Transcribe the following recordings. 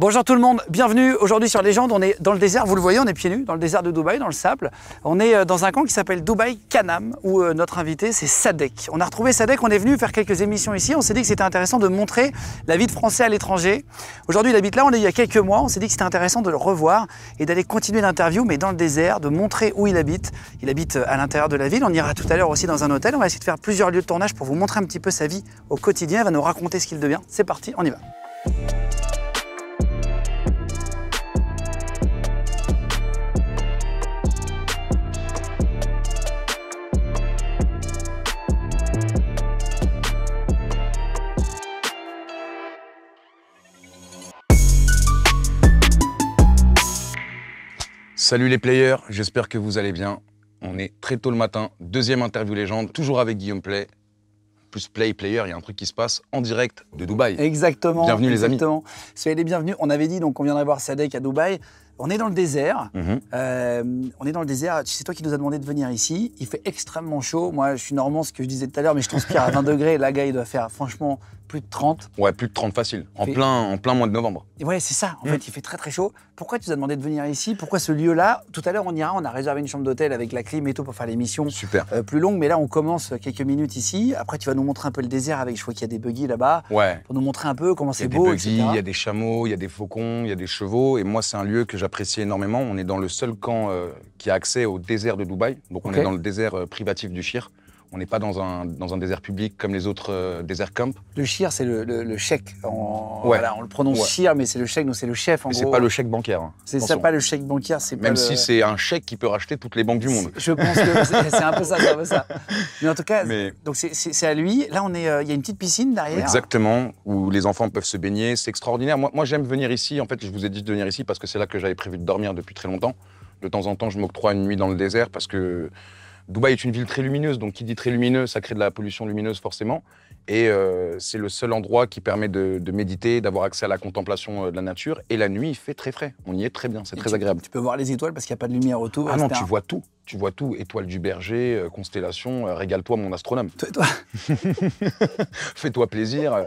Bonjour tout le monde, bienvenue aujourd'hui sur Légende, on est dans le désert, vous le voyez, on est pieds nus, dans le désert de Dubaï, dans le sable. On est euh, dans un camp qui s'appelle Dubaï kanam où euh, notre invité c'est Sadek. On a retrouvé Sadek, on est venu faire quelques émissions ici, on s'est dit que c'était intéressant de montrer la vie de Français à l'étranger. Aujourd'hui il habite là, on est il y a quelques mois, on s'est dit que c'était intéressant de le revoir et d'aller continuer l'interview, mais dans le désert, de montrer où il habite. Il habite euh, à l'intérieur de la ville, on ira tout à l'heure aussi dans un hôtel, on va essayer de faire plusieurs lieux de tournage pour vous montrer un petit peu sa vie au quotidien, va nous raconter ce qu'il devient. C'est parti, on y va. Salut les players, j'espère que vous allez bien. On est très tôt le matin, deuxième interview légende, toujours avec Guillaume Play. Plus Play Player, il y a un truc qui se passe en direct de Dubaï. Exactement. Bienvenue les amis. Soyez les bienvenus. On avait dit donc qu'on viendrait voir Sadek à Dubaï. On est dans le désert. Mhm. Euh, on est dans le désert. C'est toi qui nous a demandé de venir ici. Il fait extrêmement chaud. Moi, je suis normand, ce que je disais tout à l'heure, mais je transpire à 20 degrés. La doit faire franchement plus de 30. Ouais, plus de 30 facile, en, plein, en plein mois de novembre. Et ouais, c'est ça, en mm. fait, il fait très très chaud. Pourquoi tu nous as demandé de venir ici Pourquoi ce lieu-là Tout à l'heure, on ira, on a réservé une chambre d'hôtel avec la clim et pour faire l'émission Super. Euh, plus longue, mais là, on commence quelques minutes ici. Après, tu vas nous montrer un peu le désert avec, je vois qu'il y a des buggies là-bas, ouais. pour nous montrer un peu comment c'est beau, Il y a des chameaux, il y a des faucons, il y a des chevaux, et moi, c'est un lieu que j'apprécie énormément. On est dans le seul camp euh, qui a accès au désert de Dubaï, donc on est dans le désert euh, privatif du Shir. On n'est pas dans un, dans un désert public comme les autres euh, désert déserts camp. Le chire, c'est le, chèque. On, le prononce chire, mais c'est le chèque, donc c'est le chef. En mais c'est pas le chèque bancaire. Hein. C'est ça, pas le chèque bancaire. C'est Même si c'est un chèque qui peut racheter toutes les banques du monde. Je pense que c'est un peu ça, c'est un ça. Mais en tout cas, c'est à lui. Là, euh, il y a une petite piscine derrière. Exactement, où les enfants peuvent se baigner. C'est extraordinaire. Moi, moi j'aime venir ici. En fait, je vous ai dit de venir ici parce que c'est là que j'avais prévu de dormir depuis très longtemps. De temps en temps, je m'octroie une nuit dans le désert parce que Dubaï est une ville très lumineuse, donc qui dit très lumineuse, ça crée de la pollution lumineuse forcément. Et euh, c'est le seul endroit qui permet de, méditer, d'avoir accès à la contemplation euh, de la nature. Et la nuit, il fait très frais. On y est très bien, c'est très agréable. Tu peux voir les étoiles parce qu'il n'y a pas de lumière autour. Ah non, tu vois tout. Tu vois tout. Étoiles du berger, euh, constellations, régale-toi mon astronome. Toi, toi. Fais-toi plaisir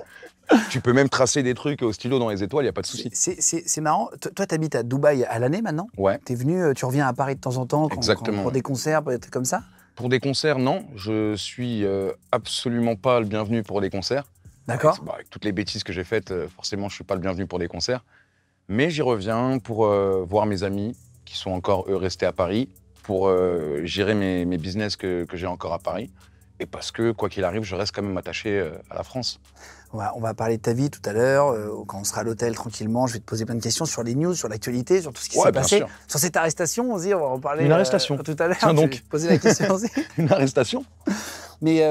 tu peux même tracer des trucs au stylo dans les étoiles, il n'y a pas de souci. C'est marrant. toi, tu habites à Dubaï à l'année maintenant Ouais. Tu venu, euh, tu reviens à Paris de temps en temps pour des concerts, des trucs comme ça Pour des concerts, non. Je suis euh, absolument pas le bienvenu pour des concerts. D'accord. Bah, avec, toutes les bêtises que j'ai faites, euh, forcément, je suis pas le bienvenu pour des concerts. Mais j'y reviens pour voir mes amis qui sont encore, eux, restés à Paris, pour gérer mes, business que j'ai encore à Paris et parce que, quoi qu'il arrive, je reste quand même attaché euh, à la France. On va, parler de ta vie tout à l'heure, euh, quand on sera à l'hôtel tranquillement, je vais te poser plein de questions sur les news, sur l'actualité, sur tout ce qui s'est passé. Sur cette arrestation, on, on va en parler Une euh, arrestation. tout à l'heure. Tiens donc. Poser la question aussi. Une arrestation. Mais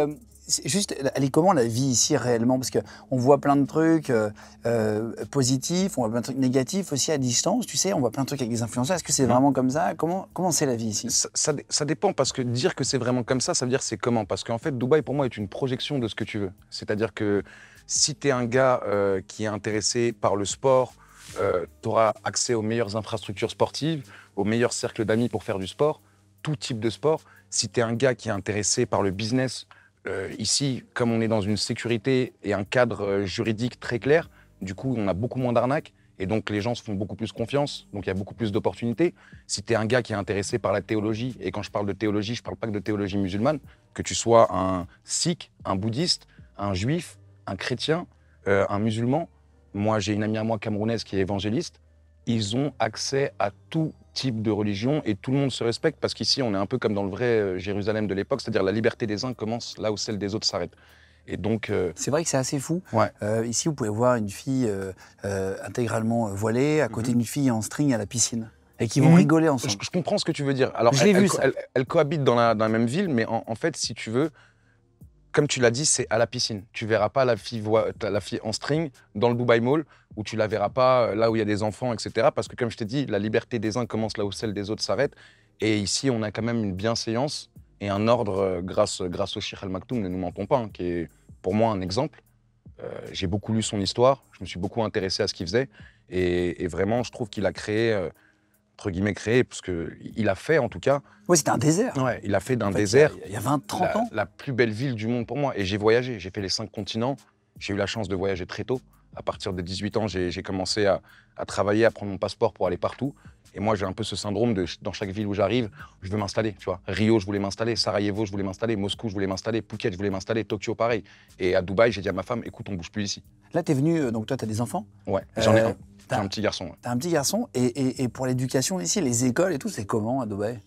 Juste, elle comment la vie ici réellement Parce qu'on voit plein de trucs euh, euh, positifs, on voit plein de trucs négatifs aussi à distance, tu sais, on voit plein de trucs avec des influenceurs. Est-ce que c'est mm. vraiment comme ça Comment c'est la vie ici ça, ça, dépend, parce que dire que c'est vraiment comme ça, ça veut dire c'est comment Parce qu'en fait, Dubaï pour moi est une projection de ce que tu veux. C'est-à-dire que si tu es un gars euh, qui est intéressé par le sport, euh, tu auras accès aux meilleures infrastructures sportives, aux meilleurs cercles d'amis pour faire du sport, tout type de sport. Si tu es un gars qui est intéressé par le business, euh, ici, comme on est dans une sécurité et un cadre euh, juridique très clair, du coup, on a beaucoup moins d'arnaques. Et donc, les gens se font beaucoup plus confiance. Donc, il y a beaucoup plus d'opportunités. Si tu es un gars qui est intéressé par la théologie, et quand je parle de théologie, je parle pas que de théologie musulmane, que tu sois un sikh, un bouddhiste, un juif, un chrétien, euh, un musulman. Moi, j'ai une amie à moi camerounaise qui est évangéliste ils ont accès à tout type de religion et tout le monde se respecte parce qu'ici on est un peu comme dans le vrai euh, Jérusalem de l'époque, c'est-à-dire la liberté des uns commence là où celle des autres s'arrête. Et donc, euh, c'est vrai que c'est assez fou. Euh, ici, vous pouvez voir une fille intégralement voilée à côté mhm. d'une fille en string à la piscine et qui vont rigoler ensemble. Je, comprends ce que tu veux dire. Alors, je elle, vu, ça. dans la, même ville, mais en, fait, si tu veux, comme tu l'as dit, c'est à la piscine. Tu verras pas la fille, la fille en string dans le Dubai Mall où tu la verras pas, euh, là où il y a des enfants, etc. Parce que comme je t'ai dit, la liberté des uns commence là où celle des autres s'arrête. Et ici, on a quand même une bienséance et un ordre euh, grâce, euh, grâce au Sheikh al-Maktoum, ne nous mentons pas, hein, qui est pour moi un exemple. J'ai beaucoup lu son histoire, je me suis beaucoup intéressé à ce qu'il faisait. Et, vraiment, je trouve qu'il a créé, entre guillemets, créé, parce qu'il a fait en tout cas. Oui, c'était un désert. Ouais, il a fait d'un désert. Il y a 20, 30 ans. La plus belle ville du monde pour moi. Et j'ai voyagé, j'ai fait les cinq continents. J'ai eu la chance de voyager très tôt à partir de 18 ans, j'ai commencé à, travailler, à prendre mon passeport pour aller partout. Et moi, j'ai un peu ce syndrome de dans chaque ville où j'arrive, je veux m'installer. Tu vois, Rio, je voulais m'installer, Sarajevo, je voulais m'installer, Moscou, je voulais m'installer, Phuket, je voulais m'installer, Tokyo, pareil. Et à Dubaï, j'ai dit à ma femme, écoute, on bouge plus ici. Là, tu es venu, euh, donc toi, tu as des enfants Ouais, euh, j'en ai un. un petit garçon. Tu as un petit garçon. Et, pour l'éducation ici, les écoles et tout, c'est comment à Dubaï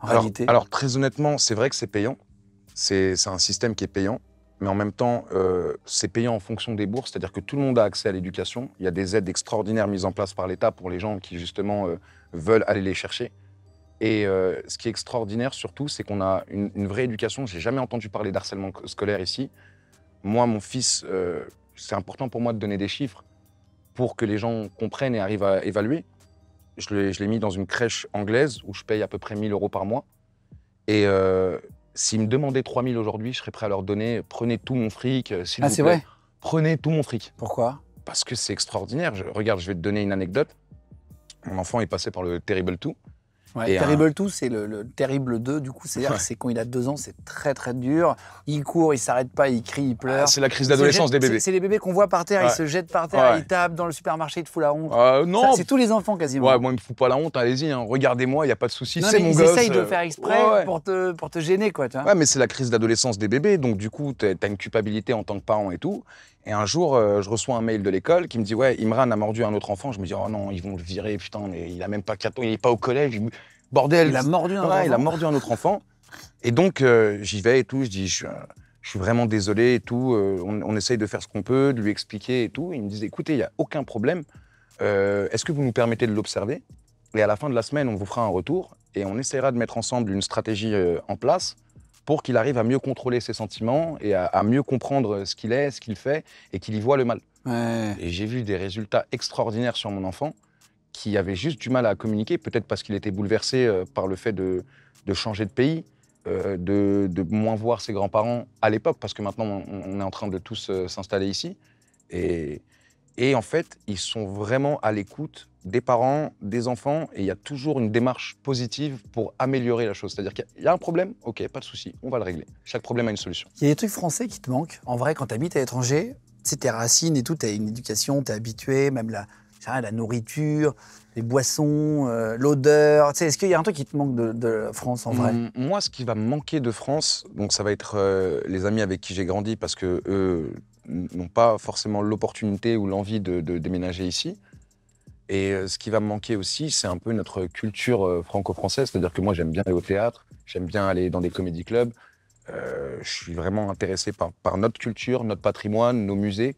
en réalité alors, très honnêtement, c'est vrai que c'est payant. C'est un système qui est payant mais en même temps, euh, c'est payé en fonction des bourses, c'est-à-dire que tout le monde a accès à l'éducation. Il y a des aides extraordinaires mises en place par l'État pour les gens qui, justement, euh, veulent aller les chercher. Et euh, ce qui est extraordinaire, surtout, c'est qu'on a une, vraie éducation. J'ai jamais entendu parler d'harcèlement scolaire ici. Moi, mon fils, c'est important pour moi de donner des chiffres pour que les gens comprennent et arrivent à évaluer. Je l'ai mis dans une crèche anglaise où je paye à peu près 1000 euros par mois. Et S'ils me demandaient 3000 aujourd'hui, je serais prêt à leur donner prenez tout mon fric, euh, ah, vous plaît. Vrai prenez tout mon fric. Pourquoi Parce que c'est extraordinaire. Je, regarde, je vais te donner une anecdote. Mon enfant est passé par le Terrible tout terrible 2, c'est le, Terrible 2, du coup, cest c'est quand il a deux ans, c'est très très dur. Il court, il s'arrête pas, il crie, il pleure. Ah, c'est la crise d'adolescence des bébés. C'est les bébés qu'on voit par terre, ils se jettent par terre, ils tapent dans le supermarché, ils te foutent la honte. Ah, c'est tous les enfants quasiment. Ouais, moi, il me fout pas la honte, allez-y, hein. regardez-moi, il n'y a pas de souci, c'est mon ils Ils essayent de le faire exprès pour, te, pour te gêner, quoi. Ouais, mais c'est la crise d'adolescence des bébés, donc du coup, tu as une culpabilité en tant que parent et tout. Et un jour, euh, je reçois un mail de l'école qui me dit Ouais, Imran a mordu un autre enfant. Je me dis Oh non, ils vont le virer, putain, il a même pas 4 ans, il n'est pas au collège, il, Bordel Il a mordu un autre enfant. Et donc, euh, j'y vais et tout. Je dis, je, suis vraiment désolé et tout. Euh, on, essaye de faire ce qu'on peut, de lui expliquer et tout. il me disait, écoutez, il n'y a aucun problème. Euh, est-ce que vous nous permettez de l'observer Et à la fin de la semaine, on vous fera un retour et on essaiera de mettre ensemble une stratégie en place pour qu'il arrive à mieux contrôler ses sentiments et à, mieux comprendre ce qu'il est, ce qu'il fait et qu'il y voit le mal. Et j'ai vu des résultats extraordinaires sur mon enfant qui avait juste du mal à communiquer, peut-être parce qu'il était bouleversé euh, par le fait de, de changer de pays, euh, de, moins voir ses grands-parents à l'époque, parce que maintenant on, est en train de tous euh, s'installer ici. Et, et en fait, ils sont vraiment à l'écoute des parents, des enfants, et il y a toujours une démarche positive pour améliorer la chose. C'est-à-dire qu'il y a un problème, ok, pas de souci, on va le régler. Chaque problème a une solution. Il y a des trucs français qui te manquent. En vrai, quand tu habites à l'étranger, c'est tes racines et tout, tu as une éducation, tu es habitué, même la, la nourriture, les boissons, euh, l'odeur. Tu sais, Est-ce qu'il y a un truc qui te manque de, France en vrai Moi, ce qui va me manquer de France, donc ça va être euh, les amis avec qui j'ai grandi parce que eux n'ont pas forcément l'opportunité ou l'envie de, déménager ici. Et euh, ce qui va me manquer aussi, c'est un peu notre culture franco-française. C'est-à-dire que moi, j'aime bien aller au théâtre, j'aime bien aller dans des comédie clubs. je suis vraiment intéressé par notre culture, notre patrimoine, nos musées.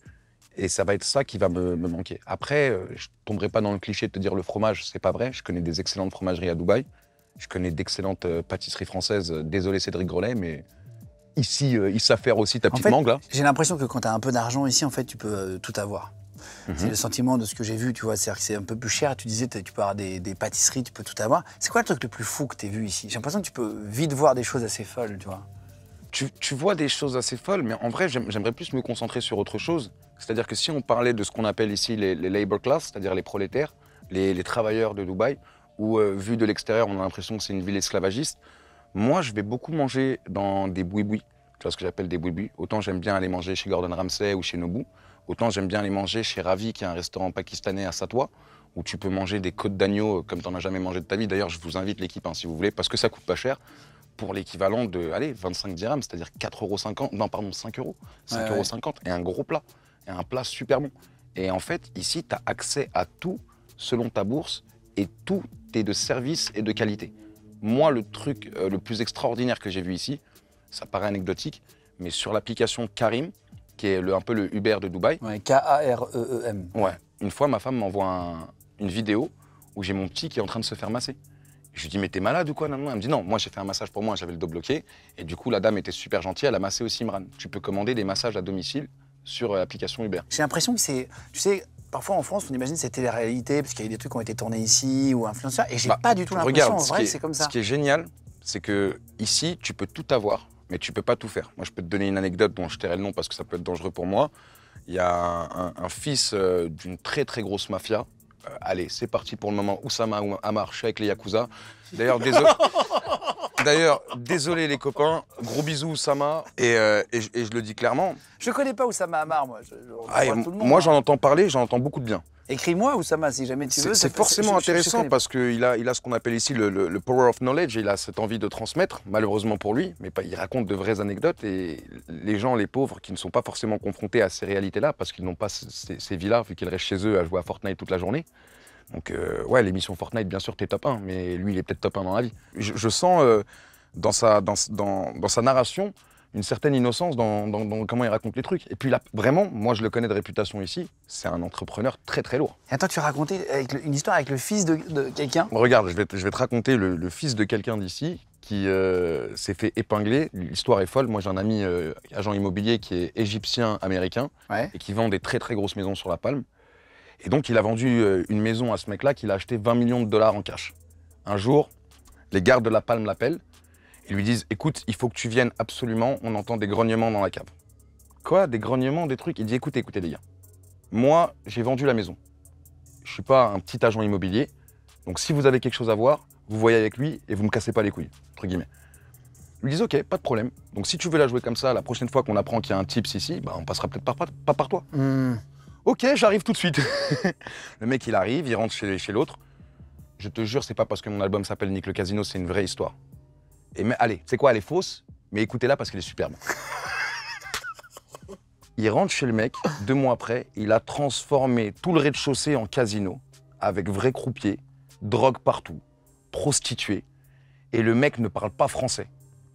Et ça va être ça qui va me, manquer. Après, euh, je ne tomberai pas dans le cliché de te dire le fromage, c'est pas vrai. Je connais des excellentes fromageries à Dubaï. Je connais d'excellentes euh, pâtisseries françaises. Euh, désolé Cédric Grolet, mais ici, il s'affaire aussi ta petite mangue J'ai l'impression que quand tu as un peu d'argent ici, en fait, tu peux tout avoir. Mhm. C'est le sentiment de ce que j'ai vu, tu vois. cest que c'est un peu plus cher. Tu disais, tu peux avoir des, pâtisseries, tu peux tout avoir. C'est quoi le truc le plus fou que tu as vu ici J'ai l'impression que tu peux vite voir des choses assez folles, tu vois tu, vois des choses assez folles, mais en vrai, j'aimerais plus me concentrer sur autre chose. C'est-à-dire que si on parlait de ce qu'on appelle ici les, labor class, c'est-à-dire les prolétaires, les, travailleurs de Dubaï, où euh, vu de l'extérieur, on a l'impression que c'est une ville esclavagiste, moi, je vais beaucoup manger dans des bouibouis. Tu vois ce que j'appelle des bouibouis Autant j'aime bien aller manger chez Gordon Ramsay ou chez Nobu, autant j'aime bien aller manger chez Ravi, qui est un restaurant pakistanais à Satwa où tu peux manger des côtes d'agneau euh, comme tu n'en as jamais mangé de ta vie. D'ailleurs, je vous invite l'équipe, hein, si vous voulez, parce que ça coûte pas cher pour l'équivalent de allez, 25 dirhams, c'est-à-dire 4,50 euros, non pardon, 5 euros, 5,50 euros, et un gros plat, et un plat super bon. Et en fait, ici, tu as accès à tout selon ta bourse, et tout est de service et de qualité. Moi, le truc euh, le plus extraordinaire que j'ai vu ici, ça paraît anecdotique, mais sur l'application Karim, qui est le, un peu le Uber de Dubaï. Oui, K-A-R-E-E-M. Ouais. Une fois, ma femme m'envoie une vidéo où j'ai mon petit qui est en train de se faire masser. Je lui dis, mais t'es malade ou quoi non, non. Elle me dit, non, moi j'ai fait un massage pour moi, j'avais le dos bloqué. Et du coup, la dame était super gentille, elle a massé aussi Imran. Tu peux commander des massages à domicile sur l'application euh, Uber. J'ai l'impression que c'est. Tu sais, parfois en France, on imagine c'était la réalité parce qu'il y a des trucs qui ont été tournés ici ou influenceurs, et j'ai bah, pas du tout l'impression en vrai c'est comme ça. Ce qui est génial, c'est que ici, tu peux tout avoir, mais tu peux pas tout faire. Moi, je peux te donner une anecdote dont je tairai le nom parce que ça peut être dangereux pour moi. Il y a un, un fils euh, d'une très très grosse mafia euh, allez, c'est parti pour le moment. Oussama ou Amar, je avec les Yakuza. D'ailleurs, désolé. D'ailleurs, désolé les copains, gros bisous Oussama, euh, et, je, le dis clairement. Je connais pas Oussama Amar, moi. Ah, moi, j'en hein. entends parler, j'en entends beaucoup de bien. Écris-moi, Oussama, si jamais tu veux. C'est forcément intéressant parce qu'il a, il a ce qu'on appelle ici le, le, power of knowledge, il a cette envie de transmettre, malheureusement pour lui, mais pas, il raconte de vraies anecdotes et les gens, les pauvres, qui ne sont pas forcément confrontés à ces réalités-là, parce qu'ils n'ont pas ces, ces vies-là, vu qu'ils restent chez eux à jouer à Fortnite toute la journée. Donc, euh, ouais, l'émission Fortnite, bien sûr, t'es top 1, mais lui, il est peut-être top 1 dans la vie. Je, sens euh, dans, sa, dans, dans, dans sa narration une certaine innocence dans, comment il raconte les trucs. Et puis là, vraiment, moi je le connais de réputation ici, c'est un entrepreneur très très lourd. Et attends, tu racontais avec une histoire avec le fils de, quelqu'un Regarde, je vais, te raconter le, fils de quelqu'un d'ici qui euh, s'est fait épingler. L'histoire est folle. Moi j'ai un ami euh, agent immobilier qui est égyptien-américain et qui vend des très très grosses maisons sur la palme. Et donc il a vendu euh, une maison à ce mec-là qu'il a acheté 20 millions de dollars en cash. Un jour, les gardes de la palme l'appellent ils lui disent Écoute, il faut que tu viennes absolument, on entend des grognements dans la cave. Quoi Des grognements, des trucs Il dit Écoutez, écoutez les gars, moi j'ai vendu la maison. Je suis pas un petit agent immobilier, donc si vous avez quelque chose à voir, vous voyez avec lui et vous me cassez pas les couilles, entre guillemets. Ils lui disent Ok, pas de problème. Donc si tu veux la jouer comme ça, la prochaine fois qu'on apprend qu'il y a un tips ici, bah, on passera peut-être par, pas par toi. Hmm. Ok, j'arrive tout de suite. le mec, il arrive, il rentre chez, chez l'autre. Je te jure, c'est pas parce que mon album s'appelle Nick le Casino, c'est une vraie histoire. Et mais, allez, c'est quoi, elle est fausse, mais écoutez-la parce qu'elle est superbe. il rentre chez le mec, deux mois après, il a transformé tout le rez-de-chaussée en casino, avec vrais croupier, drogue partout, prostituées, et le mec ne parle pas français.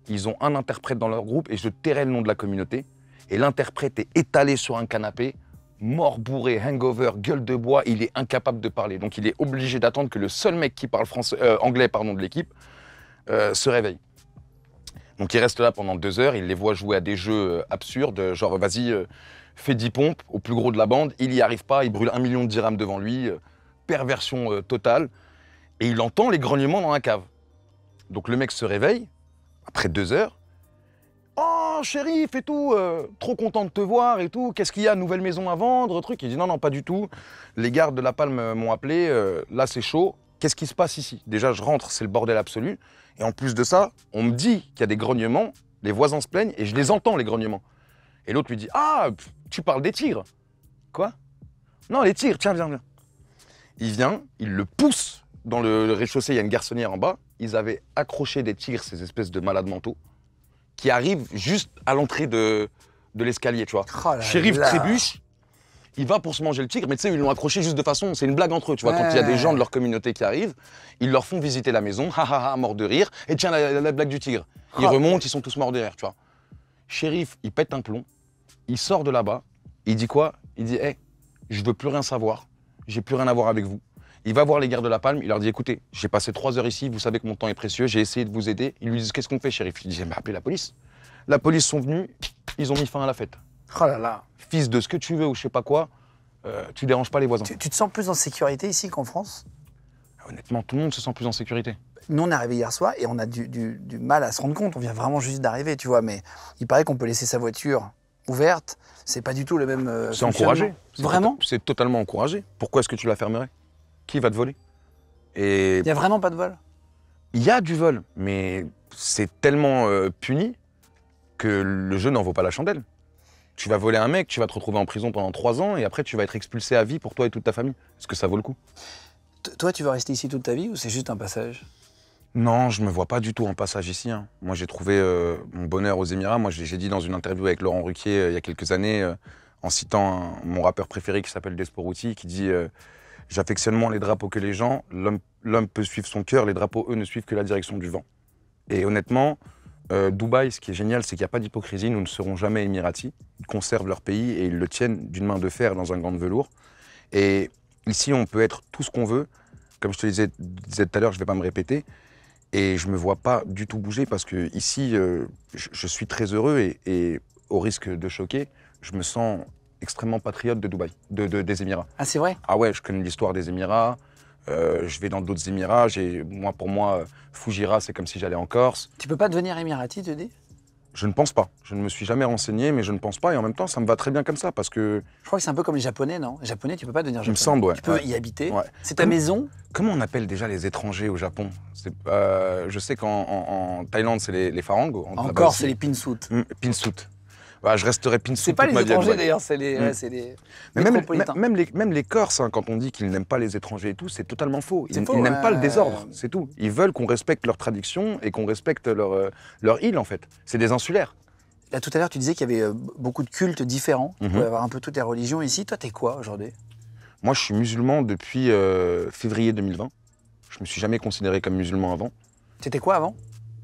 Ils ont un interprète dans leur groupe, et je tairai le nom de la communauté, et l'interprète est étalé sur un canapé, mort bourré, hangover, gueule de bois, il est incapable de parler. Donc il est obligé d'attendre que le seul mec qui parle français, euh, anglais de l'équipe euh, se réveille. Donc il reste là pendant deux heures, il les voit jouer à des jeux euh, absurdes, euh, genre vas-y, euh, fais 10 pompes au plus gros de la bande, il n'y arrive pas, il brûle un million de dirhams devant lui, perversion totale, et il entend les grognements dans la cave. Donc le mec se réveille, après deux heures, Oh shérif et tout, trop content de te voir et tout, qu'est-ce qu'il y a, nouvelle maison à vendre, truc. Il dit non, non, pas du tout, les gardes de La Palme m'ont appelé, là c'est chaud, Qu'est-ce qui se passe ici Déjà, je rentre, c'est le bordel absolu. Et en plus de ça, on me dit qu'il y a des grognements, les voisins se plaignent et je les entends, les grognements. Et l'autre lui dit Ah, tu parles des tirs Quoi Non, les tirs, tiens, viens, viens. Il vient, il le pousse dans le rez-de-chaussée, il y a une garçonnière en bas. Ils avaient accroché des tirs, ces espèces de malades mentaux, qui arrivent juste à l'entrée de, l'escalier, tu vois. Chérif oh trébuche, il va pour se manger le tigre, mais tu sais, ils l'ont accroché juste de façon, c'est une blague entre eux, tu vois, quand il y a des gens de leur communauté qui arrivent, ils leur font visiter la maison, ha mort de rire, et tiens, la, blague du tigre. Ils oh. remontent, ils sont tous morts de rire, tu vois. Shérif, il pète un plomb, il sort de là-bas, il dit quoi Il dit, hé, hey, je veux plus rien savoir, j'ai plus rien à voir avec vous. Il va voir les guerres de la Palme, il leur dit écoutez, j'ai passé trois heures ici, vous savez que mon temps est précieux, j'ai essayé de vous aider. Ils lui disent qu'est-ce qu'on fait, shérif Il dit appelez la police. La police sont venus, ils ont mis fin à la fête. Oh là là. Fils de ce que tu veux ou je sais pas quoi, euh, tu déranges pas les voisins. Tu, te sens plus en sécurité ici qu'en France Honnêtement, tout le monde se sent plus en sécurité. Nous, on est arrivé hier soir et on a du, mal à se rendre compte. On vient vraiment juste d'arriver, tu vois. Mais il paraît qu'on peut laisser sa voiture ouverte. C'est pas du tout le même. Euh, c'est encouragé. Vraiment C'est totalement encouragé. Pourquoi est-ce que tu la fermerais Qui va te voler Et il n'y a vraiment pas de vol. Il y a du vol, mais c'est tellement euh, puni que le jeu n'en vaut pas la chandelle. Tu vas voler un mec, tu vas te retrouver en prison pendant trois ans et après tu vas être expulsé à vie pour toi et toute ta famille. Est-ce que ça vaut le coup Toi, tu vas rester ici toute ta vie ou c'est juste un passage non, je me vois pas du tout en passage ici. Hein. Moi, j'ai trouvé euh, mon bonheur aux Émirats. Moi, j'ai dit dans une interview avec Laurent Ruquier euh, il y a quelques années, euh, en citant mon rappeur préféré qui s'appelle Desporuti, qui dit J'affectionne moins les drapeaux que les gens. L'homme peut suivre son cœur, les drapeaux, eux, ne suivent que la direction du vent. Et honnêtement, euh, Dubaï, ce qui est génial, c'est qu'il n'y a pas d'hypocrisie. Nous ne serons jamais émiratis. Ils conservent leur pays et ils le tiennent d'une main de fer dans un grand velours. Et ici, on peut être tout ce qu'on veut. Comme je te disais, disais tout à l'heure, je ne vais pas me répéter. Et je ne me vois pas du tout bouger parce que ici, euh, je, suis très heureux et, au risque de choquer, je me sens extrêmement patriote de Dubaï, de, des Émirats. Ah, c'est vrai Ah ouais, je connais l'histoire des Émirats. Euh, je vais dans d'autres Émirats. Moi, pour moi, Fujira, c'est comme si j'allais en Corse. Tu peux pas devenir émirati, te dis Je ne pense pas. Je ne me suis jamais renseigné, mais je ne pense pas. Et en même temps, ça me va très bien comme ça parce que. Je crois que c'est un peu comme les Japonais, non Les Japonais, tu peux pas devenir japonais. Il me semble, Tu peux y habiter. C'est ta maison. Comment on appelle déjà les étrangers au Japon euh, Je sais qu'en Thaïlande, c'est les, farangos. En, Corse, c'est les pinsout. Hmm, bah, je resterai pinsou C'est pas les étrangers d'ailleurs, c'est les, mm. même, les, même les Corses, hein, quand on dit qu'ils n'aiment pas les étrangers et tout, c'est totalement faux. Ils, n'aiment pas le désordre, c'est tout. Ils veulent qu'on respecte leur tradition et qu'on respecte leur, euh, leur île en fait. C'est des insulaires. Là, tout à l'heure, tu disais qu'il y avait euh, beaucoup de cultes différents. Tu mhm. pouvais avoir un peu toutes les religions ici. Toi, t'es quoi aujourd'hui Moi, je suis musulman depuis euh, février 2020. Je me suis jamais considéré comme musulman avant. C'était quoi avant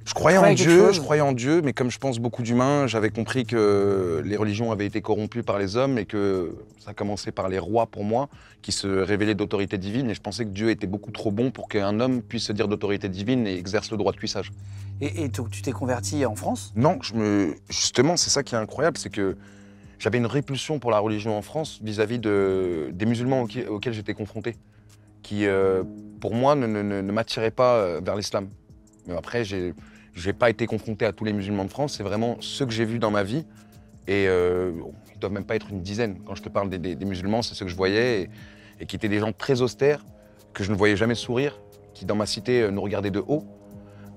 je croyais en Dieu, je croyais en Dieu, mais comme je pense beaucoup d'humains, j'avais compris que les religions avaient été corrompues par les hommes et que ça commençait par les rois pour moi, qui se révélaient d'autorité divine. Et je pensais que Dieu était beaucoup trop bon pour qu'un homme puisse se dire d'autorité divine et exerce le droit de cuissage. Et, et tu t'es converti en France Non, je me... justement, c'est ça qui est incroyable, c'est que j'avais une répulsion pour la religion en France vis-à-vis de... des musulmans auxquels j'étais confronté, qui, euh, pour moi, ne, ne m'attiraient pas euh, vers l'islam. Mais après, j'ai je n'ai pas été confronté à tous les musulmans de France, c'est vraiment ceux que j'ai vus dans ma vie. Et euh, ils doivent même pas être une dizaine. Quand je te parle des, musulmans, c'est ceux que je voyais et, qui étaient des gens très austères, que je ne voyais jamais sourire, qui dans ma cité euh, nous regardaient de haut,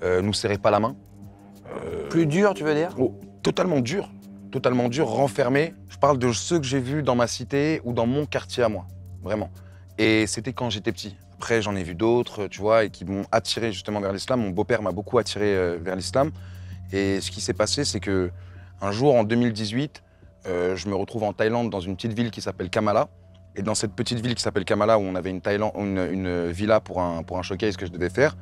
euh, nous serraient pas la main. Euh, Plus dur, tu veux dire oh, Totalement dur, totalement dur, renfermé. Je parle de ceux que j'ai vus dans ma cité ou dans mon quartier à moi, vraiment. Et c'était quand j'étais petit. Après, j'en ai vu d'autres, tu vois, et qui m'ont attiré justement vers l'islam. Mon beau-père m'a beaucoup attiré euh, vers l'islam. Et ce qui s'est passé, c'est que un jour, en 2018, euh, je me retrouve en Thaïlande dans une petite ville qui s'appelle Kamala. Et dans cette petite ville qui s'appelle Kamala, où on avait une, Thaïlande, une, villa pour un, pour un showcase que je devais faire,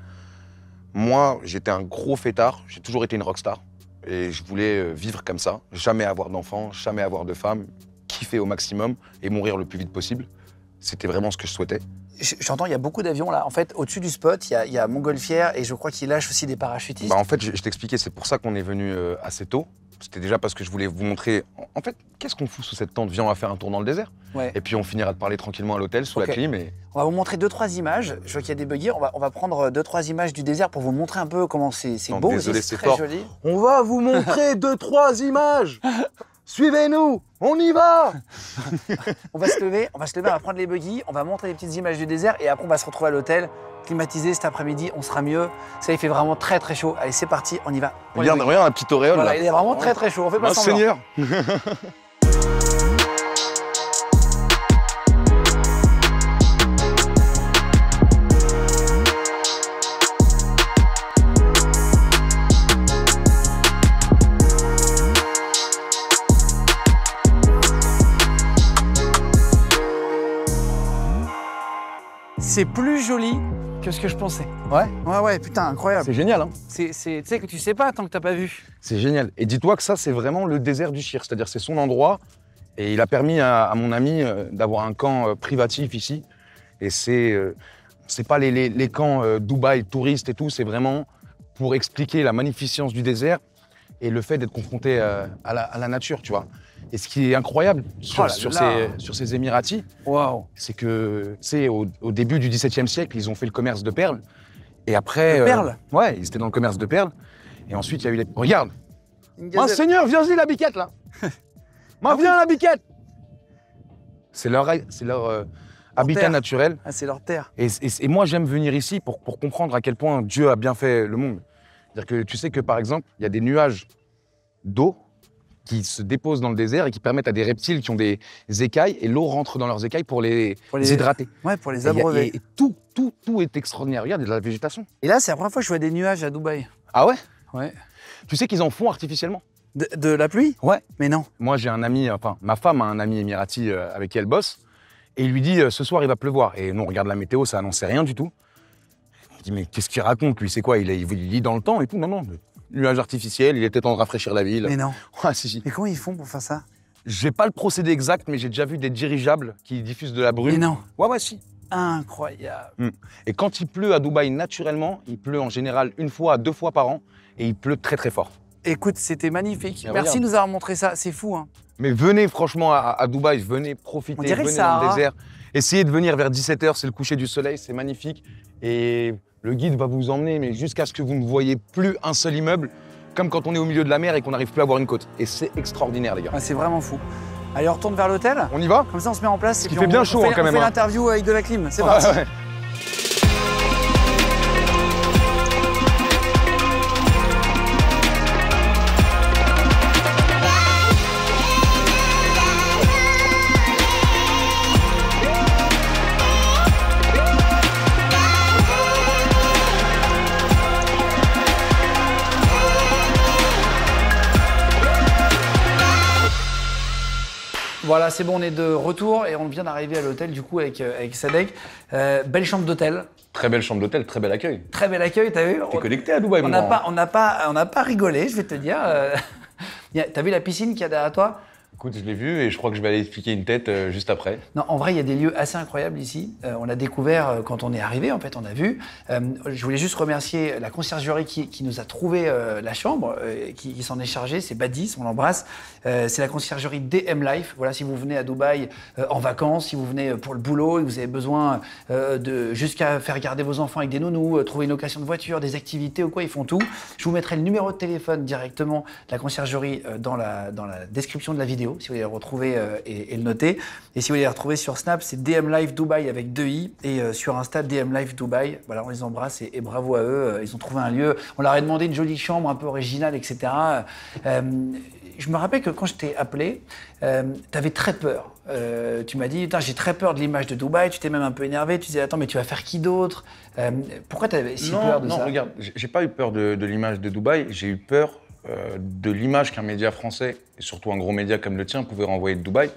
moi, j'étais un gros fêtard. J'ai toujours été une rockstar. Et je voulais euh, vivre comme ça. Jamais avoir d'enfants, jamais avoir de femme, kiffer au maximum et mourir le plus vite possible. C'était vraiment ce que je souhaitais. J'entends, il y a beaucoup d'avions là. En fait, au-dessus du spot, il y, a, Montgolfière et je crois qu'il lâche aussi des parachutistes. Bah, en fait, je, t'expliquais, c'est pour ça qu'on est venu euh, assez tôt. C'était déjà parce que je voulais vous montrer, en fait, qu'est-ce qu'on fout sous cette tente Viens, on va faire un tour dans le désert. Et puis on finira de parler tranquillement à l'hôtel sous la clim. On va vous montrer deux, trois images. Je vois qu'il y a des buggy. On va, on va prendre euh, deux, trois images du désert pour vous montrer un peu comment c'est beau. c'est très joli. On va vous montrer deux, trois images Suivez-nous, on y va On va se lever, on va se lever, on va prendre les buggy, on va montrer les petites images du désert et après on va se retrouver à l'hôtel, climatisé cet après-midi, on sera mieux. Ça il fait vraiment très très chaud. Allez, c'est parti, on y va. Regarde, regarde la petite auréole là. Il est vraiment très très chaud, on fait pas semblant. Seigneur C'est plus joli que ce que je pensais. Ouais Ouais, ouais, putain, incroyable. C'est génial, hein Tu sais que tu sais pas tant que tu t'as pas vu. C'est génial. Et dis-toi que ça, c'est vraiment le désert du Chir, c'est-à-dire c'est son endroit. Et il a permis à, mon ami euh, d'avoir un camp euh, privatif ici. Et c'est euh, pas les, camps Dubaï touristes et tout, c'est vraiment pour expliquer la magnificence du désert et le fait d'être confronté à la nature, tu vois. Et ce qui est incroyable sur, oh ces, sur Émiratis, c'est que, c'est au, au, début du XVIIe siècle, ils ont fait le commerce de perles. Et après. Euh, perles Ouais, ils étaient dans le commerce de perles. Et ensuite, il y a eu les. Regarde Monseigneur, Seigneur, viens-y la biquette, là Moi, ah viens la biquette C'est leur, c'est leur, euh, habitat naturel. Ah, c'est leur terre. Et, moi, j'aime venir ici pour, pour comprendre à quel point Dieu a bien fait le monde. C'est-à-dire que tu sais que, par exemple, il y a des nuages d'eau qui se déposent dans le désert et qui permettent à des reptiles qui ont des écailles, et l'eau rentre dans leurs écailles pour les, hydrater. Ouais, pour les abreuver. Et, tout, tout, tout est extraordinaire. Regarde, de la végétation. Et là, c'est la première fois que je vois des nuages à Dubaï. Ah ouais Ouais. Tu sais qu'ils en font artificiellement de, la pluie Ouais. Mais non. Moi, j'ai un ami, enfin, ma femme a un ami émirati euh, avec qui elle bosse, et il lui dit euh, ce soir, il va pleuvoir. Et non, regarde la météo, ça annonçait rien du tout. Il dit mais qu'est-ce qu'il raconte lui C'est quoi il, il, il, lit dans le temps et tout Non, non, nuages artificiels, il était temps de rafraîchir la ville. Mais non. Ouais, si, Mais comment ils font pour faire ça J'ai pas le procédé exact, mais j'ai déjà vu des dirigeables qui diffusent de la brume. Mais non. Ouais, ouais, si. Incroyable. Hmm. Et quand il pleut à Dubaï naturellement, il pleut en général une fois deux fois par an et il pleut très très fort. Écoute, c'était magnifique. Ah, Merci de nous avoir montré ça. C'est fou. Hein. Mais venez franchement à, Dubaï, venez profiter, venez dans le désert. Essayez de venir vers 17h, c'est le coucher du soleil, c'est magnifique. Et le guide va vous emmener, mais jusqu'à ce que vous ne voyez plus un seul immeuble, comme quand on est au milieu de la mer et qu'on n'arrive plus à voir une côte. Et c'est extraordinaire les gars. Ah, c'est vraiment fou. Allez, on retourne vers l'hôtel. On y va Comme ça, on se met en place. Il fait bien chaud hein, quand même. On fait hein. l'interview avec de la clim. C'est vrai. Voilà, c'est bon, on est de retour et on vient d'arriver à l'hôtel du coup avec, euh, avec Sadek. Euh, belle chambre d'hôtel. Très belle chambre d'hôtel, très bel accueil. Très bel accueil, t'as vu T'es connecté à Dubaï, On n'a pas, on pas, on pas rigolé, je vais te dire. Euh, t'as vu la piscine qui y a derrière toi Écoute, je l'ai vu et je crois que je vais aller expliquer une tête euh, juste après. Non, en vrai, il y a des lieux assez incroyables ici. Euh, on l'a découvert euh, quand on est arrivé, en fait, on a vu. je voulais juste remercier la conciergerie qui, nous a trouvé la chambre, qui, s'en est chargée. C'est Badis, on l'embrasse. c'est la conciergerie DM Life. Voilà, si vous venez à Dubaï en vacances, si vous venez pour le boulot et vous avez besoin de jusqu'à faire garder vos enfants avec des nounous, trouver une location de voiture, des activités ou quoi, ils font tout. Je vous mettrai le numéro de téléphone directement de la conciergerie dans la description de la vidéo si vous voulez les retrouver euh, et, le noter. Et si vous voulez les retrouver sur Snap, c'est DM Live Dubaï avec deux i. Et euh, sur Insta, DM Live Dubaï. Voilà, on les embrasse et, bravo à eux. Euh, ils ont trouvé un lieu. On leur a demandé une jolie chambre un peu originale, etc. je me rappelle que quand je t'ai appelé, tu avais très peur. tu m'as dit, j'ai très peur de l'image de Dubaï. Tu t'es même un peu énervé. Tu disais, attends, mais tu vas faire qui d'autre Pourquoi tu avais si peur de ça Non, regarde, j'ai pas eu peur de l'image de Dubaï. J'ai eu peur euh, de l'image qu'un média français, et surtout un gros média comme le tien, pouvait renvoyer de Dubaï.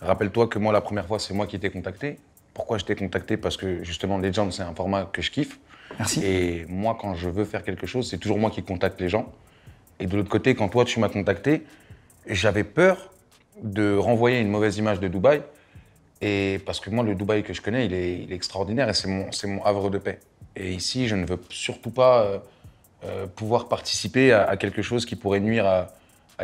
Rappelle-toi que moi, la première fois, c'est moi qui t'ai contacté. Pourquoi je t'ai contacté Parce que justement, Les Legend, c'est un format que je kiffe. Merci. Et moi, quand je veux faire quelque chose, c'est toujours moi qui contacte les gens. Et de l'autre côté, quand toi, tu m'as contacté, j'avais peur de renvoyer une mauvaise image de Dubaï. Et parce que moi, le Dubaï que je connais, il est, extraordinaire et c'est mon, mon havre de paix. Et ici, je ne veux surtout pas euh, euh, pouvoir participer à, quelque chose qui pourrait nuire à,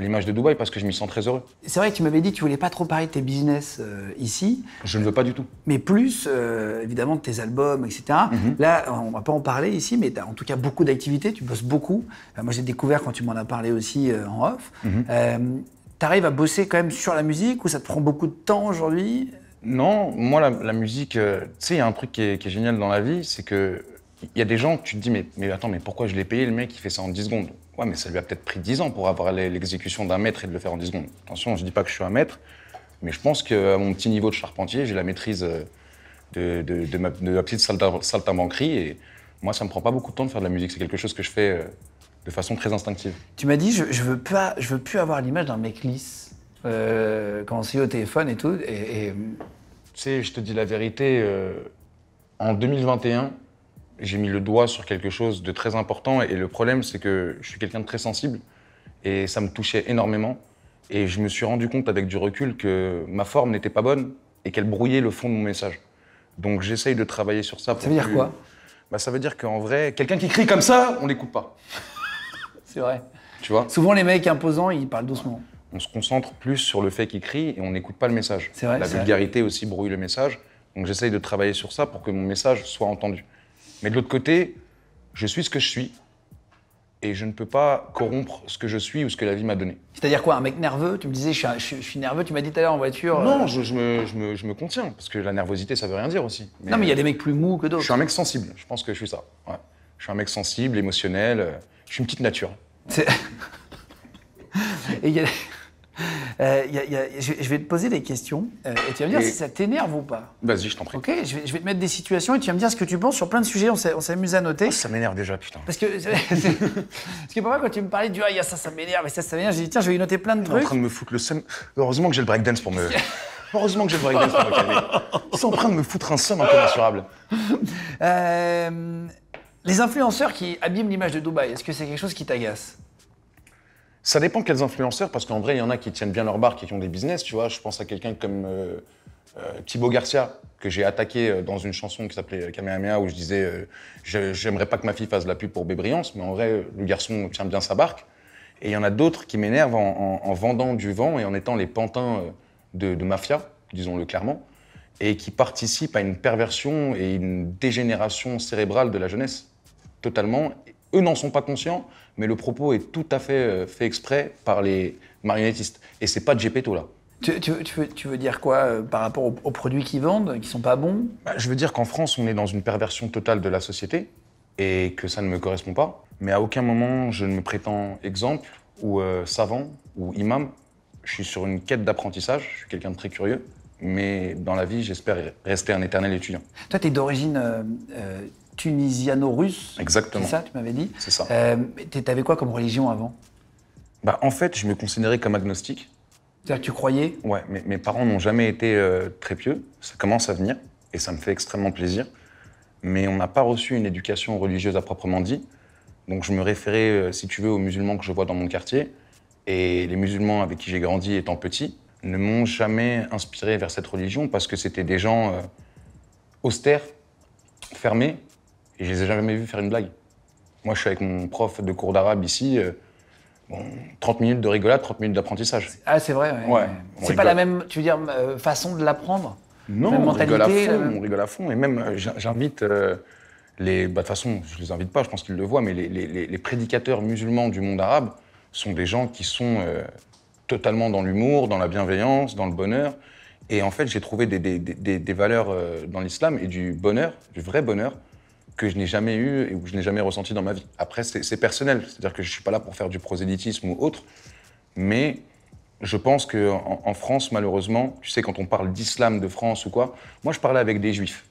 l'image de Dubaï parce que je m'y sens très heureux. C'est vrai que tu m'avais dit que tu voulais pas trop parler de tes business euh, ici. Je ne veux pas du tout. Mais plus, euh, évidemment, de tes albums, etc. Mhm. Là, on va pas en parler ici, mais tu as en tout cas beaucoup d'activités, tu bosses beaucoup. moi, j'ai découvert quand tu m'en as parlé aussi en off. Mhm. tu arrives à bosser quand même sur la musique ou ça te prend beaucoup de temps aujourd'hui non, moi, la, musique, tu sais, il y a un truc qui est génial dans la vie, c'est que il y a des gens, tu te dis, mais, mais attends, mais pourquoi je l'ai payé Le mec, qui fait ça en 10 secondes. Ouais, mais ça lui a peut-être pris 10 ans pour avoir l'exécution d'un maître et de le faire en 10 secondes. Attention, je dis pas que je suis un maître, mais je pense qu'à mon petit niveau de charpentier, j'ai la maîtrise euh, de, de, de, ma, de petite Et moi, ça me prend pas beaucoup de temps de faire de la musique. C'est quelque chose que je fais euh, de façon très instinctive. Tu m'as dit, je, je, veux pas, je veux plus avoir l'image d'un mec lisse euh, quand on lit au téléphone et tout. Et, Tu sais, je te dis la vérité, en 2021, j'ai mis le doigt sur quelque chose de très important. Et le problème, c'est que je suis quelqu'un de très sensible et ça me touchait énormément. Et je me suis rendu compte avec du recul que ma forme n'était pas bonne et qu'elle brouillait le fond de mon message. Donc j'essaye de travailler sur ça. ça veut dire quoi bah, Ça veut dire qu'en vrai, quelqu'un qui crie comme ça, on l'écoute pas. c'est vrai. Tu vois Souvent les mecs imposants, ils parlent doucement. On se concentre plus sur le fait qu'ils crient et on n'écoute pas le message. C'est vrai. La vulgarité aussi brouille le message. Donc j'essaye de travailler sur ça pour que mon message soit entendu. Mais de l'autre côté, je suis ce que je suis et je ne peux pas corrompre ce que je suis ou ce que la vie m'a donné. C'est-à-dire quoi Un mec nerveux Tu me disais, je suis, nerveux, tu m'as dit tout à l'heure en voiture. Euh non, je, me, je, me, je, me, contiens, parce que la nervosité, ça veut rien dire aussi. non, mais il y a des mecs plus mous que d'autres. Je suis un mec sensible, je pense que je suis ça. Je suis un mec sensible, émotionnel, euh, je suis une petite nature. C'est... et il y a... Euh, je, vais te poser des questions euh, et tu vas me dire si ça t'énerve ou pas. Vas-y, je t'en prie. Ok, je vais, te mettre des situations et tu vas me dire ce que tu penses sur plein de sujets. On s'amuse à noter. Ah, ça m'énerve déjà, putain. Parce que, parce que quand tu me parlais du ah, y a ça, ça m'énerve et ça, ça m'énerve, j'ai dit tiens, je vais y noter plein de trucs. en train de me foutre le seum. Heureusement que j'ai le breakdance pour me. Heureusement que j'ai le breakdance pour me calmer. Ils en train de me foutre un seum incommensurable. Euh, les influenceurs qui abîment l'image de Dubaï, est-ce que c'est quelque chose qui t'agace ça dépend quels influenceurs, parce qu'en vrai, il y en a qui tiennent bien leur barque et qui ont des business, tu vois. Je pense à quelqu'un comme euh, euh, Thibaut Garcia, que j'ai attaqué euh, dans une chanson qui s'appelait Kamehameha, où je disais J'aimerais pas que ma fille fasse de la pub pour Bébriance, mais en vrai, le garçon tient bien sa barque. Et il y en a d'autres qui m'énervent en, vendant du vent et en étant les pantins de, de mafia, disons-le clairement, et qui participent à une perversion et une dégénération cérébrale de la jeunesse, totalement. Eux n'en sont pas conscients, mais le propos est tout à fait euh, fait exprès par les marionnettistes. Et c'est pas Gepetto là. Tu, tu, tu, veux, dire quoi euh, par rapport aux, produits qu'ils vendent, qui sont pas bons bah, Je veux dire qu'en France, on est dans une perversion totale de la société et que ça ne me correspond pas. Mais à aucun moment, je ne me prétends exemple ou euh, savant ou imam. Je suis sur une quête d'apprentissage, je suis quelqu'un de très curieux, mais dans la vie, j'espère rester un éternel étudiant. Toi, tu es d'origine tunisiano-russe. Exactement. C'est ça, tu m'avais dit C'est ça. Euh, tu avais quoi comme religion avant bah, En fait, je me considérais comme agnostique. C'est-à-dire que tu croyais Ouais, mais mes parents n'ont jamais été euh, très pieux. Ça commence à venir et ça me fait extrêmement plaisir. Mais on n'a pas reçu une éducation religieuse à proprement dit. Donc je me référais, euh, si tu veux, aux musulmans que je vois dans mon quartier. Et les musulmans avec qui j'ai grandi étant petit ne m'ont jamais inspiré vers cette religion parce que c'était des gens euh, austères, fermés, et je les ai jamais vus faire une blague. Moi, je suis avec mon prof de cours d'arabe ici. Euh, bon, 30 minutes de rigolade, 30 minutes d'apprentissage. Ah, c'est vrai. Ouais. C'est pas la même, tu veux dire, euh, façon de l'apprendre. Non, on rigole à fond, euh, on rigole à fond. Et même, j'invite les. bah, De toute façon, je les invite pas, je pense qu'ils le voient, mais les, prédicateurs musulmans du monde arabe sont des gens qui sont totalement dans l'humour, dans la bienveillance, dans le bonheur. Et en fait, j'ai trouvé des, valeurs dans l'islam et du bonheur, du vrai bonheur, que je n'ai jamais eu et que je n'ai jamais ressenti dans ma vie. Après, c'est personnel, c'est-à-dire que je ne suis pas là pour faire du prosélytisme ou autre, mais je pense qu'en en, France, malheureusement, tu sais, quand on parle d'islam de France ou quoi, moi je parlais avec des juifs.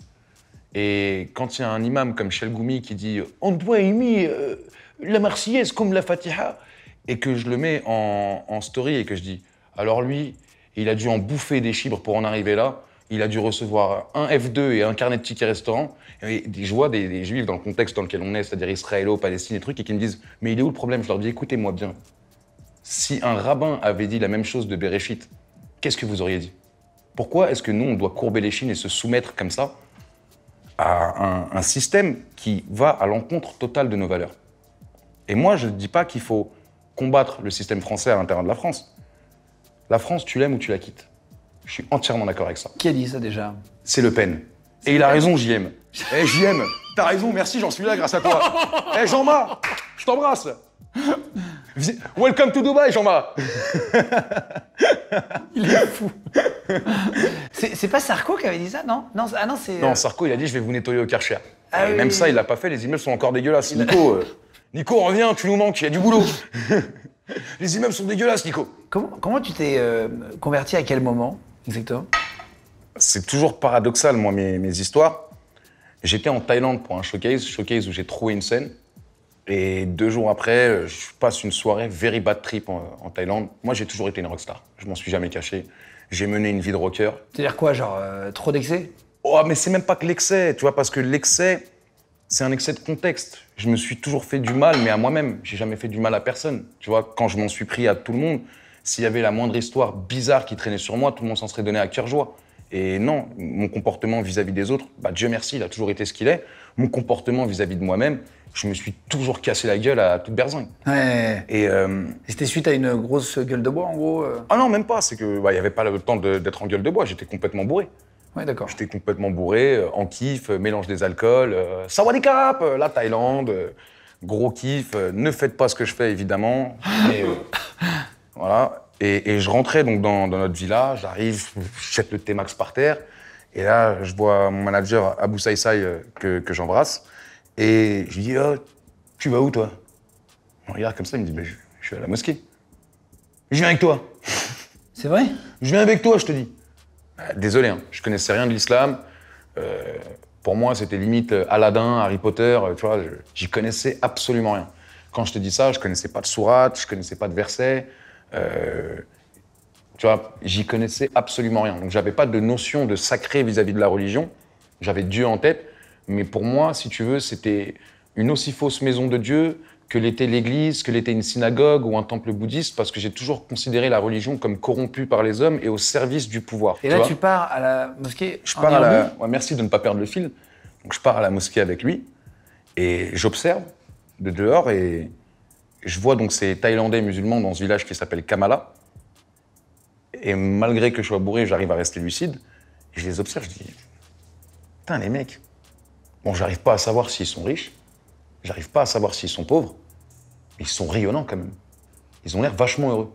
Et quand il y a un imam comme Chelgoumi qui dit On doit aimer euh, la Marseillaise comme la Fatiha, et que je le mets en, en story et que je dis Alors lui, il a dû en bouffer des chibres pour en arriver là il a dû recevoir un F2 et un carnet de tickets restaurant. Et je vois des, juifs dans le contexte dans lequel on est, c'est-à-dire israélo, palestine et trucs, et qui me disent Mais il est où le problème Je leur dis Écoutez-moi bien. Si un rabbin avait dit la même chose de Bereshit, qu'est-ce que vous auriez dit Pourquoi est-ce que nous, on doit courber les chines et se soumettre comme ça à un, un système qui va à l'encontre totale de nos valeurs Et moi, je ne dis pas qu'il faut combattre le système français à l'intérieur de la France. La France, tu l'aimes ou tu la quittes. Je suis entièrement d'accord avec ça. Qui a dit ça déjà C'est Le Pen. Et il a raison, JM. Eh, JM, t'as raison, merci, j'en suis là grâce à toi. Eh, Jean-Ma, je t'embrasse. Welcome to Dubai, Jean-Ma. il est fou. C'est pas Sarko qui avait dit ça, non non, Ah non, c'est. Non, euh, Sarko, il a dit je vais vous nettoyer au Karcher. Ah même ça, il l'a pas fait, les immeubles sont encore dégueulasses. Nico, euh, Nico, reviens, tu nous manques, il y a du boulot. les immeubles sont dégueulasses, Nico. Comment, tu t'es euh, converti à quel moment Exactement. C'est toujours paradoxal, moi, mes, histoires. J'étais en Thaïlande pour un showcase, showcase où j'ai trouvé une scène. Et deux jours après, je passe une soirée very bad trip en, Thaïlande. Moi, j'ai toujours été une rockstar. Je m'en suis jamais caché. J'ai mené une vie de rocker. C'est-à-dire quoi, genre euh, trop d'excès Oh, mais c'est même pas que l'excès, tu vois, parce que l'excès, c'est un excès de contexte. Je me suis toujours fait du mal, mais à moi-même. J'ai jamais fait du mal à personne. Tu vois, quand je m'en suis pris à tout le monde, s'il y avait la moindre histoire bizarre qui traînait sur moi, tout le monde s'en serait donné à cœur joie. Et non, mon comportement vis-à-vis des autres, bah Dieu merci, il a toujours été ce qu'il est. Mon comportement vis-à-vis de moi-même, je me suis toujours cassé la gueule à toute berzingue. Ouais. Et, euh, c'était suite à une grosse gueule de bois, en gros euh Ah non, même pas. C'est que il n'y avait pas le temps d'être en gueule de bois. J'étais complètement bourré. Ouais, d'accord. J'étais complètement bourré, euh, en kiff, mélange des alcools, kap, la Thaïlande, gros kiff. ne faites pas ce que je fais, évidemment. Mais, Et, je rentrais donc dans, notre villa, j'arrive, je le T-Max par terre. Et là, je vois mon manager Abou Saïsaï euh, que, j'embrasse. Et je lui dis oh, Tu vas où, toi On regarde comme ça, il me dit je, vais suis à la mosquée. Je viens avec toi. C'est vrai Je viens avec toi, je te dis. Bah, désolé, hein, je connaissais rien de l'islam. Euh, pour moi, c'était limite euh, Aladdin, Harry Potter, tu vois, j'y connaissais absolument rien. Quand je te dis ça, je connaissais pas de sourate, je connaissais pas de versets. Euh, tu vois, j'y connaissais absolument rien. Donc j'avais pas de notion de sacré vis-à-vis de la religion. J'avais Dieu en tête, mais pour moi, si tu veux, c'était une aussi fausse maison de Dieu que l'était l'église, que l'était une synagogue ou un temple bouddhiste, parce que j'ai toujours considéré la religion comme corrompue par les hommes et au service du pouvoir. Et là, tu pars à la mosquée. Je pars à merci de ne pas perdre le fil. Donc je pars à la mosquée avec lui et j'observe de dehors et je vois donc ces Thaïlandais musulmans dans ce village qui s'appelle Kamala. Et malgré que je sois bourré, j'arrive à rester lucide. Et je les observe, je dis Putain, les mecs. Bon, j'arrive pas à savoir s'ils sont riches. J'arrive pas à savoir s'ils sont pauvres. Mais ils sont rayonnants quand même. Ils ont l'air vachement heureux.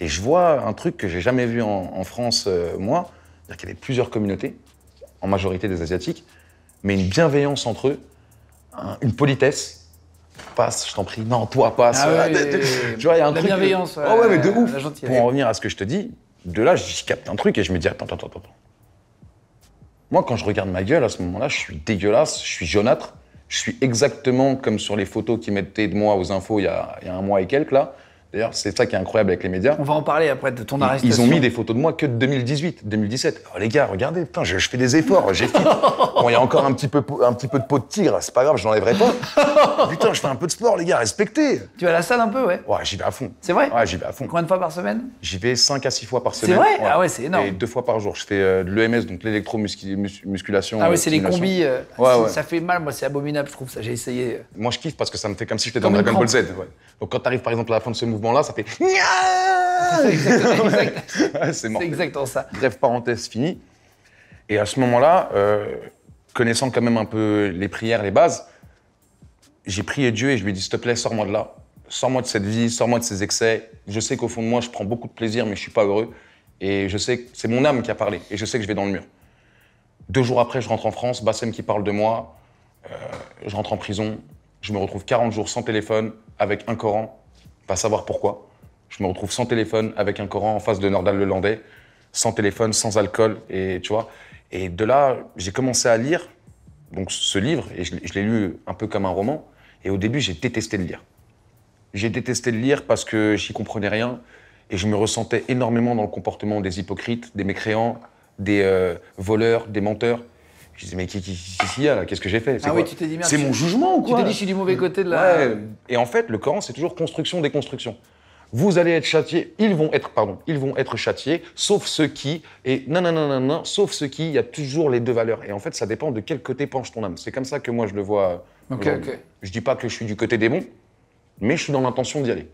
Et je vois un truc que j'ai jamais vu en, France, euh, moi. C'est-à-dire qu'il y avait plusieurs communautés, en majorité des Asiatiques, mais une bienveillance entre eux, une politesse passe, je t'en prie, non, toi, passe. Ah ouais, tu vois, il y a un la euh, bienveillance. Oh, ouais, mais de ouf. Pour en revenir à ce que je te dis, de là, j'y capte un truc et je me dis, attends, attends, attends, attends. Moi, quand je regarde ma gueule, à ce moment-là, je suis dégueulasse, je suis jaunâtre, je suis exactement comme sur les photos qu'ils mettaient de moi aux infos il y a un mois et quelques, là. D'ailleurs, c'est ça qui est incroyable avec les médias. On va en parler après de ton arrestation. Ils, ont mis des photos de moi que de 2018, 2017. Oh, les gars, regardez, je, fais des efforts, j'ai Bon, il y a encore un petit peu, un petit peu de peau de tigre, c'est pas grave, je n'enlèverai pas. putain, je fais un peu de sport, les gars, respectez. Tu vas à la salle un peu, ouais Ouais, j'y vais à fond. C'est vrai Ouais, j'y vais à fond. Combien de fois par semaine J'y vais 5 à 6 fois par semaine. C'est vrai Ah ouais, c'est énorme. Et deux fois par jour. Je fais euh, de l'EMS, donc l'électromusculation. Ah ouais, c'est les combis. Euh, ouais, ouais. Ça fait mal, moi, c'est abominable, je trouve ça. J'ai essayé. Moi, je kiffe parce que ça me fait comme si j'étais dans Dragon Ball Z. Ouais. Donc quand tu arrives par exemple à la fin de ce mouvement-là, ça fait. C'est exactement ça. Bref, parenthèse finie. Et à ce moment-là, euh, connaissant quand même un peu les prières, les bases, j'ai prié Dieu et je lui ai dit, s'il te plaît, sors-moi de là. Sors-moi de cette vie, sors-moi de ces excès. Je sais qu'au fond de moi, je prends beaucoup de plaisir, mais je suis pas heureux. Et je sais que c'est mon âme qui a parlé. Et je sais que je vais dans le mur. Deux jours après, je rentre en France, Bassem qui parle de moi. Euh, je rentre en prison, je me retrouve 40 jours sans téléphone, avec un Coran, pas savoir pourquoi. Je me retrouve sans téléphone, avec un Coran en face de Nordal Lelandais, sans téléphone, sans alcool, et tu vois. Et de là, j'ai commencé à lire donc ce livre, et je, l'ai lu un peu comme un roman. Et au début, j'ai détesté le lire. J'ai détesté le lire parce que j'y comprenais rien et je me ressentais énormément dans le comportement des hypocrites, des mécréants, des euh, voleurs, des menteurs. Je disais, mais qui a là Qu'est-ce que j'ai fait C'est mon jugement ah ou quoi Tu t'es dit je suis du mauvais côté de la. Et en fait, le Coran c'est toujours construction déconstruction. Vous allez être châtiés, ils vont être pardon, ils vont être châtiés, sauf ceux qui et non non non non sauf ceux qui. Il y a toujours les deux valeurs. Et en fait, ça dépend de quel côté penche ton âme. C'est comme ça que moi je le vois. Ok ne Je dis pas que je suis du côté des bons, mais je suis dans l'intention d'y aller.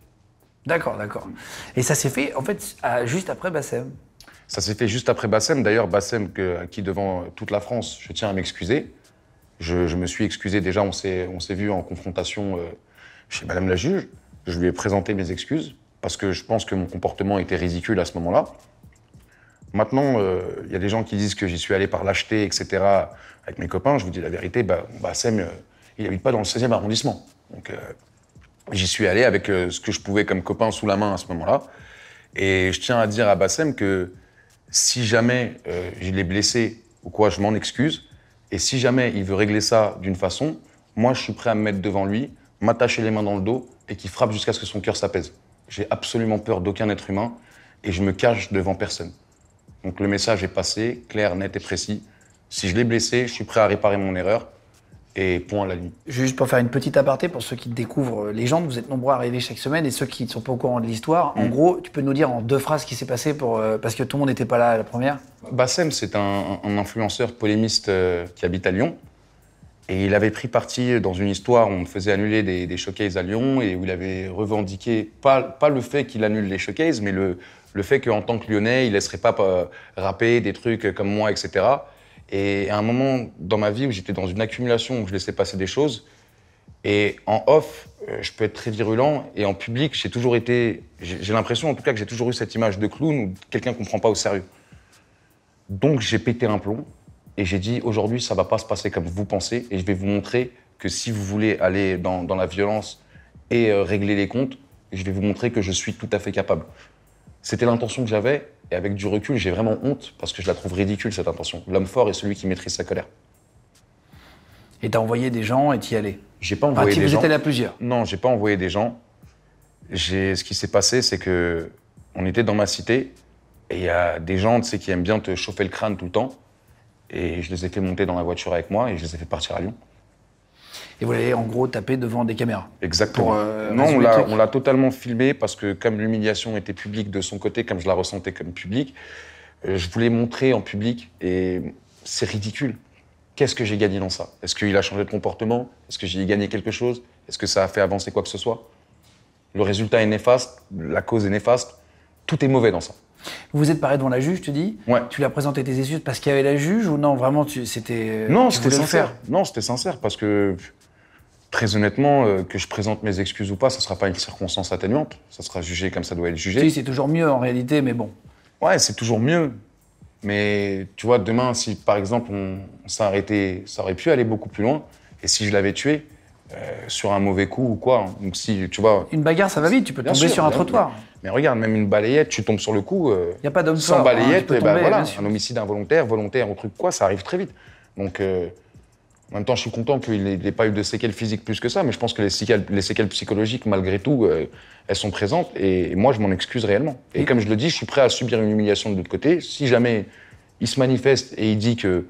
D'accord d'accord. Et ça s'est fait en fait juste après Bassem. Ça s'est fait juste après Bassem. D'ailleurs, Bassem, à qui, devant toute la France, je tiens à m'excuser. Je, me suis excusé. Déjà, on s'est vu en confrontation euh, chez Madame la juge. Je lui ai présenté mes excuses parce que je pense que mon comportement était ridicule à ce moment-là. Maintenant, euh, il y a des gens qui disent que j'y suis allé par lâcheté, etc. Avec mes copains, je vous dis la vérité, bah, Bassem, euh, il n'habite pas dans le 16e arrondissement. Donc, j'y suis allé avec ce que je pouvais comme copain sous la main à ce moment-là. Et je tiens à dire à Bassem que si jamais euh, je l'ai blessé ou quoi, je m'en excuse. Et si jamais il veut régler ça d'une façon, moi, je suis prêt à me mettre devant lui, m'attacher les mains dans le dos et qu'il frappe jusqu'à ce que son cœur s'apaise. J'ai absolument peur d'aucun être humain et je me cache devant personne. Donc le message est passé, clair, net et précis. Si je l'ai blessé, je suis prêt à réparer mon erreur et point la nuit. Juste pour faire une petite aparté pour ceux qui découvrent les gens, vous êtes nombreux à arriver chaque semaine et ceux qui ne sont pas au courant de l'histoire, en mm. gros, tu peux nous dire en deux phrases ce qui s'est passé pour, euh, parce que tout le monde n'était pas là la première Bassem, c'est un, influenceur polémiste euh, qui habite à Lyon et il avait pris parti dans une histoire où on faisait annuler des, des showcases à Lyon et où il avait revendiqué pas, le fait qu'il annule les showcases, mais le, le fait qu'en tant que Lyonnais, il ne laisserait pas euh, rapper des trucs comme moi, etc. Et à un moment dans ma vie où j'étais dans une accumulation, où je laissais passer des choses, et en off, euh, je peux être très virulent, et en public, j'ai toujours été. J'ai l'impression, en tout cas, que j'ai toujours eu cette image de clown ou quelqu'un qu'on ne prend pas au sérieux. Donc j'ai pété un plomb, et j'ai dit aujourd'hui, ça ne va pas se passer comme vous pensez, et je vais vous montrer que si vous voulez aller dans, la violence et euh, régler les comptes, je vais vous montrer que je suis tout à fait capable. C'était l'intention que j'avais, et avec du recul, j'ai vraiment honte parce que je la trouve ridicule, cette intention. L'homme fort est celui qui maîtrise sa colère. Et t'as envoyé des gens et t'y allais J'ai pas envoyé ah, des vous gens. Vous plusieurs Non, j'ai pas envoyé des gens. Ce qui s'est passé, c'est que on était dans ma cité, et il y a des gens tu sais, qui aiment bien te chauffer le crâne tout le temps. Et je les ai fait monter dans la voiture avec moi et je les ai fait partir à Lyon. Et vous l'avez en gros tapé devant des caméras. Exactement. Euh, non, on l'a totalement filmé parce que comme l'humiliation était publique de son côté, comme je la ressentais comme publique, euh, je voulais montrer en public et c'est ridicule. Qu'est-ce que j'ai gagné dans ça Est-ce qu'il a changé de comportement Est-ce que j'ai gagné quelque chose Est-ce que ça a fait avancer quoi que ce soit Le résultat est néfaste, la cause est néfaste, tout est mauvais dans ça. Vous êtes paré devant la juge, tu dis ouais. Tu lui as présenté tes excuses parce qu'il y avait la juge ou non Vraiment, c'était. Euh, non, c'était sincère. Non, c'était sincère parce que très honnêtement, euh, que je présente mes excuses ou pas, ça ne sera pas une circonstance atténuante. Ça sera jugé comme ça doit être jugé. Si, c'est toujours mieux en réalité, mais bon. Ouais, c'est toujours mieux. Mais tu vois, demain, si par exemple on, arrêté, ça aurait pu aller beaucoup plus loin. Et si je l'avais tué, euh, sur un mauvais coup ou quoi. Hein. Donc si, tu vois... Une bagarre, ça va vite, tu peux tomber sur un trottoir. Mais, regarde, même une balayette, tu tombes sur le coup. Il euh, n'y a pas d'homme Sans balayette, un homicide involontaire, volontaire, ou truc quoi, ça arrive très vite. Donc en même temps, je suis content qu'il n'ait pas eu de séquelles physiques plus que ça, mais je pense que les séquelles, les séquelles psychologiques, malgré tout, euh, elles sont présentes et moi, je m'en excuse réellement. Et, comme je le dis, je suis prêt à subir une humiliation de l'autre côté. Si jamais il se manifeste et il dit que,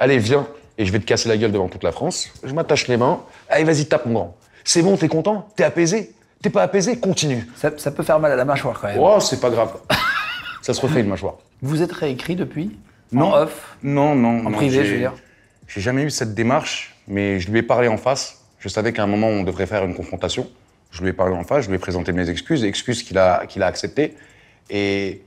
allez, viens, et je vais te casser la gueule devant toute la France, je m'attache les mains, allez, vas-y, tape mon grand. C'est bon, t'es content, t'es apaisé, t'es pas apaisé, continue. Ça, peut faire mal à la mâchoire quand même. Oh, c'est pas grave. ça se refait une mâchoire. Vous êtes réécrit depuis Non. off Non, non. En privé, je veux dire. J'ai jamais eu cette démarche, mais je lui ai parlé en face. Je savais qu'à un moment, on devrait faire une confrontation. Je lui ai parlé en face, je lui ai présenté mes excuses, excuses qu'il a, qu'il a acceptées. Et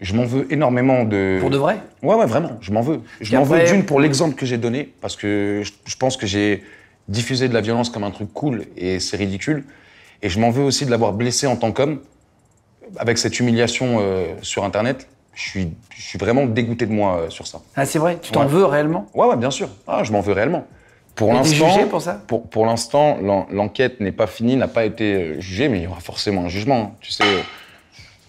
je m'en veux énormément de. Pour de vrai Ouais, ouais, vraiment, je m'en veux. Je m'en veux d'une pour l'exemple que j'ai donné, parce que je pense que j'ai diffusé de la violence comme un truc cool et c'est ridicule. Et je m'en veux aussi de l'avoir blessé en tant qu'homme, avec cette humiliation euh, sur Internet je suis, je suis vraiment dégoûté de moi euh, sur ça. Ah, c'est vrai Tu t'en veux réellement ouais, ouais, bien sûr. Ah, je m'en veux réellement. Pour l'instant, pour ça Pour, l'instant, l'enquête n'est pas finie, n'a pas été euh, jugée, mais il y aura forcément un jugement. Hein. Tu sais, euh,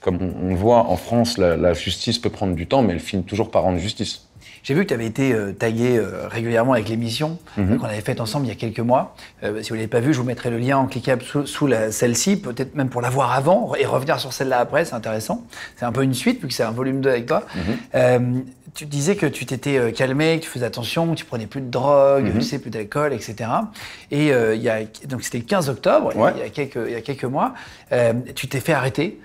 comme on, on, voit en France, la, la, justice peut prendre du temps, mais elle finit toujours par rendre justice. J'ai vu que tu avais été euh, tagué euh, régulièrement avec l'émission mhm. euh, qu'on avait faite ensemble il y a quelques mois. si vous ne l'avez pas vu, je vous mettrai le lien en cliquable sous, sous celle-ci, peut-être même pour la voir avant et revenir sur celle-là après, c'est intéressant. C'est un peu une suite, vu que c'est un volume 2 avec toi. Mhm tu disais que tu t'étais euh, calmé, que tu faisais attention, que tu prenais plus de drogue, mhm. plus d'alcool, etc. Et euh, donc c'était le 15 octobre, il, y a quelques, mois, euh, tu t'es fait arrêter.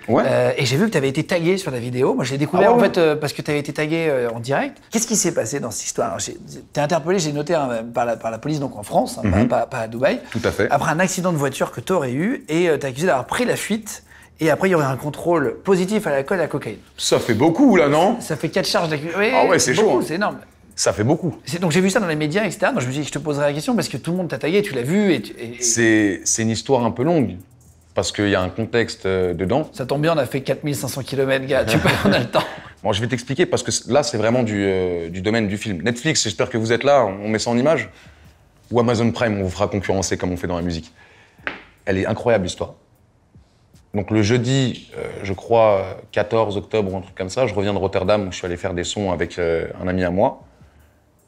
et j'ai vu que tu avais été tagué sur la vidéo. Moi, je l'ai découvert ah en fait parce que tu avais été tagué en direct. Qu'est-ce qui s'est passé dans cette histoire Tu interpellé, j'ai noté, hein, par, la, police donc en France, hein, mhm. pas, à Dubaï. Tout à fait. Après un accident de voiture que tu aurais eu et tu accusé d'avoir pris la fuite et après, il y aurait un contrôle positif à l'alcool et à la cocaïne. Ça fait beaucoup, là, non Ça fait quatre charges d'alcool. ah ouais, c'est chaud. Hein. C'est énorme. Ça fait beaucoup. Donc j'ai vu ça dans les médias, etc. je me suis dit, je te poserai la question parce que tout le monde t'a taillé, tu l'as vu. Et, C'est une histoire un peu longue parce qu'il y a un contexte euh, dedans. Ça tombe bien, on a fait 4500 km, gars. tu peux, on a le temps. Bon, je vais t'expliquer parce que là, c'est vraiment du, euh, du, domaine du film. Netflix, j'espère que vous êtes là, on met ça en image. Ou Amazon Prime, on vous fera concurrencer comme on fait dans la musique. Elle est incroyable, l'histoire donc le jeudi, euh, je crois, 14 octobre ou un truc comme ça, je reviens de Rotterdam où je suis allé faire des sons avec euh, un ami à moi.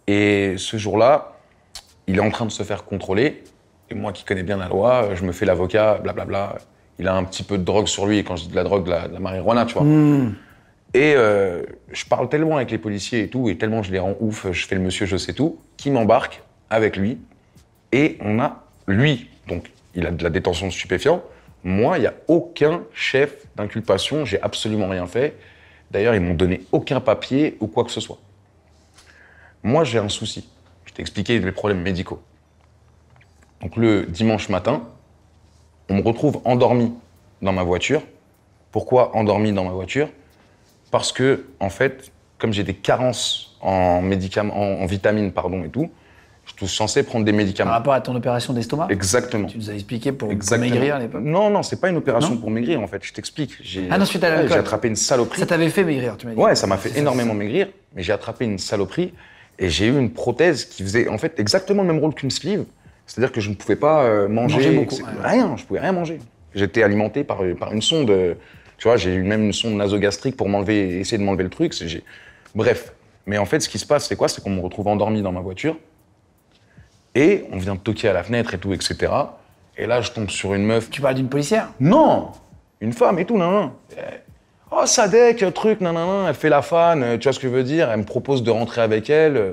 Et ce jour-là, il est en train de se faire contrôler. Et moi qui connais bien la loi, je me fais l'avocat, blablabla. Il a un petit peu de drogue sur lui, et quand je dis de la drogue, de la, de la marijuana, tu vois. Hmm. Et euh, je parle tellement avec les policiers et tout, et tellement je les rends ouf, je fais le monsieur je sais tout, qui m'embarque avec lui. Et on a lui, donc il a de la détention de moi, il n'y a aucun chef d'inculpation, j'ai absolument rien fait. D'ailleurs, ils m'ont donné aucun papier ou quoi que ce soit. Moi, j'ai un souci. Je t'ai expliqué mes problèmes médicaux. Donc le dimanche matin, on me retrouve endormi dans ma voiture. Pourquoi endormi dans ma voiture Parce que, en fait, comme j'ai des carences en en vitamines, pardon, et tout, tous censés prendre des médicaments. Par rapport à ton opération d'estomac Exactement. Tu nous as expliqué pour, maigrir à l'époque Non, non, c'est pas une opération pour maigrir en fait, je t'explique. Ah non, suite à J'ai attrapé une saloperie. Ça t'avait fait maigrir, tu m'as dit Ouais, ça m'a fait énormément maigrir, mais j'ai attrapé une saloperie et j'ai eu une prothèse qui faisait en fait exactement le même rôle qu'une sleeve. C'est-à-dire que je ne pouvais pas euh, manger. beaucoup, Rien, je pouvais rien manger. J'étais alimenté par, euh, par une sonde. Euh, tu vois, j'ai eu même une sonde nasogastrique pour m'enlever, essayer de m'enlever le truc. Bref. Mais en fait, ce qui se passe, c'est quoi C'est qu'on me retrouve endormi dans ma voiture. Et on vient de toquer à la fenêtre et tout, etc. Et là, je tombe sur une meuf. Tu parles d'une policière Non Une femme et tout, non non. Oh, Sadek, truc, non non non. elle fait la fan, euh, tu vois ce que je veux dire Elle me propose de rentrer avec elle. Euh,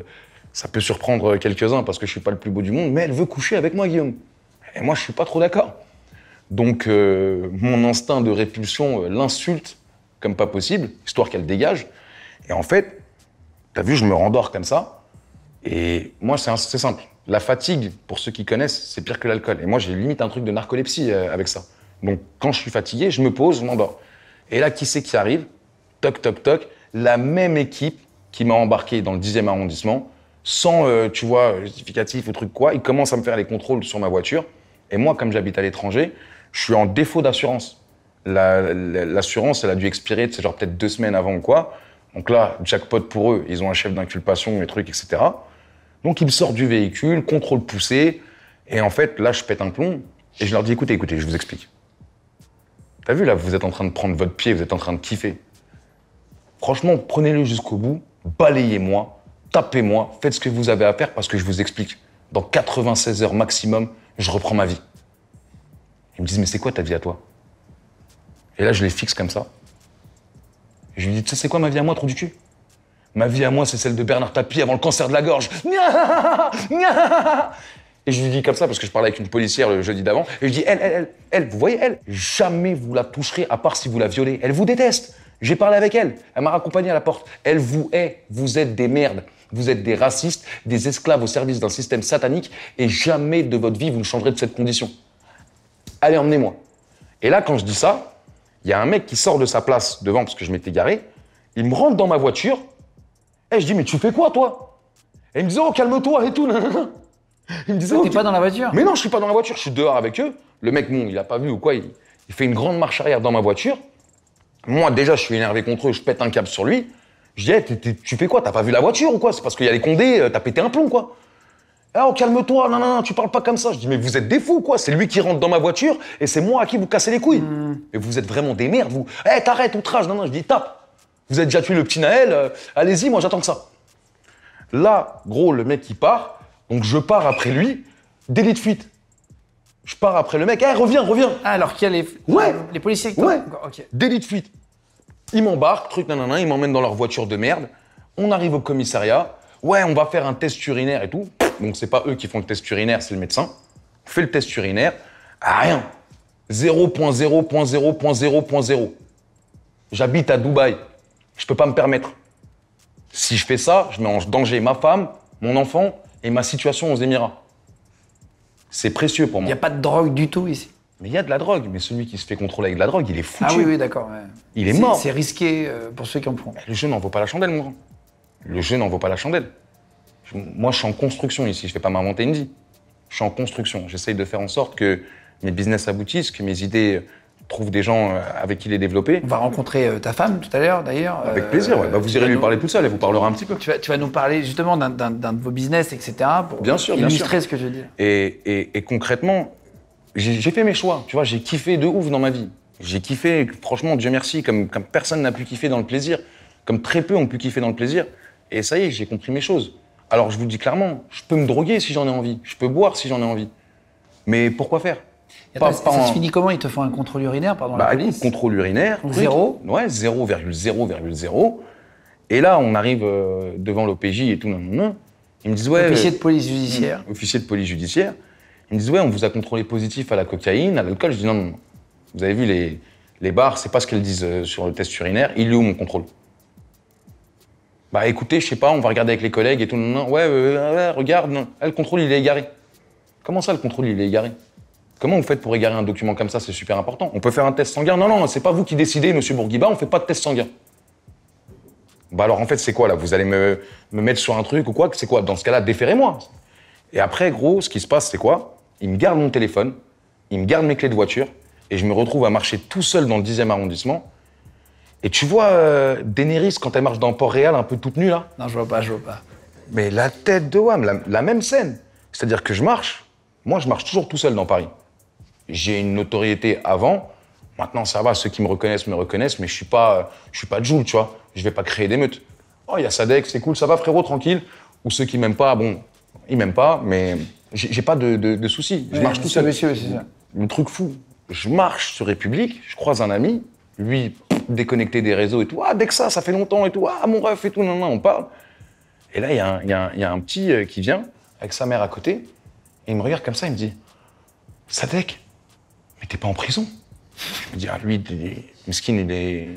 ça peut surprendre euh, quelques-uns parce que je suis pas le plus beau du monde, mais elle veut coucher avec moi, Guillaume. Et moi, je suis pas trop d'accord. Donc, mon instinct de répulsion l'insulte comme pas possible, histoire qu'elle dégage. Et en fait, t'as vu, je me rendors comme ça. Et moi, c'est simple. La fatigue, pour ceux qui connaissent, c'est pire que l'alcool. Et moi, j'ai limite un truc de narcolepsie euh, avec ça. Donc, quand je suis fatigué, je me pose, je m'endors. Et là, qui c'est qui arrive Toc, toc, toc. La même équipe qui m'a embarqué dans le 10e arrondissement, sans, euh, tu vois, justificatif ou truc quoi, ils commencent à me faire les contrôles sur ma voiture. Et moi, comme j'habite à l'étranger, je suis en défaut d'assurance. L'assurance, elle a dû expirer, c'est genre peut-être deux semaines avant ou quoi. Donc là, jackpot pour eux, ils ont un chef d'inculpation, et trucs, etc. Donc il sort du véhicule, contrôle poussé, et en fait, là, je pète un plomb, et je leur dis, écoutez, écoutez, je vous explique. T'as vu, là, vous êtes en train de prendre votre pied, vous êtes en train de kiffer. Franchement, prenez-le jusqu'au bout, balayez-moi, tapez-moi, faites ce que vous avez à faire, parce que je vous explique. Dans 96 heures maximum, je reprends ma vie. Ils me disent, mais c'est quoi ta vie à toi Et là, je les fixe comme ça. je lui dis, tu sais, c'est quoi ma vie à moi, trou du cul Ma vie à moi, c'est celle de Bernard Tapie avant le cancer de la gorge. Et je lui dis comme ça, parce que je parlais avec une policière le jeudi d'avant, et je lui dis, elle, elle, elle, vous voyez, elle, jamais vous la toucherez à part si vous la violez. Elle vous déteste. J'ai parlé avec elle. Elle m'a raccompagné à la porte. Elle vous hait. Vous êtes des merdes. Vous êtes des racistes, des esclaves au service d'un système satanique, et jamais de votre vie vous ne changerez de cette condition. Allez, emmenez-moi. Et là, quand je dis ça, il y a un mec qui sort de sa place devant parce que je m'étais garé. Il me rentre dans ma voiture, et eh, je dis, mais tu fais quoi, toi Et ils me disait, oh, calme-toi et tout. Il me disait, oh, t'es pas dans la voiture Mais non, je suis pas dans la voiture, je suis dehors avec eux. Le mec, bon, il a pas vu ou quoi, il, fait une grande marche arrière dans ma voiture. Moi, déjà, je suis énervé contre eux, je pète un câble sur lui. Je dis, eh, tu fais quoi T'as pas vu la voiture ou quoi C'est parce qu'il y a les condés, euh, t'as pété un plomb, quoi. Ah, oh, calme-toi, non, non, non, tu parles pas comme ça. Je dis, mais vous êtes des fous, quoi. C'est lui qui rentre dans ma voiture et c'est moi à qui vous cassez les couilles. Et hmm. Mais vous êtes vraiment des merdes, vous. Eh, hey, t'arrêtes, outrage, non, non, je dis, tape. Vous avez déjà tué le petit Naël, euh, allez-y, moi j'attends que ça. Là, gros, le mec il part, donc je pars après lui, délit de fuite. Je pars après le mec, eh, reviens, reviens ah, alors qu'il y a les, Ouais. les policiers Ouais. Ok. Délit de fuite. Ils m'embarquent, truc nanana, ils m'emmènent dans leur voiture de merde. On arrive au commissariat. Ouais, on va faire un test urinaire et tout. Donc c'est pas eux qui font le test urinaire, c'est le médecin. On fait le test urinaire. Ah, rien. 0.0.0.0.0. J'habite à Dubaï. Je peux pas me permettre. Si je fais ça, je mets en danger ma femme, mon enfant et ma situation aux Émirats. C'est précieux pour moi. Il n'y a pas de drogue du tout ici. Mais il y a de la drogue, mais celui qui se fait contrôler avec de la drogue, il est foutu. Ah oui, d'accord. Il est, mort. C'est risqué euh, pour ceux qui en font. Le jeu n'en vaut pas la chandelle, mon grand. Le jeu n'en vaut pas la chandelle. moi, je suis en construction ici, je ne fais pas m'inventer une vie. Je suis en construction. J'essaye de faire en sorte que mes business aboutissent, que mes idées trouve des gens euh, avec qui les développer. On va rencontrer euh, ta femme tout à l'heure, d'ailleurs. Avec plaisir, euh, bah, vous irez lui parler tout seul, elle vous parlera un petit peu. Tu vas, tu vas nous parler justement d'un de vos business, etc., pour bien sûr, illustrer sûr. ce que je veux dire. Et, concrètement, j'ai fait mes choix, tu vois, j'ai kiffé de ouf dans ma vie. J'ai kiffé, franchement, Dieu merci, comme, comme personne n'a pu kiffer dans le plaisir, comme très peu ont pu kiffer dans le plaisir. Et ça y est, j'ai compris mes choses. Alors je vous le dis clairement, je peux me droguer si j'en ai envie, je peux boire si j'en ai envie. Mais pourquoi faire pas, ça se finit comment Ils te font un contrôle urinaire pendant bah, la Contrôle urinaire. zéro Ouais, 0,0,0. Et là, on arrive euh, devant l'OPJ et tout. Non, non, non. Ils me disent Officier euh, de police judiciaire. Hmm, officier de police judiciaire. Ils me disent ouais, on vous a contrôlé positif à la cocaïne, à l'alcool. Je dis non, non, non. Vous avez vu les, les bars, c'est pas ce qu'elles disent euh, sur le test urinaire. Il est où mon contrôle Bah écoutez, je sais pas, on va regarder avec les collègues et tout. Non, non. Ouais, regarde, non. Ah, le contrôle il est égaré. Comment ça, le contrôle il est égaré Comment vous faites pour égarer un document comme ça C'est super important. On peut faire un test sanguin. Non, non, c'est pas vous qui décidez, monsieur Bourguiba, on fait pas de test sanguin. Bah alors en fait, c'est quoi là Vous allez me, mettre sur un truc ou quoi C'est quoi Dans ce cas-là, déférez-moi. Et après, gros, ce qui se passe, c'est quoi Il me garde mon téléphone, il me garde mes clés de voiture, et je me retrouve à marcher tout seul dans le 10e arrondissement. Et tu vois euh, Daenerys quand elle marche dans Port-Réal un peu toute nue là Non, je vois pas, je vois pas. Mais la tête de Wham, la même scène. C'est-à-dire que je marche, moi je marche toujours tout seul dans Paris j'ai une notoriété avant. Maintenant, ça va, ceux qui me reconnaissent me reconnaissent, mais je suis pas, je suis pas Joule, tu vois. Je vais pas créer des meutes. Oh, il y a Sadek, c'est cool, ça va frérot, tranquille. Ou ceux qui m'aiment pas, bon, ils m'aiment pas, mais j'ai pas de, soucis. Je marche tout seul. Monsieur, c'est truc fou. Je marche sur République, je croise un ami, lui déconnecté des réseaux et tout. Ah, dès ça, ça fait longtemps et tout. Ah, mon ref et tout, non, non, on parle. Et là, il y, y, a un petit euh, qui vient avec sa mère à côté et il me regarde comme ça, il me dit Sadek, mais t'es pas en prison. Je me dis, ah, lui, Miskin, il est,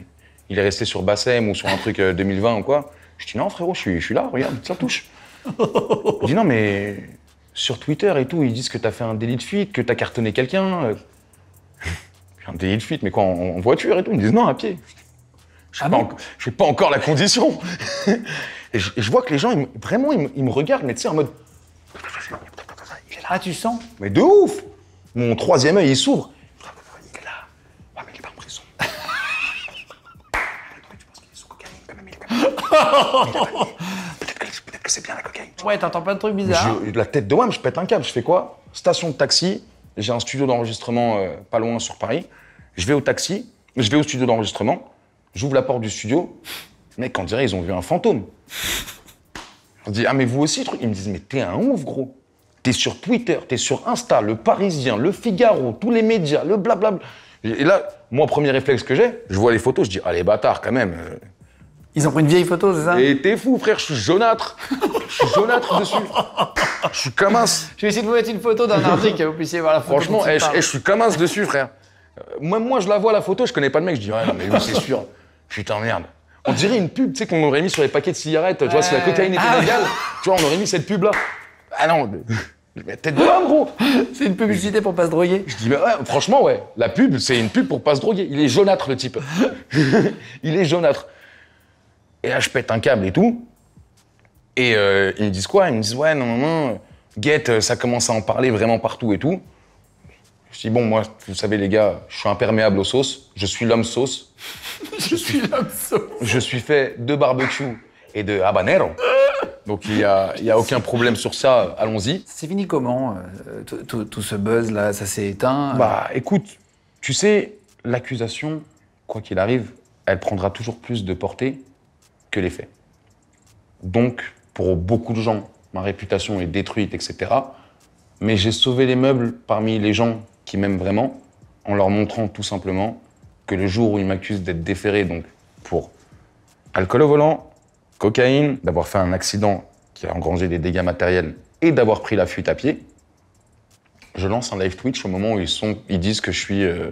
il est resté sur Bassem ou sur un truc 2020 euh, ou quoi. Je dis, non, frérot, je suis, là, regarde, ça touche. Il dit, non, mais sur Twitter et tout, ils disent que t'as fait un délit de fuite, que t'as cartonné quelqu'un. Euh. Un délit de fuite, mais quoi, en, voiture et tout Ils me disent, non, à pied. Je ah n'ai pas, encore la condition. et, je, vois que les gens, ils, vraiment, ils, me regardent, mais tu sais, en mode. Il est là. tu sens Mais de ouf Mon troisième œil, il s'ouvre. peut-être que, c'est bien la cocaïne. Ouais, t'entends plein de trucs bizarres. la tête de WAM, je pète un câble. Je fais quoi Station de taxi. J'ai un studio d'enregistrement euh, pas loin sur Paris. Je vais au taxi. Je vais au studio d'enregistrement. J'ouvre la porte du studio. Mec, on dirait ils ont vu un fantôme. On dit, ah mais vous aussi, truc. Ils me disent, mais t'es un ouf, gros. T'es sur Twitter, t'es sur Insta, le Parisien, le Figaro, tous les médias, le blablabla. Et là, moi, premier réflexe que j'ai, je vois les photos, je dis, ah les bâtards, quand même, euh, ils ont pris une vieille photo, c'est ça Et t'es fou, frère, je suis jaunâtre. je suis jaunâtre dessus. Je suis camasse. Je vais essayer de vous mettre une photo d'un article que vous puissiez voir la photo. Franchement, eh, je, suis eh, suis camasse dessus, frère. Euh, moi moi, je la vois la photo, je connais pas le mec, je dis, ouais, non, mais c'est sûr. Putain, merde. On dirait une pub, tu sais, qu'on aurait mis sur les paquets de cigarettes. Tu vois, si la cocaïne ah était légale, tu vois, on aurait mis cette pub-là. Ah non, mais tête de gros C'est une publicité pour pas se droguer Je dis, mais ouais, franchement, ouais. La pub, c'est une pub pour pas se droguer. Il est jaunâtre, le type. Il est jaunâtre. Et là, je pète un câble et tout. Et euh, ils me disent quoi Ils me disent, ouais, non, non, non, Get, euh, ça commence à en parler vraiment partout et tout. Je dis, bon, moi, vous savez, les gars, je suis imperméable aux sauces. Je suis l'homme sauce. je suis l'homme sauce. Je suis fait de barbecue et de habanero. Donc il n'y a, y a, aucun problème sur ça, allons-y. C'est fini comment euh, tout, ce buzz-là, ça s'est éteint Bah écoute, tu sais, l'accusation, quoi qu'il arrive, elle prendra toujours plus de portée que les faits. Donc, pour beaucoup de gens, ma réputation est détruite, etc. Mais j'ai sauvé les meubles parmi les gens qui m'aiment vraiment en leur montrant tout simplement que le jour où ils m'accusent d'être déféré, donc pour alcool au volant, cocaïne, d'avoir fait un accident qui a engrangé des dégâts matériels et d'avoir pris la fuite à pied, je lance un live Twitch au moment où ils, sont, ils disent que je suis euh,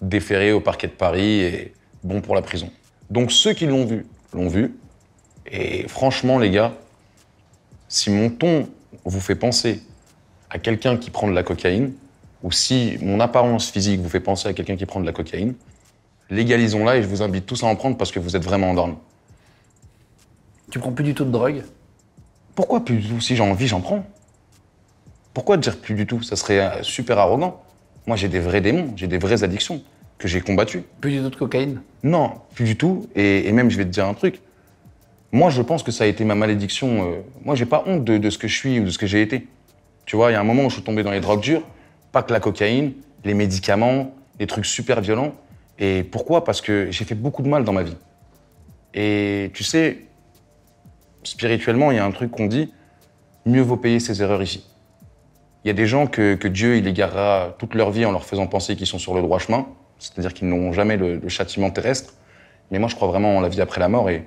déféré au parquet de Paris et bon pour la prison. Donc ceux qui l'ont vu l'ont vu. Et franchement, les gars, si mon ton vous fait penser à quelqu'un qui prend de la cocaïne, ou si mon apparence physique vous fait penser à quelqu'un qui prend de la cocaïne, légalisons-la et je vous invite tous à en prendre parce que vous êtes vraiment endormis. Tu prends plus du tout de drogue Pourquoi plus du tout Si j'ai envie, j'en prends. Pourquoi dire plus du tout Ça serait euh, super arrogant. Moi, j'ai des vrais démons, j'ai des vraies addictions que j'ai combattu. Plus du tout de cocaïne Non, plus du tout. Et, même, je vais te dire un truc. Moi, je pense que ça a été ma malédiction. Euh, moi, j'ai pas honte de, ce que je suis ou de ce que j'ai été. Tu vois, il y a un moment où je suis tombé dans les drogues dures, pas que la cocaïne, les médicaments, les trucs super violents. Et pourquoi Parce que j'ai fait beaucoup de mal dans ma vie. Et tu sais, spirituellement, il y a un truc qu'on dit mieux vaut payer ses erreurs ici. Il y a des gens que, que Dieu il égarera toute leur vie en leur faisant penser qu'ils sont sur le droit chemin, c'est-à-dire qu'ils n'auront jamais le, châtiment terrestre. Mais moi, je crois vraiment en la vie après la mort et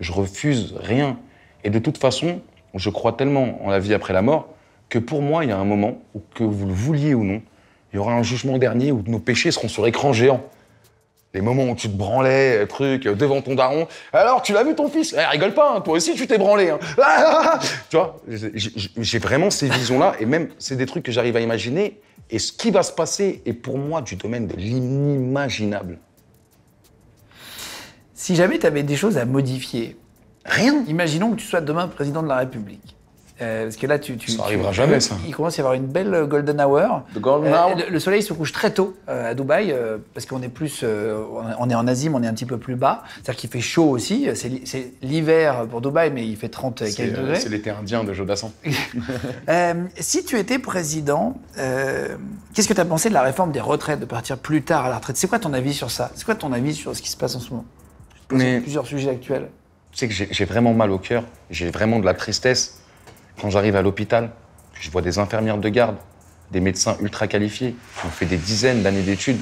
je refuse rien. Et de toute façon, je crois tellement en la vie après la mort que pour moi, il y a un moment où, que vous le vouliez ou non, il y aura un jugement dernier où nos péchés seront sur écran géant. Les moments où tu te branlais, euh, truc, euh, devant ton daron. Alors, tu l'as vu ton fils eh, Rigole pas, hein, toi aussi tu t'es branlé. Hein. tu vois, j'ai vraiment ces visions-là, et même, c'est des trucs que j'arrive à imaginer, et ce qui va se passer est pour moi du domaine de l'inimaginable. Si jamais tu avais des choses à modifier, rien. Imaginons que tu sois demain président de la République. Euh, parce que là, tu, ça n'arrivera jamais, ça. Il commence à y avoir une belle euh, golden hour. Euh, le, soleil se couche très tôt à Dubaï parce qu'on est plus, on est en Asie, mais on est un petit peu plus bas. C'est-à-dire qu'il fait chaud aussi. C'est l'hiver pour Dubaï, mais il fait 30 degrés. C'est l'été indien de Joe Dassin. si tu étais président, qu'est-ce que tu as pensé de la réforme des retraites, de partir plus tard à la retraite C'est quoi ton avis sur ça C'est quoi ton avis sur ce qui se passe en ce moment mais, Plusieurs sujets actuels. Tu sais que j'ai vraiment mal au cœur. J'ai vraiment de la tristesse quand j'arrive à l'hôpital, je vois des infirmières de garde, des médecins ultra qualifiés qui ont fait des dizaines d'années d'études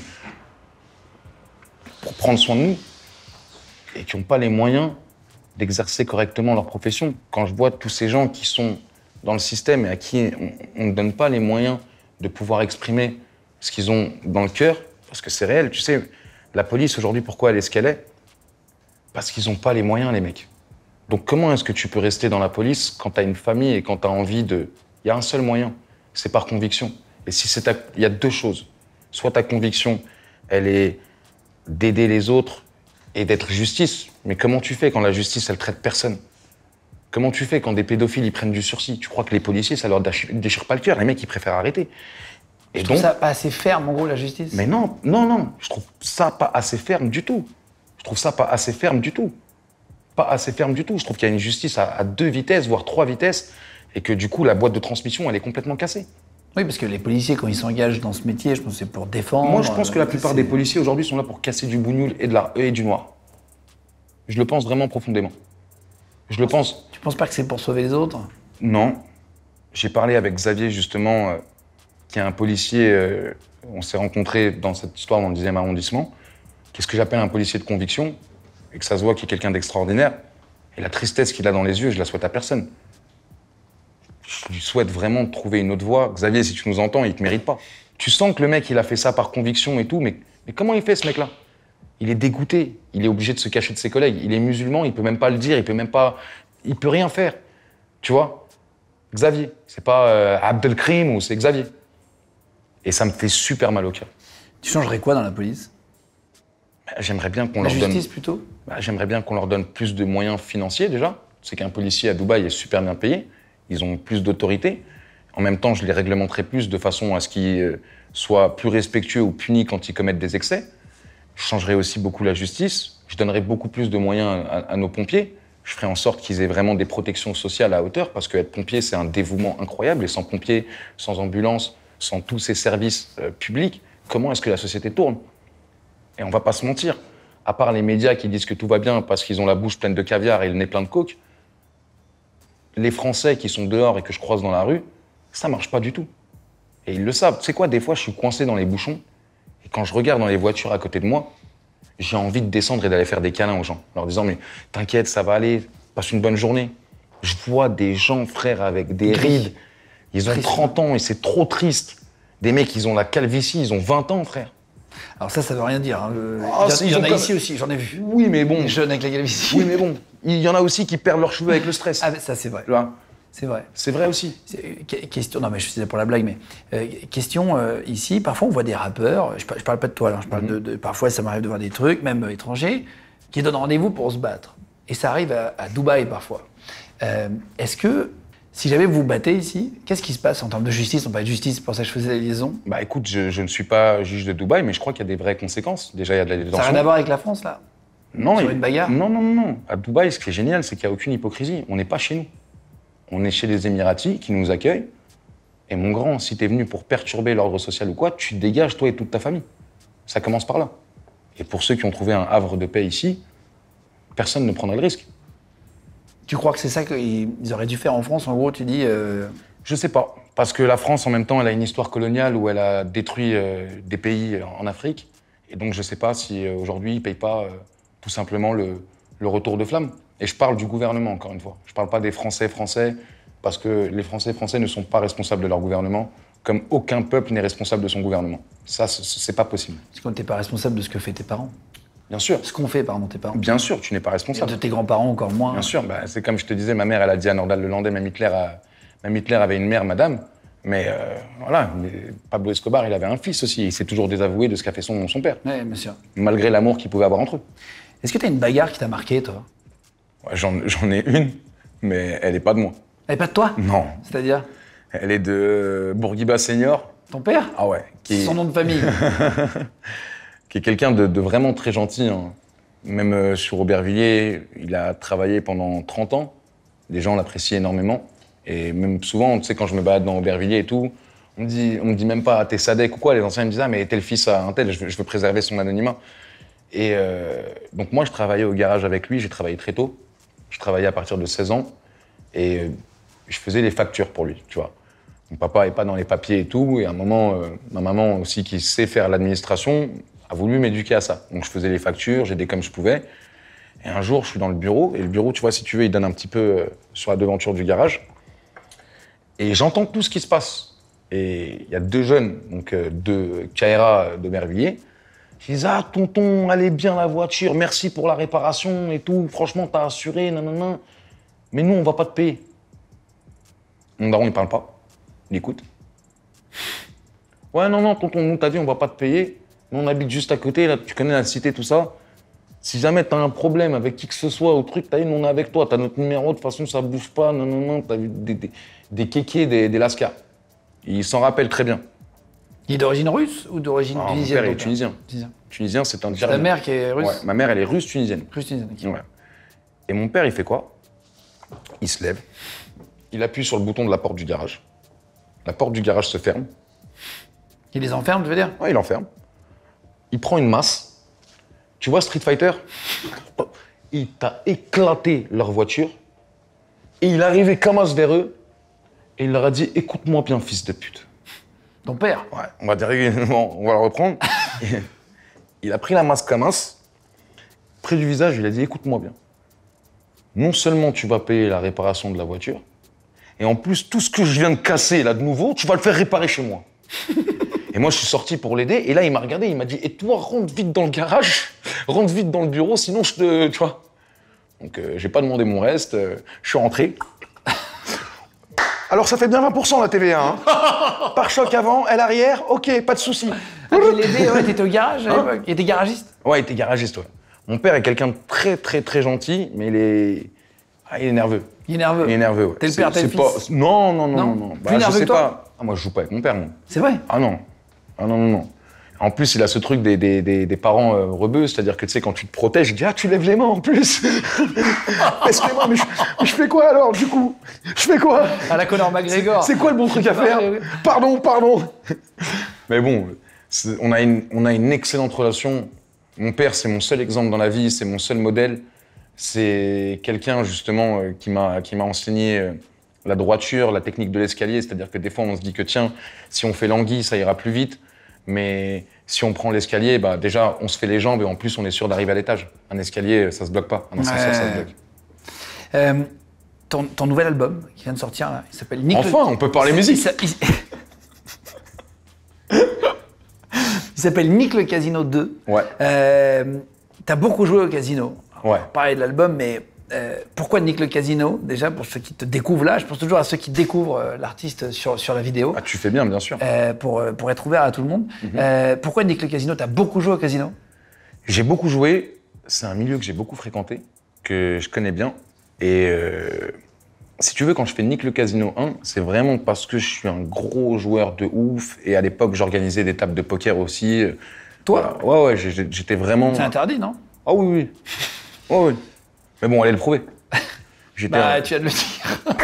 pour prendre soin de nous et qui n'ont pas les moyens d'exercer correctement leur profession. Quand je vois tous ces gens qui sont dans le système et à qui on ne donne pas les moyens de pouvoir exprimer ce qu'ils ont dans le cœur, parce que c'est réel, tu sais, la police aujourd'hui, pourquoi elle est ce qu'elle est Parce qu'ils n'ont pas les moyens, les mecs. Donc comment est-ce que tu peux rester dans la police quand tu as une famille et quand tu as envie de... Il y a un seul moyen, c'est par conviction. Et si c'est Il y a deux choses. Soit ta conviction, elle est d'aider les autres et d'être justice. Mais comment tu fais quand la justice, elle traite personne Comment tu fais quand des pédophiles, ils prennent du sursis Tu crois que les policiers, ça leur déchire pas le cœur Les mecs, ils préfèrent arrêter. Et je donc, trouve ça pas assez ferme, en gros, la justice Mais non, non, non. Je trouve ça pas assez ferme du tout. Je trouve ça pas assez ferme du tout pas assez ferme du tout. Je trouve qu'il y a une justice à, deux vitesses, voire trois vitesses, et que du coup, la boîte de transmission, elle est complètement cassée. Oui, parce que les policiers, quand ils s'engagent dans ce métier, je pense que c'est pour défendre. Moi, je pense que la euh, plupart des policiers aujourd'hui sont là pour casser du bougnoul et, de la, et du noir. Je le pense vraiment profondément. Je le pense. Tu penses pas que c'est pour sauver les autres Non. J'ai parlé avec Xavier, justement, euh, qui est un policier. Euh, on s'est rencontrés dans cette histoire dans le 10e arrondissement. Qu'est-ce que j'appelle un policier de conviction et que ça se voit qu'il est quelqu'un d'extraordinaire, et la tristesse qu'il a dans les yeux, je la souhaite à personne. Je lui souhaite vraiment de trouver une autre voie. Xavier, si tu nous entends, il te mérite pas. Tu sens que le mec, il a fait ça par conviction et tout, mais, mais comment il fait ce mec-là Il est dégoûté, il est obligé de se cacher de ses collègues, il est musulman, il peut même pas le dire, il peut même pas. Il peut rien faire. Tu vois Xavier, c'est pas euh, Abdelkrim ou c'est Xavier. Et ça me fait super mal au cœur. Tu changerais quoi dans la police J'aimerais bien qu'on leur donne. plutôt. Bah, j'aimerais bien qu'on leur donne plus de moyens financiers déjà. C'est qu'un policier à Dubaï est super bien payé. Ils ont plus d'autorité. En même temps, je les réglementerai plus de façon à ce qu'ils euh, soient plus respectueux ou punis quand ils commettent des excès. Je changerai aussi beaucoup la justice. Je donnerai beaucoup plus de moyens à, nos pompiers. Je ferai en sorte qu'ils aient vraiment des protections sociales à hauteur parce qu'être pompier, c'est un dévouement incroyable. Et sans pompiers, sans ambulance, sans tous ces services euh, publics, comment est-ce que la société tourne et on va pas se mentir. À part les médias qui disent que tout va bien parce qu'ils ont la bouche pleine de caviar et le nez plein de coke, les Français qui sont dehors et que je croise dans la rue, ça marche pas du tout. Et ils le savent. C'est quoi, des fois, je suis coincé dans les bouchons et quand je regarde dans les voitures à côté de moi, j'ai envie de descendre et d'aller faire des câlins aux gens, leur disant Mais t'inquiète, ça va aller, passe une bonne journée. Je vois des gens, frères, avec des rides. Ils ont 30 ans et c'est trop triste. Des mecs, ils ont la calvitie, ils ont 20 ans, frère. Alors ça, ça veut rien dire. Hein. Ah, il y en a ici aussi, j'en ai vu. Oui, mais bon. jeunes avec la Oui, mais bon. Il y en a aussi qui perdent leurs cheveux avec le stress. Ah, ça, c'est vrai. C'est vrai. C'est vrai aussi. Euh, question, non mais je suis pour la blague, mais euh, question euh, ici, parfois on voit des rappeurs, je, parle pas de toi je parle mhm. de, Parfois ça m'arrive de voir des trucs, même étrangers, qui donnent rendez-vous pour se battre. Et ça arrive à, Dubaï parfois. Est-ce que si jamais vous battez ici, qu'est-ce qui se passe en termes de justice On parle de justice, pour ça que je faisais la liaison. Bah écoute, je, ne suis pas juge de Dubaï, mais je crois qu'il y a des vraies conséquences. Déjà, il y a de la détention. Ça n'a rien à voir avec la France, là Non. une bagarre Non, non, non. À Dubaï, ce qui est génial, c'est qu'il n'y a aucune hypocrisie. On n'est pas chez nous. On est chez les Émiratis qui nous accueillent. Et mon grand, si t'es venu pour perturber l'ordre social ou quoi, tu te dégages, toi et toute ta famille. Ça commence par là. Et pour ceux qui ont trouvé un havre de paix ici, personne ne prendra le risque. Tu crois que c'est ça qu'ils auraient dû faire en France En gros, tu dis. Euh, je sais pas. Parce que la France, en même temps, elle a une histoire coloniale où elle a détruit euh, des pays euh, en Afrique. Et donc, je sais pas si aujourd'hui, ils payent pas tout simplement le, retour de flamme. Et je parle du gouvernement, encore une fois. Je parle pas des Français français, parce que les Français français ne sont pas responsables de leur gouvernement, comme aucun peuple n'est responsable de son gouvernement. Ça, c'est pas possible. ce quand t'es pas responsable de ce que fait tes parents. Bien sûr. Ce qu'on fait, par tes parents. Bien sûr, tu n'es pas responsable. de tes grands-parents encore moins. Bien sûr, bah, c'est comme je te disais, ma mère, elle a dit à Nordal le Landais, même Hitler, avait une mère, madame. Mais euh, voilà, Pablo Escobar, il avait un fils aussi. Il s'est toujours désavoué de ce qu'a fait son, son père. Oui, bien Malgré l'amour qu'il pouvait avoir entre eux. Est-ce que tu as une bagarre qui t'a marqué, toi J'en ai une, mais elle n'est pas de moi. Elle n'est pas de toi Non. C'est-à-dire Elle est de Bourguiba Senior. Ton père Ah ouais. Qui... Son nom de famille. qui est quelqu'un de, vraiment très gentil. Hein. Même euh, sur Aubervilliers, il a travaillé pendant 30 ans. Les gens l'apprécient énormément. Et même souvent, tu sais, quand je me balade dans Aubervilliers et tout, on me dit, on me dit même pas t'es Sadek ou quoi. Les anciens me disent ah mais tel fils à un tel, je veux, préserver son anonymat. Et euh, donc moi je travaillais au garage avec lui, j'ai travaillé très tôt. Je travaillais à partir de 16 ans et euh, je faisais les factures pour lui, tu vois. Mon papa est pas dans les papiers et tout. Et à un moment, ma maman aussi qui sait faire l'administration a voulu m'éduquer à ça. Donc je faisais les factures, j'aidais comme je pouvais. Et un jour, je suis dans le bureau, et le bureau, tu vois, si tu veux, il donne un petit peu euh, sur la devanture du garage. Et j'entends tout ce qui se passe. Et il y a deux jeunes, donc euh, deux Kaira de Mervilliers, qui disent Ah, tonton, allez bien la voiture, merci pour la réparation et tout, franchement, t'as assuré, nanana. Mais nous, on va pas te payer. Mon daron, il parle pas, il écoute. Ouais, non, non, tonton, nous, t'as dit, on va pas te payer. Nous, on habite juste à côté, là, tu connais la cité, tout ça. Si jamais t'as un problème avec qui que ce soit ou truc, t'as une, on est avec toi, t'as notre numéro, de toute façon, ça bouffe pas, non, non, non, t'as vu des, des, des kékés, des, lascars. Ils s'en rappellent très bien. Il est d'origine russe ou d'origine ah, tunisienne Mon père est hein tunisien. Tunisien, c'est un C'est Ta mère qui est russe Ma mère, elle est russe tunisienne. Russe tunisienne, Et mon père, il fait quoi Il se lève, il appuie sur le bouton de la porte du garage. La porte du garage se ferme. Il les enferme, tu veux dire Ouais, il enferme il prend une masse. Tu vois Street Fighter Il t'a éclaté leur voiture. Et il arrivait comme as vers eux. Et il leur a dit Écoute-moi bien, fils de pute. Ton père Ouais, on va dire, on va le reprendre. il a pris la masse comme Près du visage, il a dit Écoute-moi bien. Non seulement tu vas payer la réparation de la voiture, et en plus, tout ce que je viens de casser là de nouveau, tu vas le faire réparer chez moi. Et moi, je suis sorti pour l'aider. Et là, il m'a regardé, il m'a dit Et toi, rentre vite dans le garage, rentre vite dans le bureau, sinon je te. Tu vois Donc, euh, j'ai pas demandé mon reste. Euh, je suis rentré. Alors, ça fait bien 20% la TVA. Hein. 1 Par choc avant, elle arrière, ok, pas de souci. Ah, l'aider, ouais, t'étais au garage à hein l'époque. il était garagiste Ouais, il était garagiste, ouais. Mon père est quelqu'un de très, très, très gentil, mais il est. Ah, il est nerveux. Il est nerveux. Il est nerveux. Ouais. T'es le père, t'es fils. Non, non, non, non. Bah, nerveux toi. pas. Ah, moi, je joue pas avec mon père, non. C'est vrai Ah non. Ah non, non, non. En plus, il a ce truc des, des, des, parents euh, c'est-à-dire que tu sais, quand tu te protèges, tu dis Ah, tu lèves les mains en plus excuse moi mais, je, fais quoi alors du coup Je fais quoi À la Conor McGregor C'est quoi le bon truc à ah, faire Pardon, pardon Mais bon, on a, une, on a une excellente relation. Mon père, c'est mon seul exemple dans la vie, c'est mon seul modèle. C'est quelqu'un justement euh, m'a qui m'a enseigné. Euh, la droiture, la technique de l'escalier, c'est-à-dire que des fois on se dit que tiens, si on fait l'anguille, ça ira plus vite. Mais si on prend l'escalier, bah, déjà, on se fait les jambes et en plus, on est sûr d'arriver à l'étage. Un escalier, euh, ça se bloque pas. Un ascenseur, ça ça se bloque. Euh, ton, ton, nouvel album qui vient de sortir, il s'appelle Nick. Enfin, on peut parler musique. Il, s'appelle Nick le Casino 2. Ouais. Euh, T'as beaucoup joué au casino. Ouais. On de l'album, mais euh, pourquoi Nick le Casino Déjà, pour ceux qui te découvrent là, je pense toujours à ceux qui découvrent euh, l'artiste sur, sur la vidéo. Ah, tu fais bien, bien sûr. Euh, pour, pour être ouvert à tout le monde. Mhm. pourquoi Nick le Casino Tu as beaucoup joué au casino J'ai beaucoup joué. C'est un milieu que j'ai beaucoup fréquenté, que je connais bien. Et si tu veux, quand je fais Nick le Casino 1, c'est vraiment parce que je suis un gros joueur de ouf. Et à l'époque, j'organisais des tables de poker aussi. Toi Ouais, ouais, j'étais vraiment. C'est interdit, non Ah oui, oui. Oh, oui. Mais bon, allez le prouver. J'étais Bah, tu viens de le dire.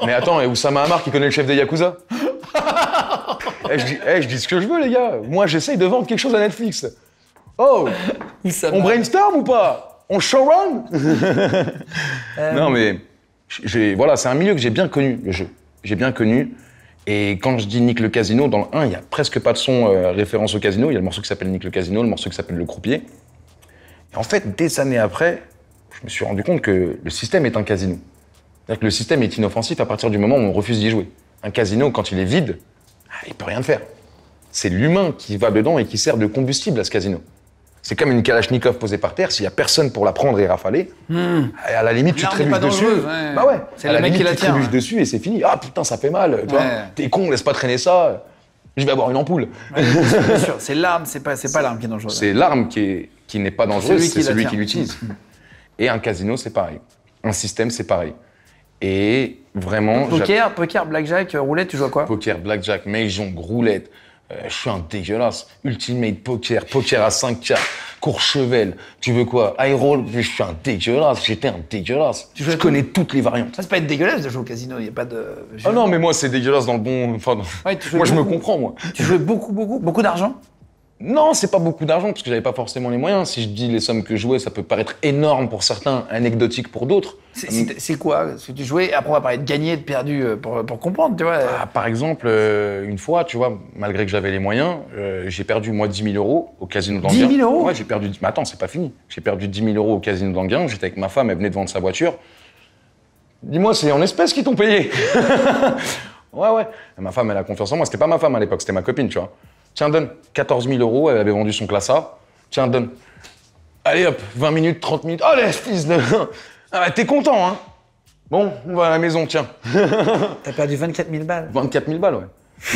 Mais attends, et Oussama Hamar qui connaît le chef des Yakuza eh, eh, je dis, ce que je veux, les gars. Moi, j'essaye de vendre quelque chose à Netflix. Oh On brainstorm ou pas On showrun Non, mais voilà, c'est un milieu que j'ai bien connu, le jeu. J'ai bien connu. Et quand je dis Nick le Casino, dans le 1, il n'y a presque pas de son euh, référence au casino. Il y a le morceau qui s'appelle Nick le Casino, le morceau qui s'appelle Le Croupier. Et en fait, des années après, je me suis rendu compte que le système est un casino. C'est-à-dire que le système est inoffensif à partir du moment où on refuse d'y jouer. Un casino, quand il est vide, ah, il peut rien faire. C'est l'humain qui va dedans et qui sert de combustible à ce casino. C'est comme une Kalachnikov posée par terre, s'il n'y a personne pour la prendre et rafaler, hmm. à la limite, tu trébuches dessus. Bah ouais, c'est le la mec qui la tient. dessus et c'est fini. Ah putain, ça fait mal. T'es con, laisse pas traîner ça. Je vais avoir une ampoule. c'est l'arme, c'est pas, pas l'arme qui est dangereuse. C'est l'arme qui n'est pas dangereuse, c'est celui qui l'utilise. Hmm. Et un casino, c'est pareil. Un système, c'est pareil. Et vraiment. poker, poker, blackjack, euh, roulette, tu joues à quoi Poker, blackjack, maison, roulette. Euh, je suis un dégueulasse. Ultimate poker, poker à 5K, Courchevel. Tu veux quoi High roll, je suis un dégueulasse. J'étais un dégueulasse. Tu je connais toutes les variantes. Ça, c'est pas être dégueulasse de jouer au casino. Il y a pas de. Ah non, mais moi, c'est dégueulasse dans le bon. Enfin, moi, je me comprends, moi. Tu jouais beaucoup, beaucoup, beaucoup d'argent non, c'est pas beaucoup d'argent parce que j'avais pas forcément les moyens. Si je dis les sommes que je jouais, ça peut paraître énorme pour certains, anecdotique pour d'autres. C'est hum. quoi ce que tu jouais Après, on va parler de gagner, de perdu euh, pour, comprendre, tu vois. Ah, par exemple, euh, une fois, tu vois, malgré que j'avais les moyens, euh, j'ai perdu moi 10 000 euros au casino d'Anguin. 10 000 euros j'ai perdu. Mais attends, c'est pas fini. J'ai perdu 10 000 euros au casino d'Anguin. J'étais avec ma femme, elle venait de vendre sa voiture. Dis-moi, c'est en espèces qu'ils t'ont payé Ouais, ouais. ma femme, elle a confiance en moi. C'était pas ma femme à l'époque, c'était ma copine, tu vois. Tiens, donne. 14 000 euros, elle avait vendu son classe A. Tiens, donne. Allez hop, 20 minutes, 30 minutes. Allez, fils de. Ah t'es content, hein Bon, on va à la maison, tiens. T'as perdu 24 000 balles. 24 000 balles, ouais.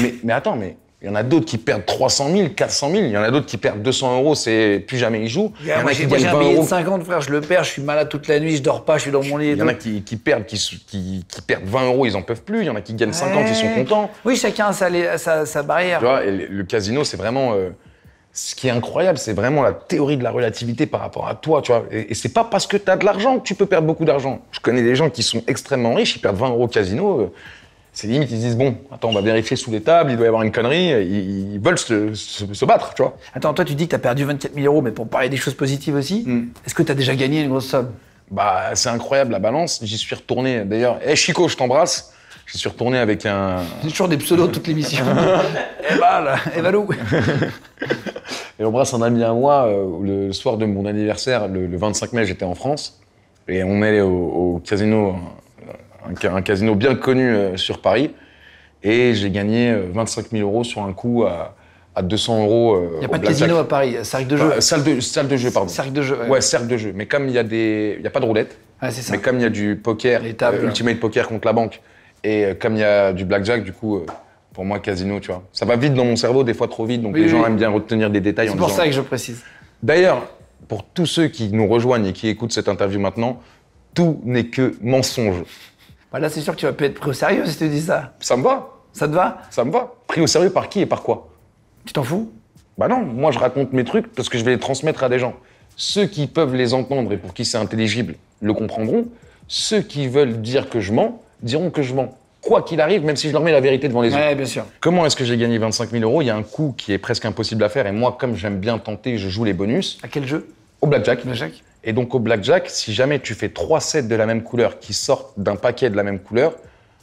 mais, mais attends, mais il y en a d'autres qui perdent 300 000, 400 000. Il y en a d'autres qui perdent 200 euros, c'est plus jamais ils jouent. Il y, en a qui gagnent 20 euros. 50, frère, je le perds, je suis malade toute la nuit, je dors pas, je suis dans mon lit. Il y en a qui, perdent, qui, qui, perdent 20 euros, ils en peuvent plus. Il y en a qui gagnent 50, ils sont contents. Oui, chacun a sa, barrière. Tu vois, le, casino, c'est vraiment. Euh, ce qui est incroyable, c'est vraiment la théorie de la relativité par rapport à toi, tu vois. Et, ce c'est pas parce que tu as de l'argent que tu peux perdre beaucoup d'argent. Je connais des gens qui sont extrêmement riches, ils perdent 20 euros au casino. Euh, c'est limite, ils disent, bon, attends, on va vérifier sous les tables, il doit y avoir une connerie, ils, veulent se, battre, tu vois. Attends, toi, tu dis que tu as perdu 24 000 euros, mais pour parler des choses positives aussi, hmm. est-ce que tu as déjà gagné une grosse somme Bah, c'est incroyable, la balance, j'y suis retourné. D'ailleurs, hé eh, Chico, je t'embrasse. J'y suis retourné avec un. J'ai toujours des pseudos toute l'émission. eh Evalou. Eh, et on brasse un ami à moi. Euh, le soir de mon anniversaire, le, 25 mai, j'étais en France. Et on est au, au casino un, casino bien connu euh, sur Paris. Et j'ai gagné 25 euh, 000 euros sur un coup à, à 200 euros. Euh, il n'y a pas de casino à Paris, cercle de jeu. salle, de, salle de jeu, pardon. Cercle de jeu. Ouais, cercle de jeu. Mais comme il n'y a, des, y a pas de roulette, mais comme il y a du poker, Ultimate Poker contre la banque, et comme il y a du blackjack, du coup, pour moi, casino, tu vois. Ça va vite dans mon cerveau, des fois trop vite, donc les gens aiment bien retenir des détails. C'est pour ça que je précise. D'ailleurs, pour tous ceux qui nous rejoignent et qui écoutent cette interview maintenant, tout n'est que mensonge. Bah, là, c'est sûr que tu vas peut être pris au sérieux si tu dis ça. Ça me va. Ça te va Ça me va. Pris au sérieux par qui et par quoi Tu t'en fous Bah non, moi je raconte mes trucs parce que je vais les transmettre à des gens. Ceux qui peuvent les entendre et pour qui c'est intelligible le comprendront. Ceux qui veulent dire que je mens diront que je mens. Quoi qu'il arrive, même si je leur mets la vérité devant les yeux. Ouais, bien sûr. Comment est-ce que j'ai gagné 25 000 euros Il y a un coup qui est presque impossible à faire et moi, comme j'aime bien tenter, je joue les bonus. À quel jeu Au blackjack. Blackjack et donc au blackjack, si jamais tu fais trois sets de la même couleur qui sortent d'un paquet de la même couleur,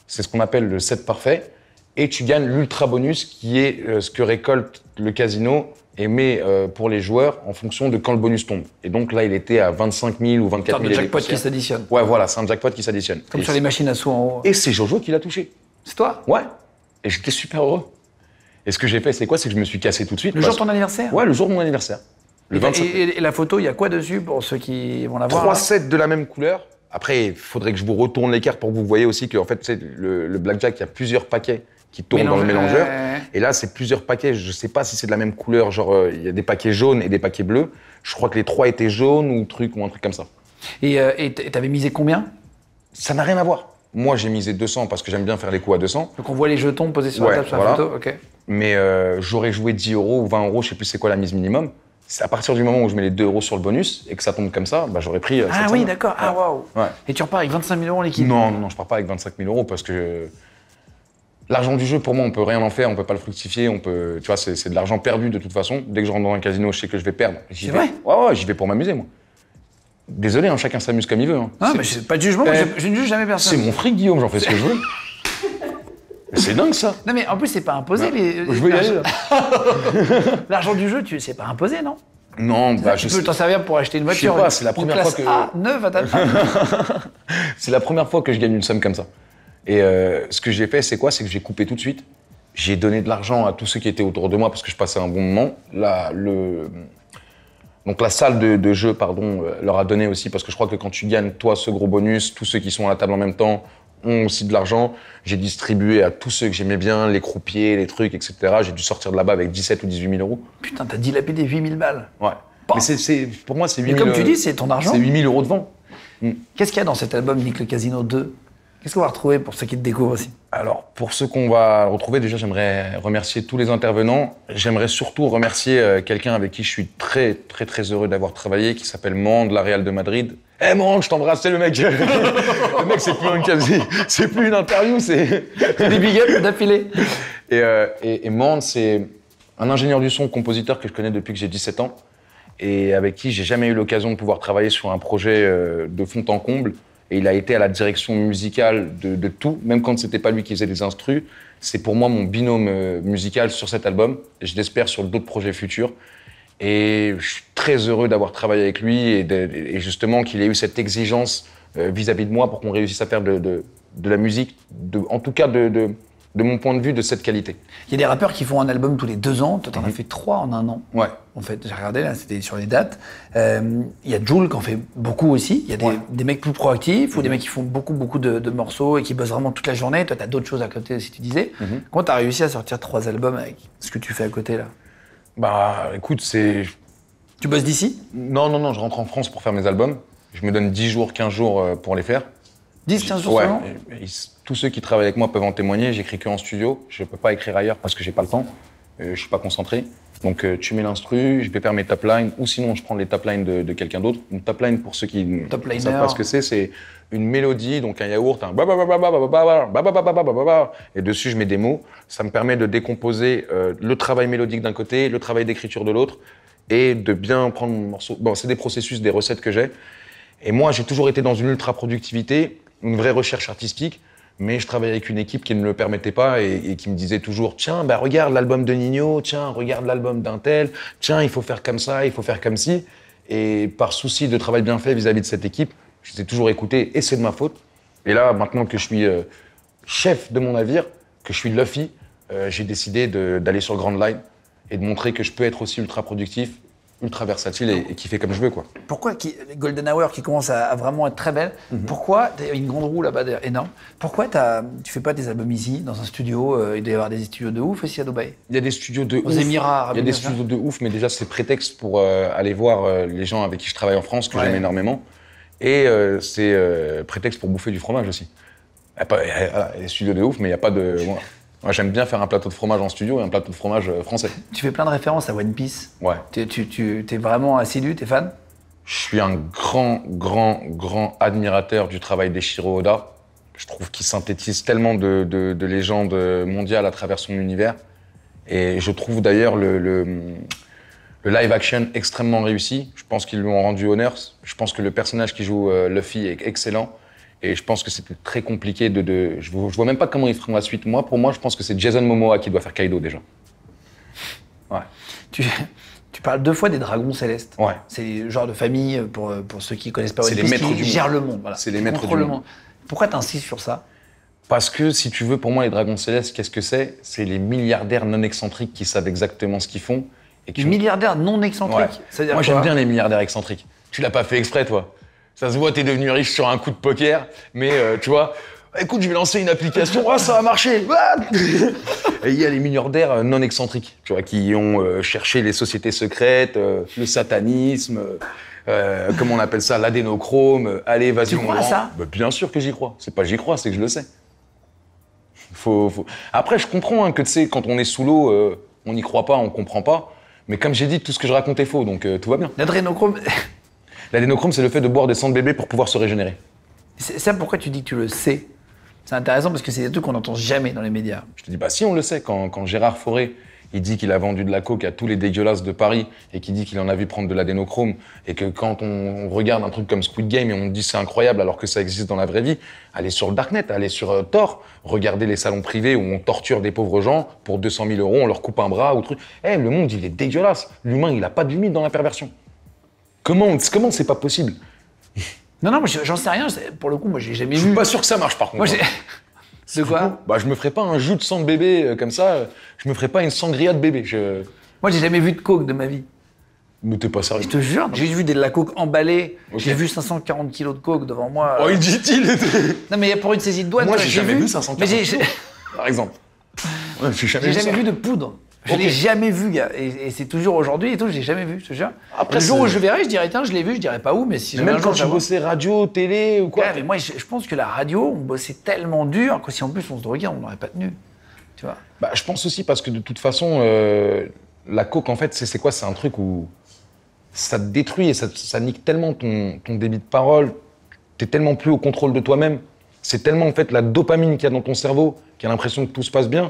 c'est ce qu'on appelle le set parfait, et tu gagnes l'ultra bonus qui est euh, ce que récolte le casino et met euh, pour les joueurs en fonction de quand le bonus tombe. Et donc là, il était à 25 000 ou 24 000. C'est un jackpot qui s'additionne. Ouais, voilà, c'est un jackpot qui s'additionne. Comme sur les machines à sous en haut. Et c'est Jojo qui l'a touché. C'est toi Ouais. Et j'étais super heureux. Et ce que j'ai fait, c'est quoi C'est que je me suis cassé tout de suite. Le jour de ton anniversaire Ouais, le jour de mon anniversaire et, la photo, il y a quoi dessus pour ceux qui vont la voir Trois sets de la même couleur. Après, il faudrait que je vous retourne les cartes pour que vous voyez aussi que en fait, c'est le, blackjack, il y a plusieurs paquets qui tournent dans le mélangeur. Et là, c'est plusieurs paquets. Je ne sais pas si c'est de la même couleur. Genre, euh, il y a des paquets jaunes et des paquets bleus. Je crois que les trois étaient jaunes ou truc ou un truc comme ça. Et euh, tu avais misé combien Ça n'a rien à voir. Moi, j'ai misé 200 parce que j'aime bien faire les coups à 200. Donc on voit les jetons posés sur la table sur la photo. Mais euh, j'aurais joué 10 euros ou 20 euros, je ne sais plus c'est quoi la mise minimum. C'est à partir du moment où je mets les 2 euros sur le bonus et que ça tombe comme ça, bah, j'aurais pris. Euh, ah oui, d'accord. Ah waouh. Et tu repars avec 25 000 euros en liquide Non, non, non, je pars pas avec 25 000 euros parce que l'argent du jeu, pour moi, on peut rien en faire, on peut pas le fructifier, on peut. Tu vois, c'est de l'argent perdu de toute façon. Dès que je rentre dans un casino, je sais que je vais perdre. C'est vrai Ouais, ouais, j'y vais pour m'amuser, moi. Désolé, hein, chacun s'amuse comme il veut. Hein. Ah, mais c'est pas de jugement, eh. je, je, ne juge jamais personne. C'est mon fric, Guillaume, j'en fais ce que je veux. C'est dingue ça. Non mais en plus c'est pas imposé. les... Je veux y aller. L'argent du jeu, tu c'est pas imposé non Non, bah, je tu peux t'en servir pour acheter une voiture. Je sais pas, c'est la première fois que. A, 9 à ta... c'est la première fois que je gagne une somme comme ça. Et euh, ce que j'ai fait, c'est quoi C'est que j'ai coupé tout de suite. J'ai donné de l'argent à tous ceux qui étaient autour de moi parce que je passais un bon moment. Là, le... Donc la salle de, de jeu, pardon, euh, leur a donné aussi parce que je crois que quand tu gagnes toi ce gros bonus, tous ceux qui sont à la table en même temps, ont aussi de l'argent. J'ai distribué à tous ceux que j'aimais bien, les croupiers, les trucs, etc. J'ai dû sortir de là-bas avec 17 ou 18 000 euros. Putain, t'as dilapidé 8 000 balles. Ouais. Bah. pour moi, c'est 8 000 comme tu euh, dis, c'est ton argent. C'est 8 000 euros de vent. Qu'est-ce qu'il y a dans cet album Nick le Casino 2 Qu'est-ce qu'on va retrouver pour ceux qui te découvrent aussi alors, pour ceux qu'on va retrouver, déjà, j'aimerais remercier tous les intervenants. J'aimerais surtout remercier euh, quelqu'un avec qui je suis très, très, très heureux d'avoir travaillé, qui s'appelle Mande, la Real de Madrid. Eh hey, Mande, je t'embrasse, c'est le mec. le mec, c'est plus c'est plus une interview, c'est des big ups d'affilée. Et, euh, Mande, c'est un ingénieur du son, compositeur que je connais depuis que j'ai 17 ans et avec qui j'ai jamais eu l'occasion de pouvoir travailler sur un projet euh, de fond en comble. Et il a été à la direction musicale de, tout, même quand ce n'était pas lui qui faisait les instrus. C'est pour moi mon binôme euh, musical sur cet album. Je l'espère sur d'autres projets futurs. Et je suis très heureux d'avoir travaillé avec lui et, justement qu'il ait eu cette exigence euh, vis-à-vis de moi pour qu'on réussisse à faire de la musique, en tout cas de, de mon point de vue, de cette qualité. Il y a des rappeurs qui font un album tous les deux ans. Toi, t'en as mhm. fait trois en un an. Ouais. En fait, j'ai regardé, là, c'était sur les dates. Euh, il y a Jules qui en fait beaucoup aussi. Il y a des, mecs plus proactifs ou des mhm. mecs qui font beaucoup, beaucoup de, morceaux et qui bossent vraiment toute la journée. Toi, t'as d'autres choses à côté, si tu disais. Mhm. Comment t'as réussi à sortir trois albums avec ce que tu fais à côté, là Bah, écoute, c'est... Tu bosses d'ici Non, non, non, je rentre en France pour faire mes albums. Je me donne 10 jours, 15 jours euh, pour les faire. 10, 15 jours seulement Tous ceux qui travaillent avec moi peuvent en témoigner. J'écris que en studio. Je ne peux pas écrire ailleurs parce que j'ai pas le temps. Euh, je suis pas concentré. Donc tu mets l'instru, je faire mes top lines, ou sinon je prends les top de, quelqu'un d'autre. Une tapline line, pour ceux qui ne savent pas ce que c'est, c'est une mélodie, donc un yaourt, un et dessus je mets des mots. Ça me permet de décomposer le travail mélodique d'un côté, le travail d'écriture de l'autre, et de bien prendre morceau. Bon, c'est des processus, des recettes que j'ai. Et moi, j'ai toujours été dans une ultra productivité une vraie recherche artistique, mais je travaillais avec une équipe qui ne le permettait pas et, qui me disait toujours tiens, bah, regarde l'album de Nino, tiens, regarde l'album d'un tiens, il faut faire comme ça, il faut faire comme ci. Et par souci de travail bien fait vis-à-vis de cette équipe, je les ai toujours écoutés et c'est de ma faute. Et là, maintenant que je suis euh, chef de mon navire, que je suis Luffy, euh, j'ai décidé d'aller sur Grand Line et de montrer que je peux être aussi ultra productif ultra versatile et, qui fait comme je veux. Quoi. Pourquoi Golden Hour qui commence à, vraiment être très belle, mhm. pourquoi, il y a une grande roue là-bas énorme, pourquoi as, tu fais pas des albums ici, dans un studio euh, Il doit y avoir des studios de ouf ici à Dubaï. Il y a des studios de Aux ouf. Émirats Il y a des studios hein. de ouf, mais déjà c'est prétexte pour euh, aller voir euh, les gens avec qui je travaille en France, que j'aime énormément. Et c'est prétexte pour bouffer du fromage aussi. Il y a, des studios de ouf, mais il n'y a pas de. j'aime bien faire un plateau de fromage en studio et un plateau de fromage euh, français. Tu fais plein de références à One Piece. Ouais. Tu, tu, tu es vraiment assidu, es fan Je suis un grand, grand, grand admirateur du travail d'Eshiro Oda. Je trouve qu'il synthétise tellement de, de, légendes euh, mondiales à travers son univers. Et je trouve d'ailleurs le, le, le, live action extrêmement réussi. Je pense qu'ils lui ont rendu honneur. Je pense que le personnage qui joue euh, Luffy est excellent. Et je pense que c'était très compliqué de. je, vois, même pas comment ils feront la suite. Moi, pour moi, je pense que c'est Jason Momoa qui doit faire Kaido déjà. Ouais. Tu, parles deux fois des dragons célestes. Ouais. C'est le genre de famille, pour, pour ceux qui connaissent pas, c'est les maîtres qui gèrent le monde. Voilà. C'est les maîtres du monde. Pourquoi tu insistes sur ça Parce que, si tu veux, pour moi, les dragons célestes, qu'est-ce que c'est C'est les milliardaires non excentriques qui savent exactement ce qu'ils font. Et qui... Les milliardaires non excentriques Moi, j'aime bien les milliardaires excentriques. Tu l'as pas fait exprès, toi. Ça se voit, t'es devenu riche sur un coup de poker, mais euh, tu vois, écoute, je vais lancer une application, ah, ça va marcher ah. Et il y a les milliardaires euh, non excentriques, tu vois, qui ont euh, cherché les sociétés secrètes, le satanisme, comme comment on appelle ça, l'adénochrome, allez, vas-y, Tu crois à ça bah, Bien sûr que j'y crois. C'est pas j'y crois, c'est que je le sais. Faut, faut... Après, je comprends hein, que, tu sais, quand on est sous l'eau, on n'y croit pas, on comprend pas. Mais comme j'ai dit, tout ce que je racontais est faux, donc tout va bien. L'adénochrome... L'adénochrome, c'est le fait de boire des sangs de bébé pour pouvoir se régénérer. C'est ça pourquoi tu dis que tu le sais C'est intéressant parce que c'est des trucs qu'on n'entend jamais dans les médias. Je te dis, bah si, on le sait. Quand, quand Gérard Fauré, il dit qu'il a vendu de la coke à tous les dégueulasses de Paris et qu'il dit qu'il en a vu prendre de l'adénochrome et que quand on, regarde un truc comme Squid Game et on dit c'est incroyable alors que ça existe dans la vraie vie, allez sur le darknet, allez sur Thor, euh, Tor, regardez les salons privés où on torture des pauvres gens pour 200 000 euros, on leur coupe un bras ou truc. Eh, le monde il est dégueulasse. L'humain il n'a pas de limite dans la perversion. Comment c'est pas possible Non, non, moi, j'en sais rien. Pour le coup, moi, j'ai jamais vu. Je suis pas sûr que ça marche, par contre. Moi, hein. quoi Bah, je me ferai pas un jus de sang de bébé euh, comme ça. Je me ferai pas une sangria de bébé. Moi, j'ai jamais vu de coke de ma vie. Mais t'es pas sérieux. Je te jure, j'ai vu de la coke emballée. J'ai vu 540 kilos de coke devant moi. Oh, il dit il Non, mais pour une saisie de douane, moi, j'ai jamais vu, vu 540 kilos. Par exemple. j'ai jamais, vu de poudre. Je l'ai jamais vu, Et, c'est toujours aujourd'hui et tout, l'ai jamais vu, je te jure. Après, le jour où je verrai, je dirais, tiens, je l'ai vu, je dirais pas où, mais si Même quand tu bossais radio, télé ou quoi. mais moi, je, pense que la radio, on bossait tellement dur que si en plus on se droguait, on n'aurait pas tenu. Tu vois bah, Je pense aussi parce que de toute façon, euh, la coke, en fait, c'est quoi C'est un truc où ça te détruit et ça, ça nique tellement ton, débit de parole. T'es tellement plus au contrôle de toi-même. C'est tellement, en fait, la dopamine qu'il y a dans ton cerveau qui a l'impression que tout se passe bien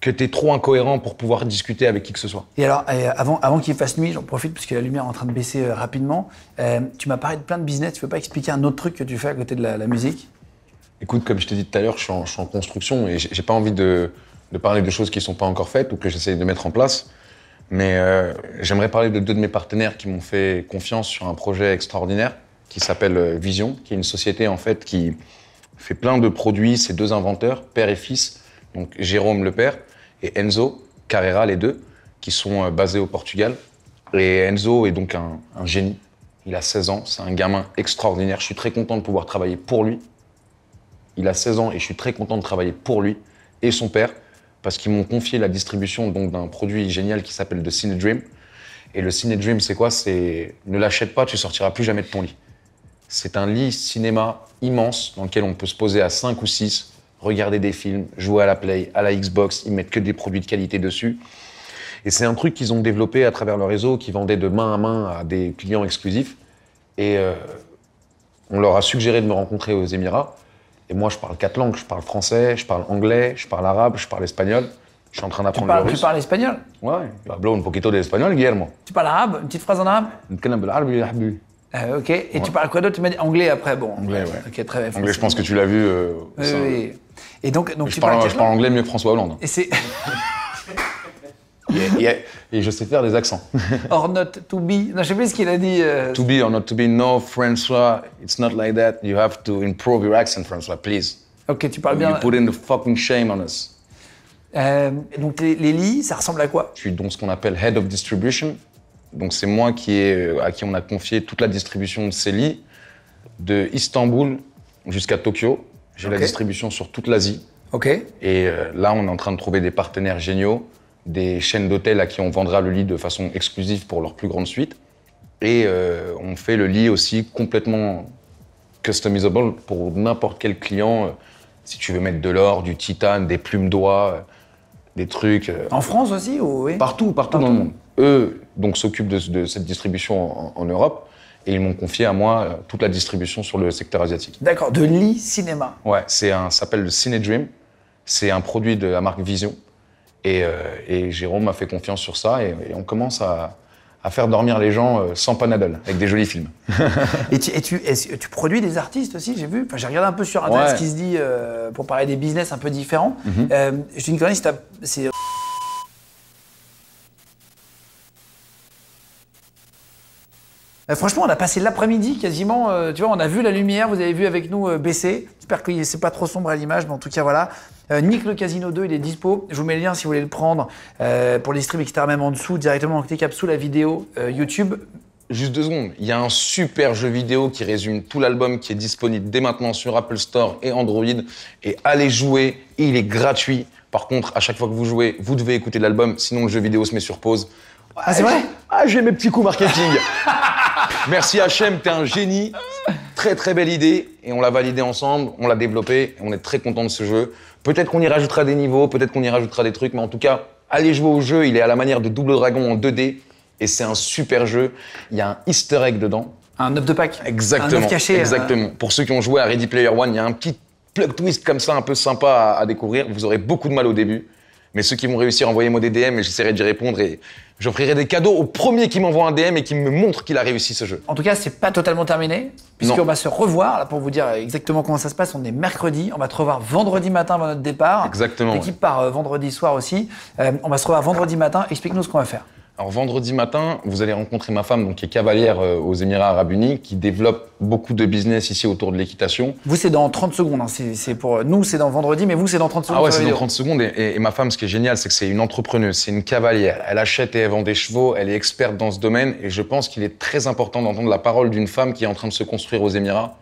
que tu es trop incohérent pour pouvoir discuter avec qui que ce soit. Et alors, euh, avant, avant qu'il fasse nuit, j'en profite parce que la lumière est en train de baisser euh, rapidement. Euh, tu m'as parlé de plein de business. Tu peux pas expliquer un autre truc que tu fais à côté de la, musique Écoute, comme je t'ai dit tout à l'heure, je, suis en construction et j'ai pas envie de, parler de choses qui sont pas encore faites ou que j'essaye de mettre en place. Mais j'aimerais parler de deux de mes partenaires qui m'ont fait confiance sur un projet extraordinaire qui s'appelle Vision, qui est une société en fait qui fait plein de produits. Ces deux inventeurs, père et fils, donc Jérôme le père et Enzo Carrera, les deux, qui sont euh, basés au Portugal. Et Enzo est donc un, génie. Il a 16 ans, c'est un gamin extraordinaire. Je suis très content de pouvoir travailler pour lui. Il a 16 ans et je suis très content de travailler pour lui et son père parce qu'ils m'ont confié la distribution d'un produit génial qui s'appelle The Cine Dream. Et le Cine Dream, c'est quoi C'est ne l'achète pas, tu sortiras plus jamais de ton lit. C'est un lit cinéma immense dans lequel on peut se poser à 5 ou 6 regarder des films, jouer à la Play, à la Xbox, ils mettent que des produits de qualité dessus. Et c'est un truc qu'ils ont développé à travers leur réseau, qui vendait de main à main à des clients exclusifs. Et euh, on leur a suggéré de me rencontrer aux Émirats. Et moi, je parle quatre langues. Je parle français, je parle anglais, je parle arabe, je parle espagnol. Je suis en train d'apprendre le Tu parles espagnol Ouais. Pablo bah, un poquito d'espagnol Guillermo. Tu parles arabe Une petite phrase en arabe euh, ok. Et tu parles quoi d'autre Tu m'as dit anglais après, bon. Anglais, ouais. Ok, très bien. Anglais, je pense que tu l'as vu. Euh, oui, oui. Et donc, donc tu je, parle, parles je parle anglais mieux que François Hollande. Et c'est. Et je sais faire des accents. or not to be. Non, je sais plus ce qu'il a dit. Euh, to be or not to be. No, François, it's not like that. You have to improve your accent, François, please. Ok, tu parles bien. You put in the fucking shame on us. donc les, les lits, ça ressemble à quoi Je suis donc ce qu'on appelle head of distribution. Donc c'est moi qui ai, euh, à qui on a confié toute la distribution de ces lits, de Istanbul jusqu'à Tokyo. J'ai la distribution sur toute l'Asie. Ok. Et euh, là, on est en train de trouver des partenaires géniaux, des chaînes d'hôtels à qui on vendra le lit de façon exclusive pour leur plus grande suite. Et euh, on fait le lit aussi complètement customisable pour n'importe quel client. Si tu veux mettre de l'or, du titane, des plumes d'oie, des trucs. En France aussi ou Partout, partout, partout, dans le monde eux donc s'occupent de, cette distribution en, Europe. Et ils m'ont confié à moi euh, toute la distribution sur le secteur asiatique. D'accord, de l'e cinéma. Ouais, c'est un, s'appelle le Cine Dream. C'est un produit de la marque Vision. Et, euh, Jérôme m'a fait confiance sur ça. et, on commence à, faire dormir les gens euh, sans Panadol, avec des jolis films. et, tu, tu, produis des artistes aussi, j'ai vu. Enfin, j'ai regardé un peu sur Internet ce qui se dit pour parler des business un peu différents. J'ai mhm. une euh, je te dis, c'est Euh, franchement, on a passé l'après-midi quasiment. Euh, tu vois, on a vu la lumière, vous avez vu avec nous euh, baisser. J'espère que c'est pas trop sombre à l'image, mais en tout cas, voilà. Nick le Casino 2, il est dispo. Je vous mets le lien si vous voulez le prendre pour les streams, etc. Même en dessous, directement en cliquant sous la vidéo YouTube. Juste deux secondes. Il y a un super jeu vidéo qui résume tout l'album qui est disponible dès maintenant sur Apple Store et Android. Et allez jouer, il est gratuit. Par contre, à chaque fois que vous jouez, vous devez écouter l'album, sinon le jeu vidéo se met sur pause. Ah, c'est ah, vrai Ah, j'ai mes petits coups marketing Merci HM, t'es un génie. Très très belle idée et on l'a validée ensemble, on l'a développée, on est très content de ce jeu. Peut-être qu'on y rajoutera des niveaux, peut-être qu'on y rajoutera des trucs, mais en tout cas, allez jouer au jeu, il est à la manière de Double Dragon en 2D et c'est un super jeu. Il y a un easter egg dedans. Un œuf de pack. Exactement. Un caché. Euh. Exactement. Pour ceux qui ont joué à Ready Player One, il y a un petit plug twist comme ça un peu sympa à découvrir. Vous aurez beaucoup de mal au début. Mais ceux qui vont réussir, à moi des DM et j'essaierai d'y répondre et j'offrirai des cadeaux au premier qui m'envoie un DM et qui me montre qu'il a réussi ce jeu. En tout cas, c'est pas totalement terminé, puisqu'on va se revoir, là, pour vous dire exactement comment ça se passe. On est mercredi, on va te revoir vendredi matin avant notre départ. Exactement. L'équipe part euh, vendredi soir aussi. Euh, on va se revoir vendredi matin. Explique-nous ce qu'on va faire. Alors vendredi matin, vous allez rencontrer ma femme, donc qui est cavalière euh, aux Émirats Arabes Unis, qui développe beaucoup de business ici autour de l'équitation. Vous, c'est dans 30 secondes. Hein. C'est, pour nous, c'est dans vendredi, mais vous, c'est dans 30 secondes. Ah ouais, c'est dans 30 secondes. Et, ma femme, ce qui est génial, c'est que c'est une entrepreneuse, c'est une cavalière. Elle achète et elle vend des chevaux. Elle est experte dans ce domaine. Et je pense qu'il est très important d'entendre la parole d'une femme qui est en train de se construire aux Émirats.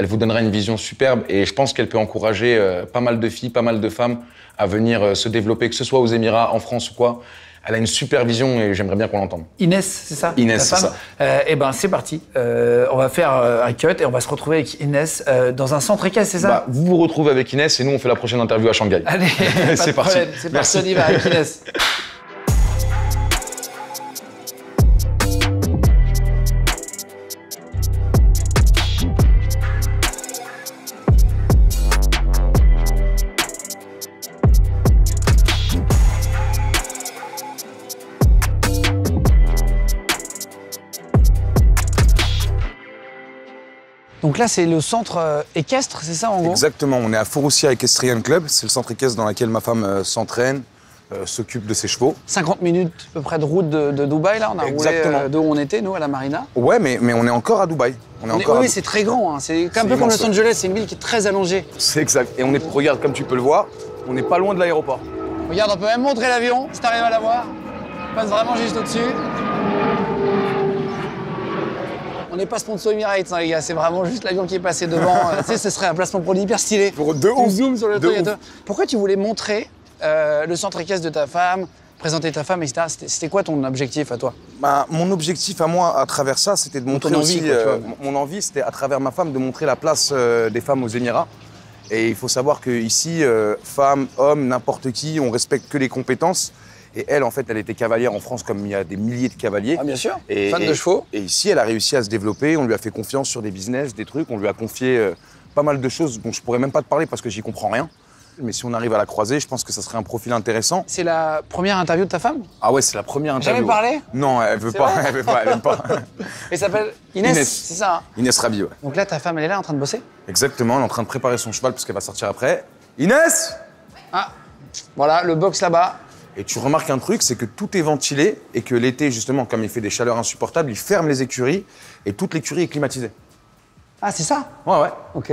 Elle vous donnera une vision superbe et je pense qu'elle peut encourager euh, pas mal de filles, pas mal de femmes à venir euh, se développer, que ce soit aux Émirats, en France ou quoi. Elle a une supervision et j'aimerais bien qu'on l'entende. Inès, c'est ça Inès, c'est ça. eh ben, c'est parti. Euh, on va faire euh, un cut et on va se retrouver avec Inès euh, dans un centre équestre, c'est ça bah, Vous vous retrouvez avec Inès et nous, on fait la prochaine interview à Shanghai. Allez, c'est parti. C'est parti, on y va avec Inès. là, c'est le centre euh, équestre, c'est ça en gros Exactement, on est à Foroussia Equestrian Club, c'est le centre équestre dans lequel ma femme euh, s'entraîne, euh, s'occupe de ses chevaux. 50 minutes à peu près de route de, Dubaï, là, on a roulé où on était, nous, à la marina. Ouais, mais, mais on est encore à Dubaï. On est oui, c'est très grand, hein. c'est un peu comme Los Angeles, c'est une ville qui est très allongée. C'est exact, et on est, regarde, comme tu peux le voir, on n'est pas loin de l'aéroport. Regarde, on peut même montrer l'avion, si t'arrives à la voir, passe vraiment juste au-dessus. On n'est pas sponsor Emirates, hein, C'est vraiment juste l'avion qui est passé devant. Euh, tu sais, ce serait un placement produit hyper stylé. Pour deux sur le Pourquoi tu voulais montrer euh, le centre caisse de ta femme, présenter ta femme, etc. C'était quoi ton objectif à toi bah, Mon objectif à moi, à travers ça, c'était de montrer envie, euh, mon envie, c'était à travers ma femme de montrer la place des femmes aux Émirats. Et il faut savoir qu'ici, femmes, hommes, n'importe qui, on respecte que les compétences. Et elle, en fait, elle était cavalière en France comme il y a des milliers de cavaliers. Ah, bien sûr. Et, fan de chevaux. Et ici, elle a réussi à se développer. On lui a fait confiance sur des business, des trucs. On lui a confié euh, pas mal de choses dont je pourrais même pas te parler parce que j'y comprends rien. Mais si on arrive à la croiser, je pense que ça serait un profil intéressant. C'est la première interview de ta femme Ah ouais, c'est la première interview. Jamais parlé Non, elle veut, pas, elle veut pas, elle aime pas, elle s'appelle Inès, c'est ça hein Inès Rabi, ouais. Donc là, ta femme, elle est là en train de bosser Exactement, elle est en train de préparer son cheval parce qu'elle va sortir après. Inès Ah, voilà, le box là-bas. Et tu remarques un truc, c'est que tout est ventilé et que l'été, justement, comme il fait des chaleurs insupportables, il ferme les écuries et toute l'écurie est climatisée. Ah, c'est ça Ouais, ouais. Ok.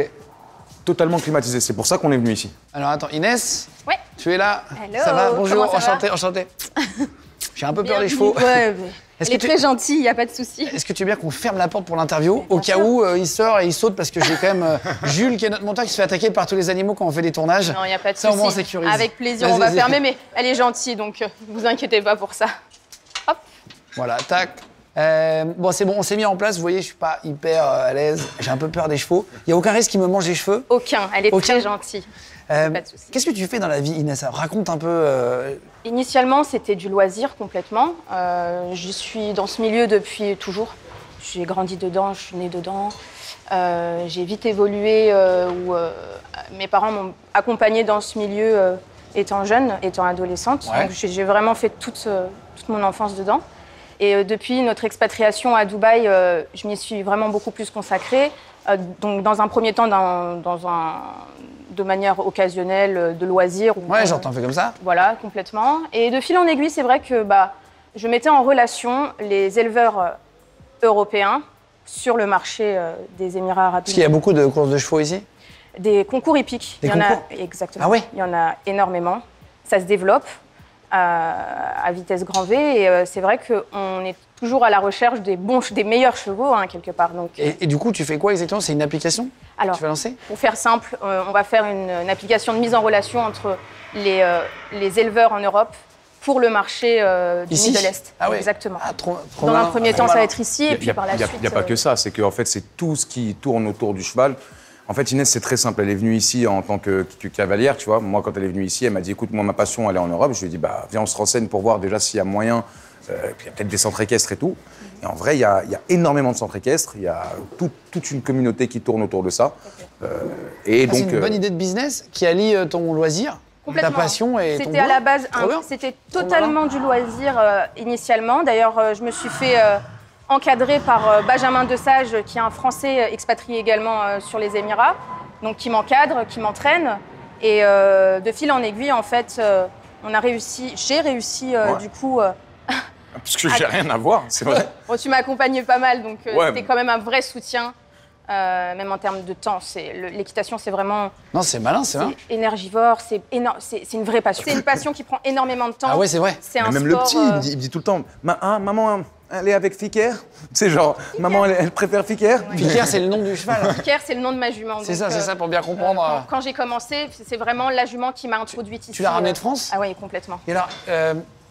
Totalement climatisée. C'est pour ça qu'on est venu ici. Alors attends, Inès Ouais. Tu es là Hello, Ça va Bonjour, enchanté, enchanté. J'ai un peu peur des chevaux. est Elle est très gentille, il n'y a pas de souci. Est-ce que tu veux bien qu'on ferme la porte pour l'interview Au cas où, euh, il sort et il saute parce que j'ai quand même euh, Jules, qui est notre monteur, qui se fait attaquer par tous les animaux quand on fait des tournages. Non, il n'y a pas de souci. Avec plaisir, on va fermer, mais elle est gentille, donc euh, vous inquiétez pas pour ça. Hop. Voilà, tac. bon, c'est bon, on s'est mis en place. Vous voyez, je suis pas hyper à l'aise. J'ai un peu peur des chevaux. Il y a aucun risque qu'il me mange les cheveux Aucun, elle est très gentille. Euh, qu'est-ce que tu fais dans la vie, Inès Raconte un peu. Euh, Initialement, c'était du loisir complètement. Euh, je suis dans ce milieu depuis toujours. J'ai grandi dedans, je suis née dedans. J'ai vite évolué mes parents m'ont accompagnée dans ce milieu étant jeune, étant adolescente. j'ai vraiment fait toute, toute mon enfance dedans. Et depuis notre expatriation à Dubaï, je m'y suis vraiment beaucoup plus consacrée. donc dans un premier temps dans un de manière occasionnelle, euh, de loisirs. Ou, ouais, j'entends, fait comme ça. Voilà, complètement. Et de fil en aiguille, c'est vrai que bah, je mettais en relation les éleveurs euh, européens sur le marché euh, des Émirats arabes. Parce qu'il y a beaucoup de courses de chevaux ici Des concours hippiques. il y en a, exactement. Ah oui Il y en a énormément. Ça se développe à, vitesse grand V et c'est vrai qu'on est toujours à la recherche des, bons, des meilleurs chevaux, hein, quelque part. Donc. Euh. Et, du coup, tu fais quoi exactement C'est une application Alors, tu vas lancer Pour faire simple, euh, on va faire une, application de mise en relation entre les, euh, les éleveurs en Europe pour le marché du ici de l'Est. Ah Exactement. Ah, Dans un premier ah, temps, ça va être ici, et puis par la suite. Il n'y a pas que ça, c'est qu'en fait, c'est tout ce qui tourne autour du cheval. En fait, Inès, c'est très simple. Elle est venue ici en tant que, cavalière, tu vois. Moi, quand elle est venue ici, elle m'a dit, écoute, moi, ma passion, elle est en Europe. Je lui ai dit, bah, viens, on se renseigne pour voir déjà s'il y a moyen euh, il y a peut-être des centres équestres et tout. Et en vrai, il y a, énormément de centres équestres. Il y a toute une communauté qui tourne autour de ça. Euh, et ah, donc, c'est une bonne euh, idée de business qui allie ton loisir ta passion et C'était à la base, c'était totalement du loisir initialement. D'ailleurs, je me suis fait encadrer par Benjamin Desage, qui est un Français expatrié également sur les Émirats, donc qui m'encadre, qui m'entraîne. Et de fil en aiguille, en fait, on a réussi, j'ai réussi du coup parce que j'ai ah. rien à voir, c'est vrai. Bon, tu m'as accompagné pas mal, donc euh, c'était quand même un vrai soutien, euh, même en termes de temps. C'est L'équitation, c'est vraiment Non, c'est malin, c'est vrai. c'est énergivore, c'est énorme, c'est une vraie passion. C'est une passion qui prend énormément de temps. Ah ouais, c'est vrai. C'est un même le petit, euh, il me dit, tout le temps ah, Maman, elle est avec Ficker C'est genre, maman, elle, préfère Ficker Fikher, c'est le nom du cheval. Hein. Fikher, c'est le nom de ma jument. C'est ça, c'est ça, pour bien comprendre. Quand, j'ai commencé, c'est vraiment la jument qui m'a introduite ici. tu l'as ramenée de France Ah oui, complètement. Et alors,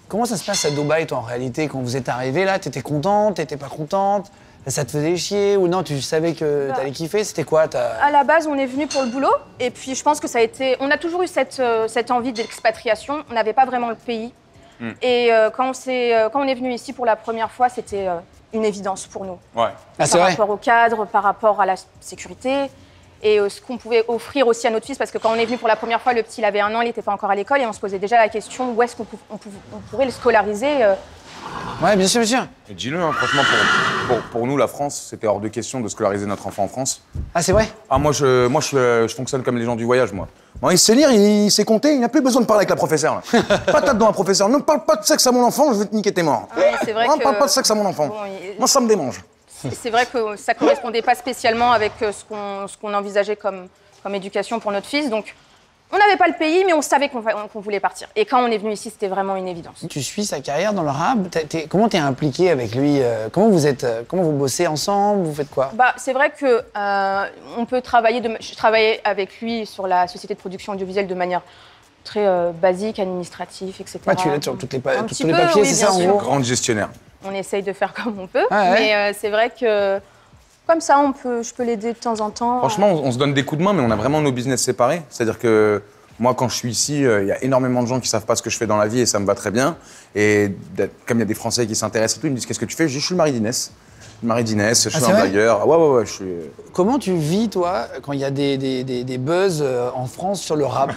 Comment ça se passe à Dubaï, toi, en réalité, quand vous êtes arrivé là T'étais contente, t'étais pas contente ça te faisait chier ou non Tu savais que t'allais kiffer C'était quoi ta... À la base, on est venu pour le boulot et puis je pense que ça a été. On a toujours eu cette, euh, cette envie d'expatriation. On n'avait pas vraiment le pays. Hmm. Et euh, quand, on est, euh, quand on est venu ici pour la première fois, c'était une évidence pour nous. Ouais. Ah, par rapport au cadre, par rapport à la sécurité et euh, ce qu'on pouvait offrir aussi à notre fils, parce que quand on est venu pour la première fois, le petit il avait un an, il n'était pas encore à l'école, et on se posait déjà la question où est-ce qu'on pourrait le scolariser. Euh ouais, bien sûr, bien sûr. Dis-le, hein, franchement, pour, nous, la France, c'était hors de question de scolariser notre enfant en France. Ah, c'est vrai Ah, moi, je, moi je, fonctionne comme les gens du voyage, moi. il sait lire, il, sait compter, il n'a plus besoin de parler avec la professeure. Patate dans la professeur. Ne parle pas de sexe à mon enfant, je vais te niquer tes morts. c'est vrai. Ne parle pas de sexe à mon enfant. Moi, ça me démange c'est vrai que ça ne correspondait pas spécialement avec euh, ce qu'on envisageait comme, éducation pour notre fils. Donc, on n'avait pas le pays, mais on savait qu'on voulait partir. Et quand on est venu ici, c'était vraiment une évidence. Tu suis sa carrière dans le Comment tu es impliqué avec lui euh, comment, vous êtes, euh, comment vous bossez ensemble Vous faites quoi bah, C'est vrai que on peut travailler... je travaillais avec lui sur la société de production audiovisuelle de manière très basique, administrative, etc. Ah, tu es sur toutes les tous les papiers, c'est ça en gros Grande gestionnaire on essaye de faire comme on peut. Ah mais euh, c'est vrai que comme ça, on peut, je peux l'aider de temps en temps. Franchement, on, se donne des coups de main, mais on a vraiment nos business séparés. C'est-à-dire que moi, quand je suis ici, euh, il y a énormément de gens qui ne savent pas ce que je fais dans la vie et ça me va très bien. Et comme il y a des Français qui s'intéressent et tout, ils me disent Qu'est-ce que tu fais Je dis Je suis le mari d'Inès. Marie d'Inès, je ah, suis un bailleur. Ah euh, Comment tu vis, toi, quand il y a des, buzz en France sur le rap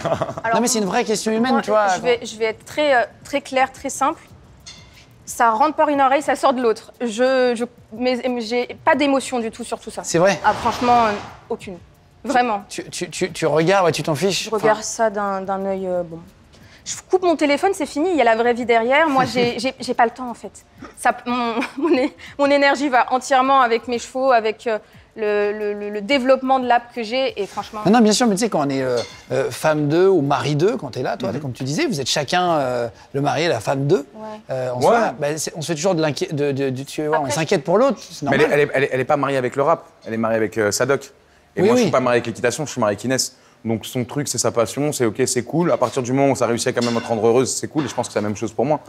Non, mais c'est une vraie question humaine, toi. Je vais, je vais être très, très claire, très simple ça rentre par une oreille, ça sort de l'autre. Je, je mais j'ai pas d'émotion du tout sur tout ça. C'est vrai Ah, franchement, euh, aucune. Vraiment. Tu, tu, tu, tu regardes, tu t'en fiches Je regarde ça d'un œil euh, bon. Je coupe mon téléphone, c'est fini, il y a la vraie vie derrière. Moi, j'ai pas le temps en fait. Ça, mon, mon, énergie va entièrement avec mes chevaux, avec euh, le, développement de l'app que j'ai. Et franchement. Non, bien sûr, mais tu sais, quand on est euh, euh, femme 2 ou mari 2, quand tu es là, toi, mhm. comme tu disais, vous êtes chacun euh, le mari et la femme 2. Bah, on, se fait toujours de l'inquiétude. on s'inquiète pour l'autre. Mais elle n'est pas mariée avec le rap, elle est mariée avec Sadoc. Et moi, je ne suis pas mariée avec l'équitation, je suis mariée avec Inès. Donc son truc, c'est sa passion, c'est ok, c'est cool. À partir du moment où ça réussit à quand même à te rendre heureuse, c'est cool. Et je pense que c'est la même chose pour moi.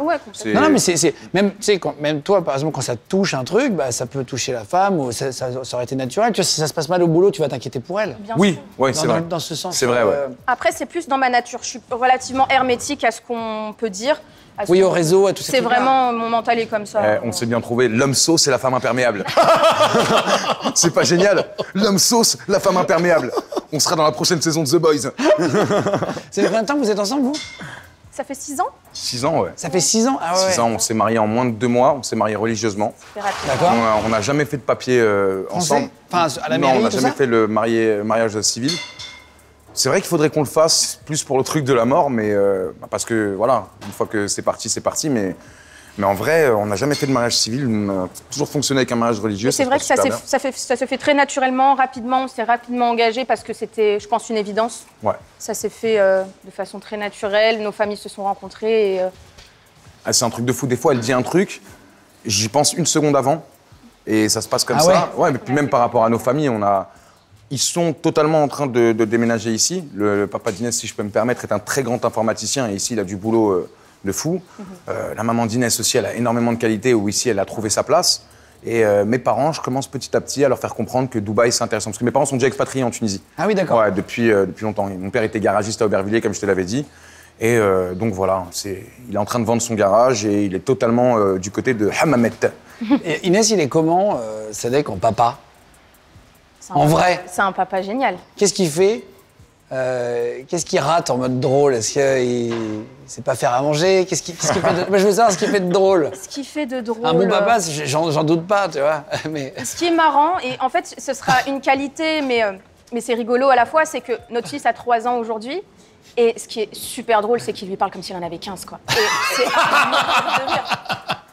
mais c'est même, toi, par exemple, quand ça touche un truc, bah, ça peut toucher la femme ou ça, aurait été naturel. que si ça se passe mal au boulot, tu vas t'inquiéter pour elle. oui, c'est vrai. Dans, ce sens. C'est vrai. Euh, Après, c'est plus dans ma nature. Je suis relativement hermétique à ce qu'on peut dire oui, au réseau, à tout C'est vraiment, mon mental est comme ça. Eh, on s'est bien trouvé. L'homme sauce et la femme imperméable. c'est pas génial L'homme sauce, la femme imperméable. On sera dans la prochaine saison de The Boys. c'est combien de temps que vous êtes ensemble, vous ça fait six ans Six ans, ouais. Ça fait six ans ah, ouais. ans, on s'est mariés en moins de deux mois, on s'est mariés religieusement. D'accord. On n'a jamais fait de papier euh, ensemble. Enfin, à la mairie, Non, on n'a jamais fait le mariage civil. C'est vrai qu'il faudrait qu'on le fasse plus pour le truc de la mort, mais euh, bah, parce que voilà, une fois que c'est parti, c'est parti, mais. Mais en vrai, euh, on n'a jamais fait de mariage civil, on a toujours fonctionné avec un mariage religieux. C'est vrai que ça, ça, se fait très naturellement, rapidement, on s'est rapidement engagé parce que c'était, je pense, une évidence. Ouais. Ça s'est fait euh, de façon très naturelle, nos familles se sont rencontrées. Ah, c'est un truc de fou, des fois elle dit un truc, j'y pense une seconde avant, et ça se passe comme ah ça. ouais mais puis même par rapport à nos familles, on a ils sont totalement en train de, déménager ici. Le, papa d'Inès, si je peux me permettre, est un très grand informaticien et ici, il a du boulot euh, de fou. Mhm. Euh, la maman d'Inès aussi, elle a énormément de qualités où ici, elle a trouvé sa place. Et euh, mes parents, je commence petit à petit à leur faire comprendre que Dubaï, c'est intéressant. Parce que mes parents sont déjà expatriés en Tunisie. Ah oui, d'accord. Ouais, depuis, depuis longtemps. Mon père était garagiste à Aubervilliers, comme je te l'avais dit. Et donc voilà, c'est, il est en train de vendre son garage et il est totalement du côté de Hamamet. Et Inès, il est comment, euh, Sadek, en papa en vrai C'est un papa génial. Qu'est-ce qu'il fait euh, Qu'est-ce qu'il rate en mode drôle Est-ce qu'il ne sait pas faire à manger Qu'est-ce qu'il fait de... Je veux savoir ce qu'il fait de drôle. Ce qu'il fait de drôle. Un bon euh. papa, j'en doute pas, tu vois. Mais... Ce qui est marrant, et en fait, ce sera une qualité, mais, euh, mais c'est rigolo à la fois, c'est que notre fils a 3 ans aujourd'hui. Et ce qui est super drôle, c'est qu'il lui parle comme s'il en avait 15, quoi. C'est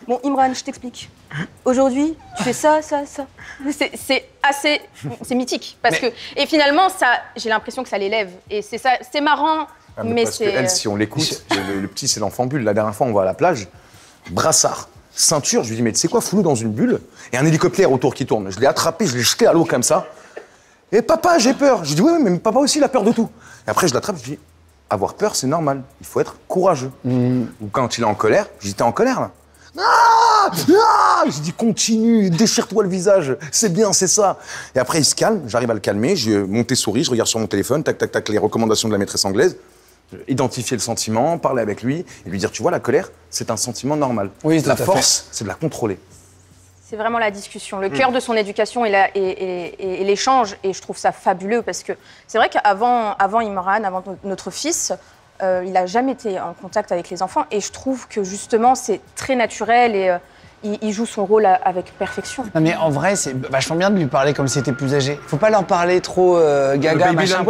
Bon, Imran, je t'explique. Aujourd'hui, tu fais ça, ça, ça. C'est assez. C'est mythique. Parce que. Et finalement, ça, j'ai l'impression que ça l'élève. Et c'est ça. C'est marrant. Ah, mais, parce que si on l'écoute, le, petit, c'est l'enfant bulle. La dernière fois, on va à la plage, brassard, ceinture. Je lui dis, mais tu sais quoi, Foulou dans une bulle. Et un hélicoptère autour qui tourne. Je l'ai attrapé, je l'ai jeté à l'eau comme ça. Et papa, j'ai peur. Je dis, oui, mais papa aussi, il a peur de tout. Et après, je l'attrape, je dis, avoir peur, c'est normal. Il faut être courageux. Mmh. Ou quand il est en colère, J'étais en colère là ah, ah je dis continue, déchire-toi le visage, c'est bien, c'est ça. Et après, il se calme, j'arrive à le calmer, j'ai euh, monté souris, je regarde sur mon téléphone, tac, tac, tac, les recommandations de la maîtresse anglaise euh, identifier le sentiment, parler avec lui et lui dire tu vois la colère c'est un sentiment normal. Oui, la force c'est de la contrôler. C'est vraiment la discussion, le mm. cœur de son éducation et, l'échange et, et, et je trouve ça fabuleux parce que c'est vrai qu'avant avant Imran, avant notre fils, euh, il n'a jamais été en contact avec les enfants. Et je trouve que justement, c'est très naturel et euh, il, joue son rôle avec perfection. mais en vrai, c'est vachement bien de lui parler comme s'il était plus âgé. Faut pas leur parler trop euh, gaga, machin,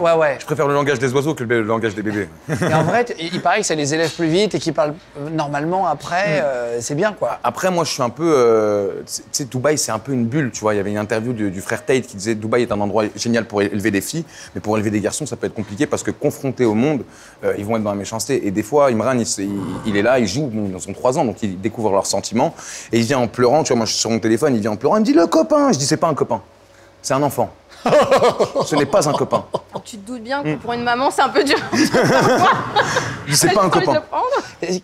Ouais, ouais. Je préfère le langage des oiseaux que le langage des bébés. Et en vrai, il paraît que ça les élève plus vite et qu'ils parlent euh, normalement après. Mm. Euh, c'est bien, quoi. Après, moi, je suis un peu. tu sais, Dubaï, c'est un peu une bulle, tu vois. Il y avait une interview du, frère Tate qui disait Dubaï est un endroit génial pour élever des filles, mais pour élever des garçons, ça peut être compliqué parce que confrontés au monde, ils vont être dans la méchanceté. Et des fois, Imran, il, il est là, il joue, bon, ils ont 3 ans, donc ils découvrent leurs sentiments. Et il vient en pleurant, tu vois, moi je suis sur mon téléphone, il vient en pleurant, il me dit le copain. Je dis c'est pas un copain, c'est un enfant. Ce n'est pas un copain. Tu te doutes bien que mm. pour une maman, c'est un peu dur. c'est pas un copain.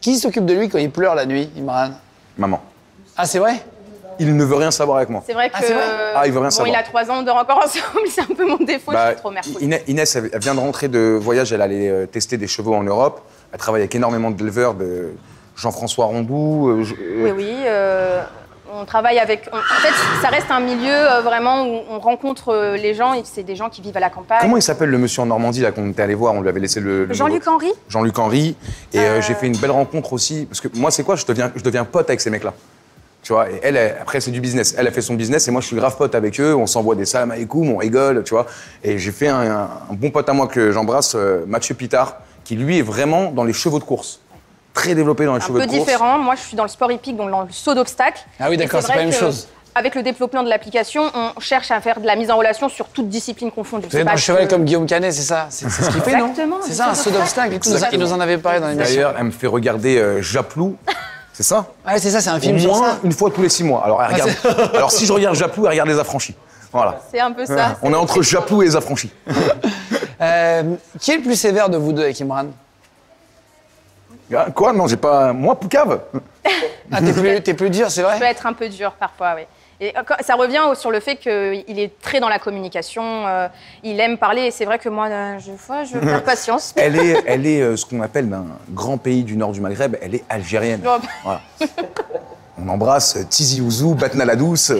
Qui s'occupe de lui quand il pleure la nuit, Imran Maman. Ah, c'est vrai il ne veut rien savoir avec moi. C'est vrai ah, que. Ah, il veut rien savoir. Il a trois ans, on dort encore ensemble, c'est un peu mon défaut, je bah, suis trop Inès, elle vient de rentrer de voyage, elle allait euh, tester des chevaux en Europe. Elle travaille avec énormément d'éleveurs, de, Jean-François Rondou. Euh, euh, oui, oui. Euh, on travaille avec. En fait, ça reste un milieu vraiment où on rencontre les gens et c'est des gens qui vivent à la campagne. Comment il s'appelle le monsieur en Normandie là qu'on était allé voir On lui avait laissé le. Jean-Luc Henry. Jean-Luc Henry. Et j'ai fait une belle rencontre aussi parce que moi, c'est quoi Je deviens, je deviens pote avec ces mecs-là. Tu vois, elle, après, c'est du business. Elle a fait son business et moi, je suis grave pote avec eux. On s'envoie des salam alaikum, on rigole, tu vois. Et j'ai fait un, un, bon pote à moi que j'embrasse, Mathieu Pitard, qui lui est vraiment dans les chevaux de course très développé dans les un Un peu différent. Moi, je suis dans le sport hippique, donc dans le saut d'obstacle. Ah oui, d'accord, c'est pas la même chose avec le développement de l'application, on cherche à faire de la mise en relation sur toute discipline confondue. Vous êtes un cheval comme Guillaume Canet, c'est ça C'est ce qu'il fait, non C'est ça, un saut d'obstacle. Il nous en avait parlé dans l'émission. D'ailleurs, elle me fait regarder euh, Japlou. C'est ça Oui, c'est ça, c'est un film. moins une fois tous les six mois. Alors, ah, regarde... Alors si je regarde Japlou, elle regarde Les Affranchis. Voilà. C'est un peu ça. on est entre Japlou et Les Affranchis. Euh, qui est le plus sévère de vous deux avec Imran ah, quoi Non, j'ai pas. Moi, Poucave ah, t'es plus, plus dur, c'est vrai Je peux être un peu dur parfois, oui. Et euh, ça revient sur le fait qu'il est très dans la communication, euh, il aime parler, et c'est vrai que moi, une euh, je, je perds patience. elle est, elle est ce qu'on appelle d'un grand pays du nord du Maghreb, elle est algérienne. Voilà. on embrasse Tizi Ouzou, Batna la Douce,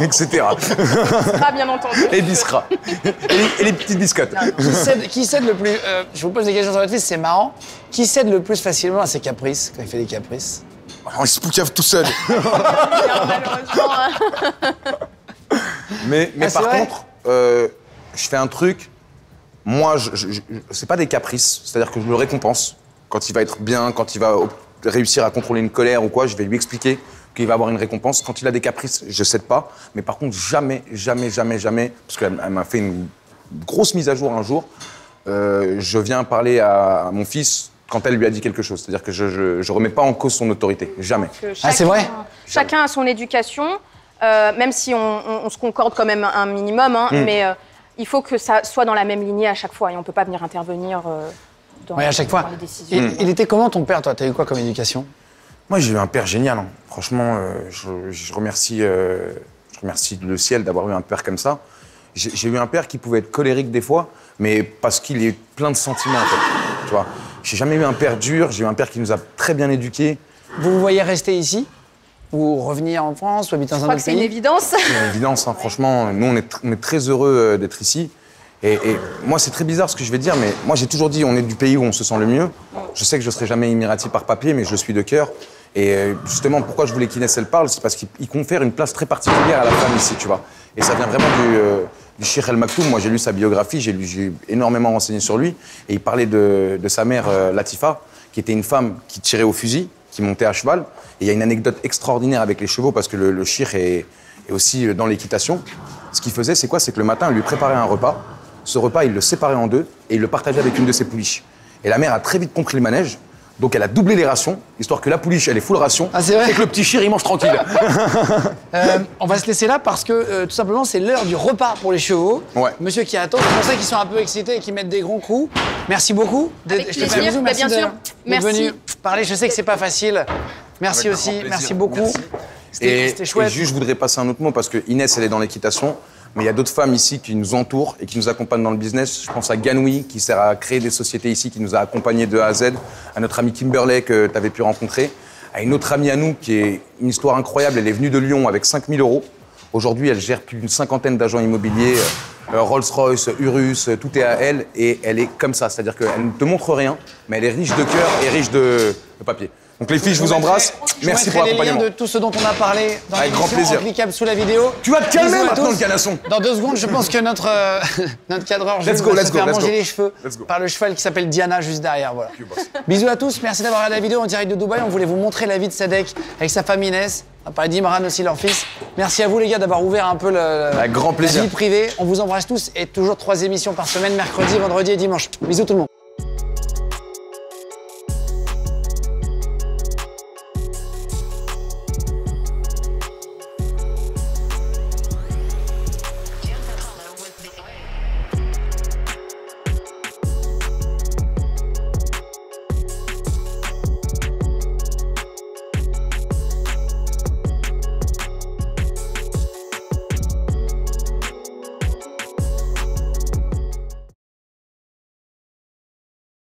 etc. Biscra, bien entendu. Et Biscra. et, les, petites biscottes. Qui cède, le plus. Euh, je vous pose des questions sur votre liste, c'est marrant. Qui cède le plus facilement à ses caprices, quand il fait des caprices il se poucave tout seul. Hein. mais mais ah, par contre, euh, je fais un truc. Moi, je, c'est pas des caprices, c'est-à-dire que je le récompense quand il va être bien, quand il va réussir à contrôler une colère ou quoi, je vais lui expliquer qu'il va avoir une récompense. Quand il a des caprices, je ne cède pas. Mais par contre, jamais, jamais, jamais, jamais, parce qu'elle m'a fait une grosse mise à jour un jour, euh, je viens parler à mon fils quand elle lui a dit quelque chose. C'est-à-dire que je ne remets pas en cause son autorité. Jamais. ah, c'est vrai Chacun a son éducation, euh, même si on, se concorde quand même un minimum, hein, hmm. mais euh, il faut que ça soit dans la même lignée à chaque fois et on ne peut pas venir intervenir. Dans, à chaque fois. les décisions. Il était comment ton père, toi as eu quoi comme éducation moi, j'ai eu un père génial. Hein. Franchement, euh, je, remercie, euh, remercie le ciel d'avoir eu un père comme ça. J'ai eu un père qui pouvait être colérique des fois, mais parce qu'il est plein de sentiments, Tu vois J'ai jamais eu un père dur, j'ai eu un père qui nous a très bien éduqués. Vous vous voyez rester ici Ou revenir en France Ou habiter dans un autre Je crois que c'est une évidence. C'est une évidence, hein. franchement. Nous, on est, très heureux euh, d'être ici. Et, moi, c'est très bizarre ce que je vais dire, mais moi, j'ai toujours dit, on est du pays où on se sent le mieux. Je sais que je serai jamais émirati par papier, mais je suis de cœur. Et euh, justement, pourquoi je voulais qu'Inès elle parle, c'est parce qu'il confère une place très particulière à la femme ici, tu vois. Et ça vient vraiment du, euh, du El Maktoum. Moi, j'ai lu sa biographie, j'ai, énormément renseigné sur lui. Et il parlait de, sa mère, euh, Latifa, qui était une femme qui tirait au fusil, qui montait à cheval. Et il y a une anecdote extraordinaire avec les chevaux, parce que le, le est, est aussi euh, dans l'équitation. Ce qu'il faisait, c'est quoi C'est que le matin, il lui préparait un repas. Ce repas, il le séparait en deux et il le partageait avec une de ses pouliches. Et la mère a très vite compris le manège. Donc elle a doublé les rations, histoire que la pouliche, elle est full ration. Ah, Et que le petit chien, il mange tranquille. Euh, on va se laisser là parce que, euh, tout simplement, c'est l'heure du repas pour les chevaux. Ouais. Monsieur qui attend, c'est pour ça qu'ils sont un peu excités et qu'ils mettent des grands coups. Merci beaucoup. je te fais parler. Je sais que c'est pas facile. Merci aussi, merci beaucoup. C'était chouette. Et juste, je voudrais passer un autre mot parce que Inès, elle est dans l'équitation. Mais il y a d'autres femmes ici qui nous entourent et qui nous accompagnent dans le business. Je pense à Ganoui, qui sert à créer des sociétés ici, qui nous a accompagnés de A à Z, à notre amie Kimberley que tu avais pu rencontrer, à une autre amie à nous qui est une histoire incroyable. Elle est venue de Lyon avec 5000 euros. Aujourd'hui, elle gère plus d'une cinquantaine d'agents immobiliers, euh, Rolls-Royce, Urus, euh, tout est à elle et elle est comme ça. C'est-à-dire qu'elle ne te montre rien, mais elle est riche de cœur et riche de papier. Donc les filles, je vous, embrasse. Merci pour l'accompagnement. de tout ce dont on a parlé dans Avec grand plaisir. sous la vidéo. Tu vas te calmer maintenant, le canasson. Dans deux secondes, je pense que notre, euh, notre cadreur va faire manger les cheveux par le cheval qui s'appelle Diana juste derrière. Voilà. Bah, Bisous à tous. Merci d'avoir regardé la vidéo en direct de Dubaï. On voulait vous montrer la vie de Sadek avec sa famille Inès. On a d'Imran aussi, leur fils. Merci à vous, les gars, d'avoir ouvert un peu la vie privée. On vous embrasse tous et toujours trois émissions par semaine, mercredi, vendredi et dimanche. Bisous tout le monde.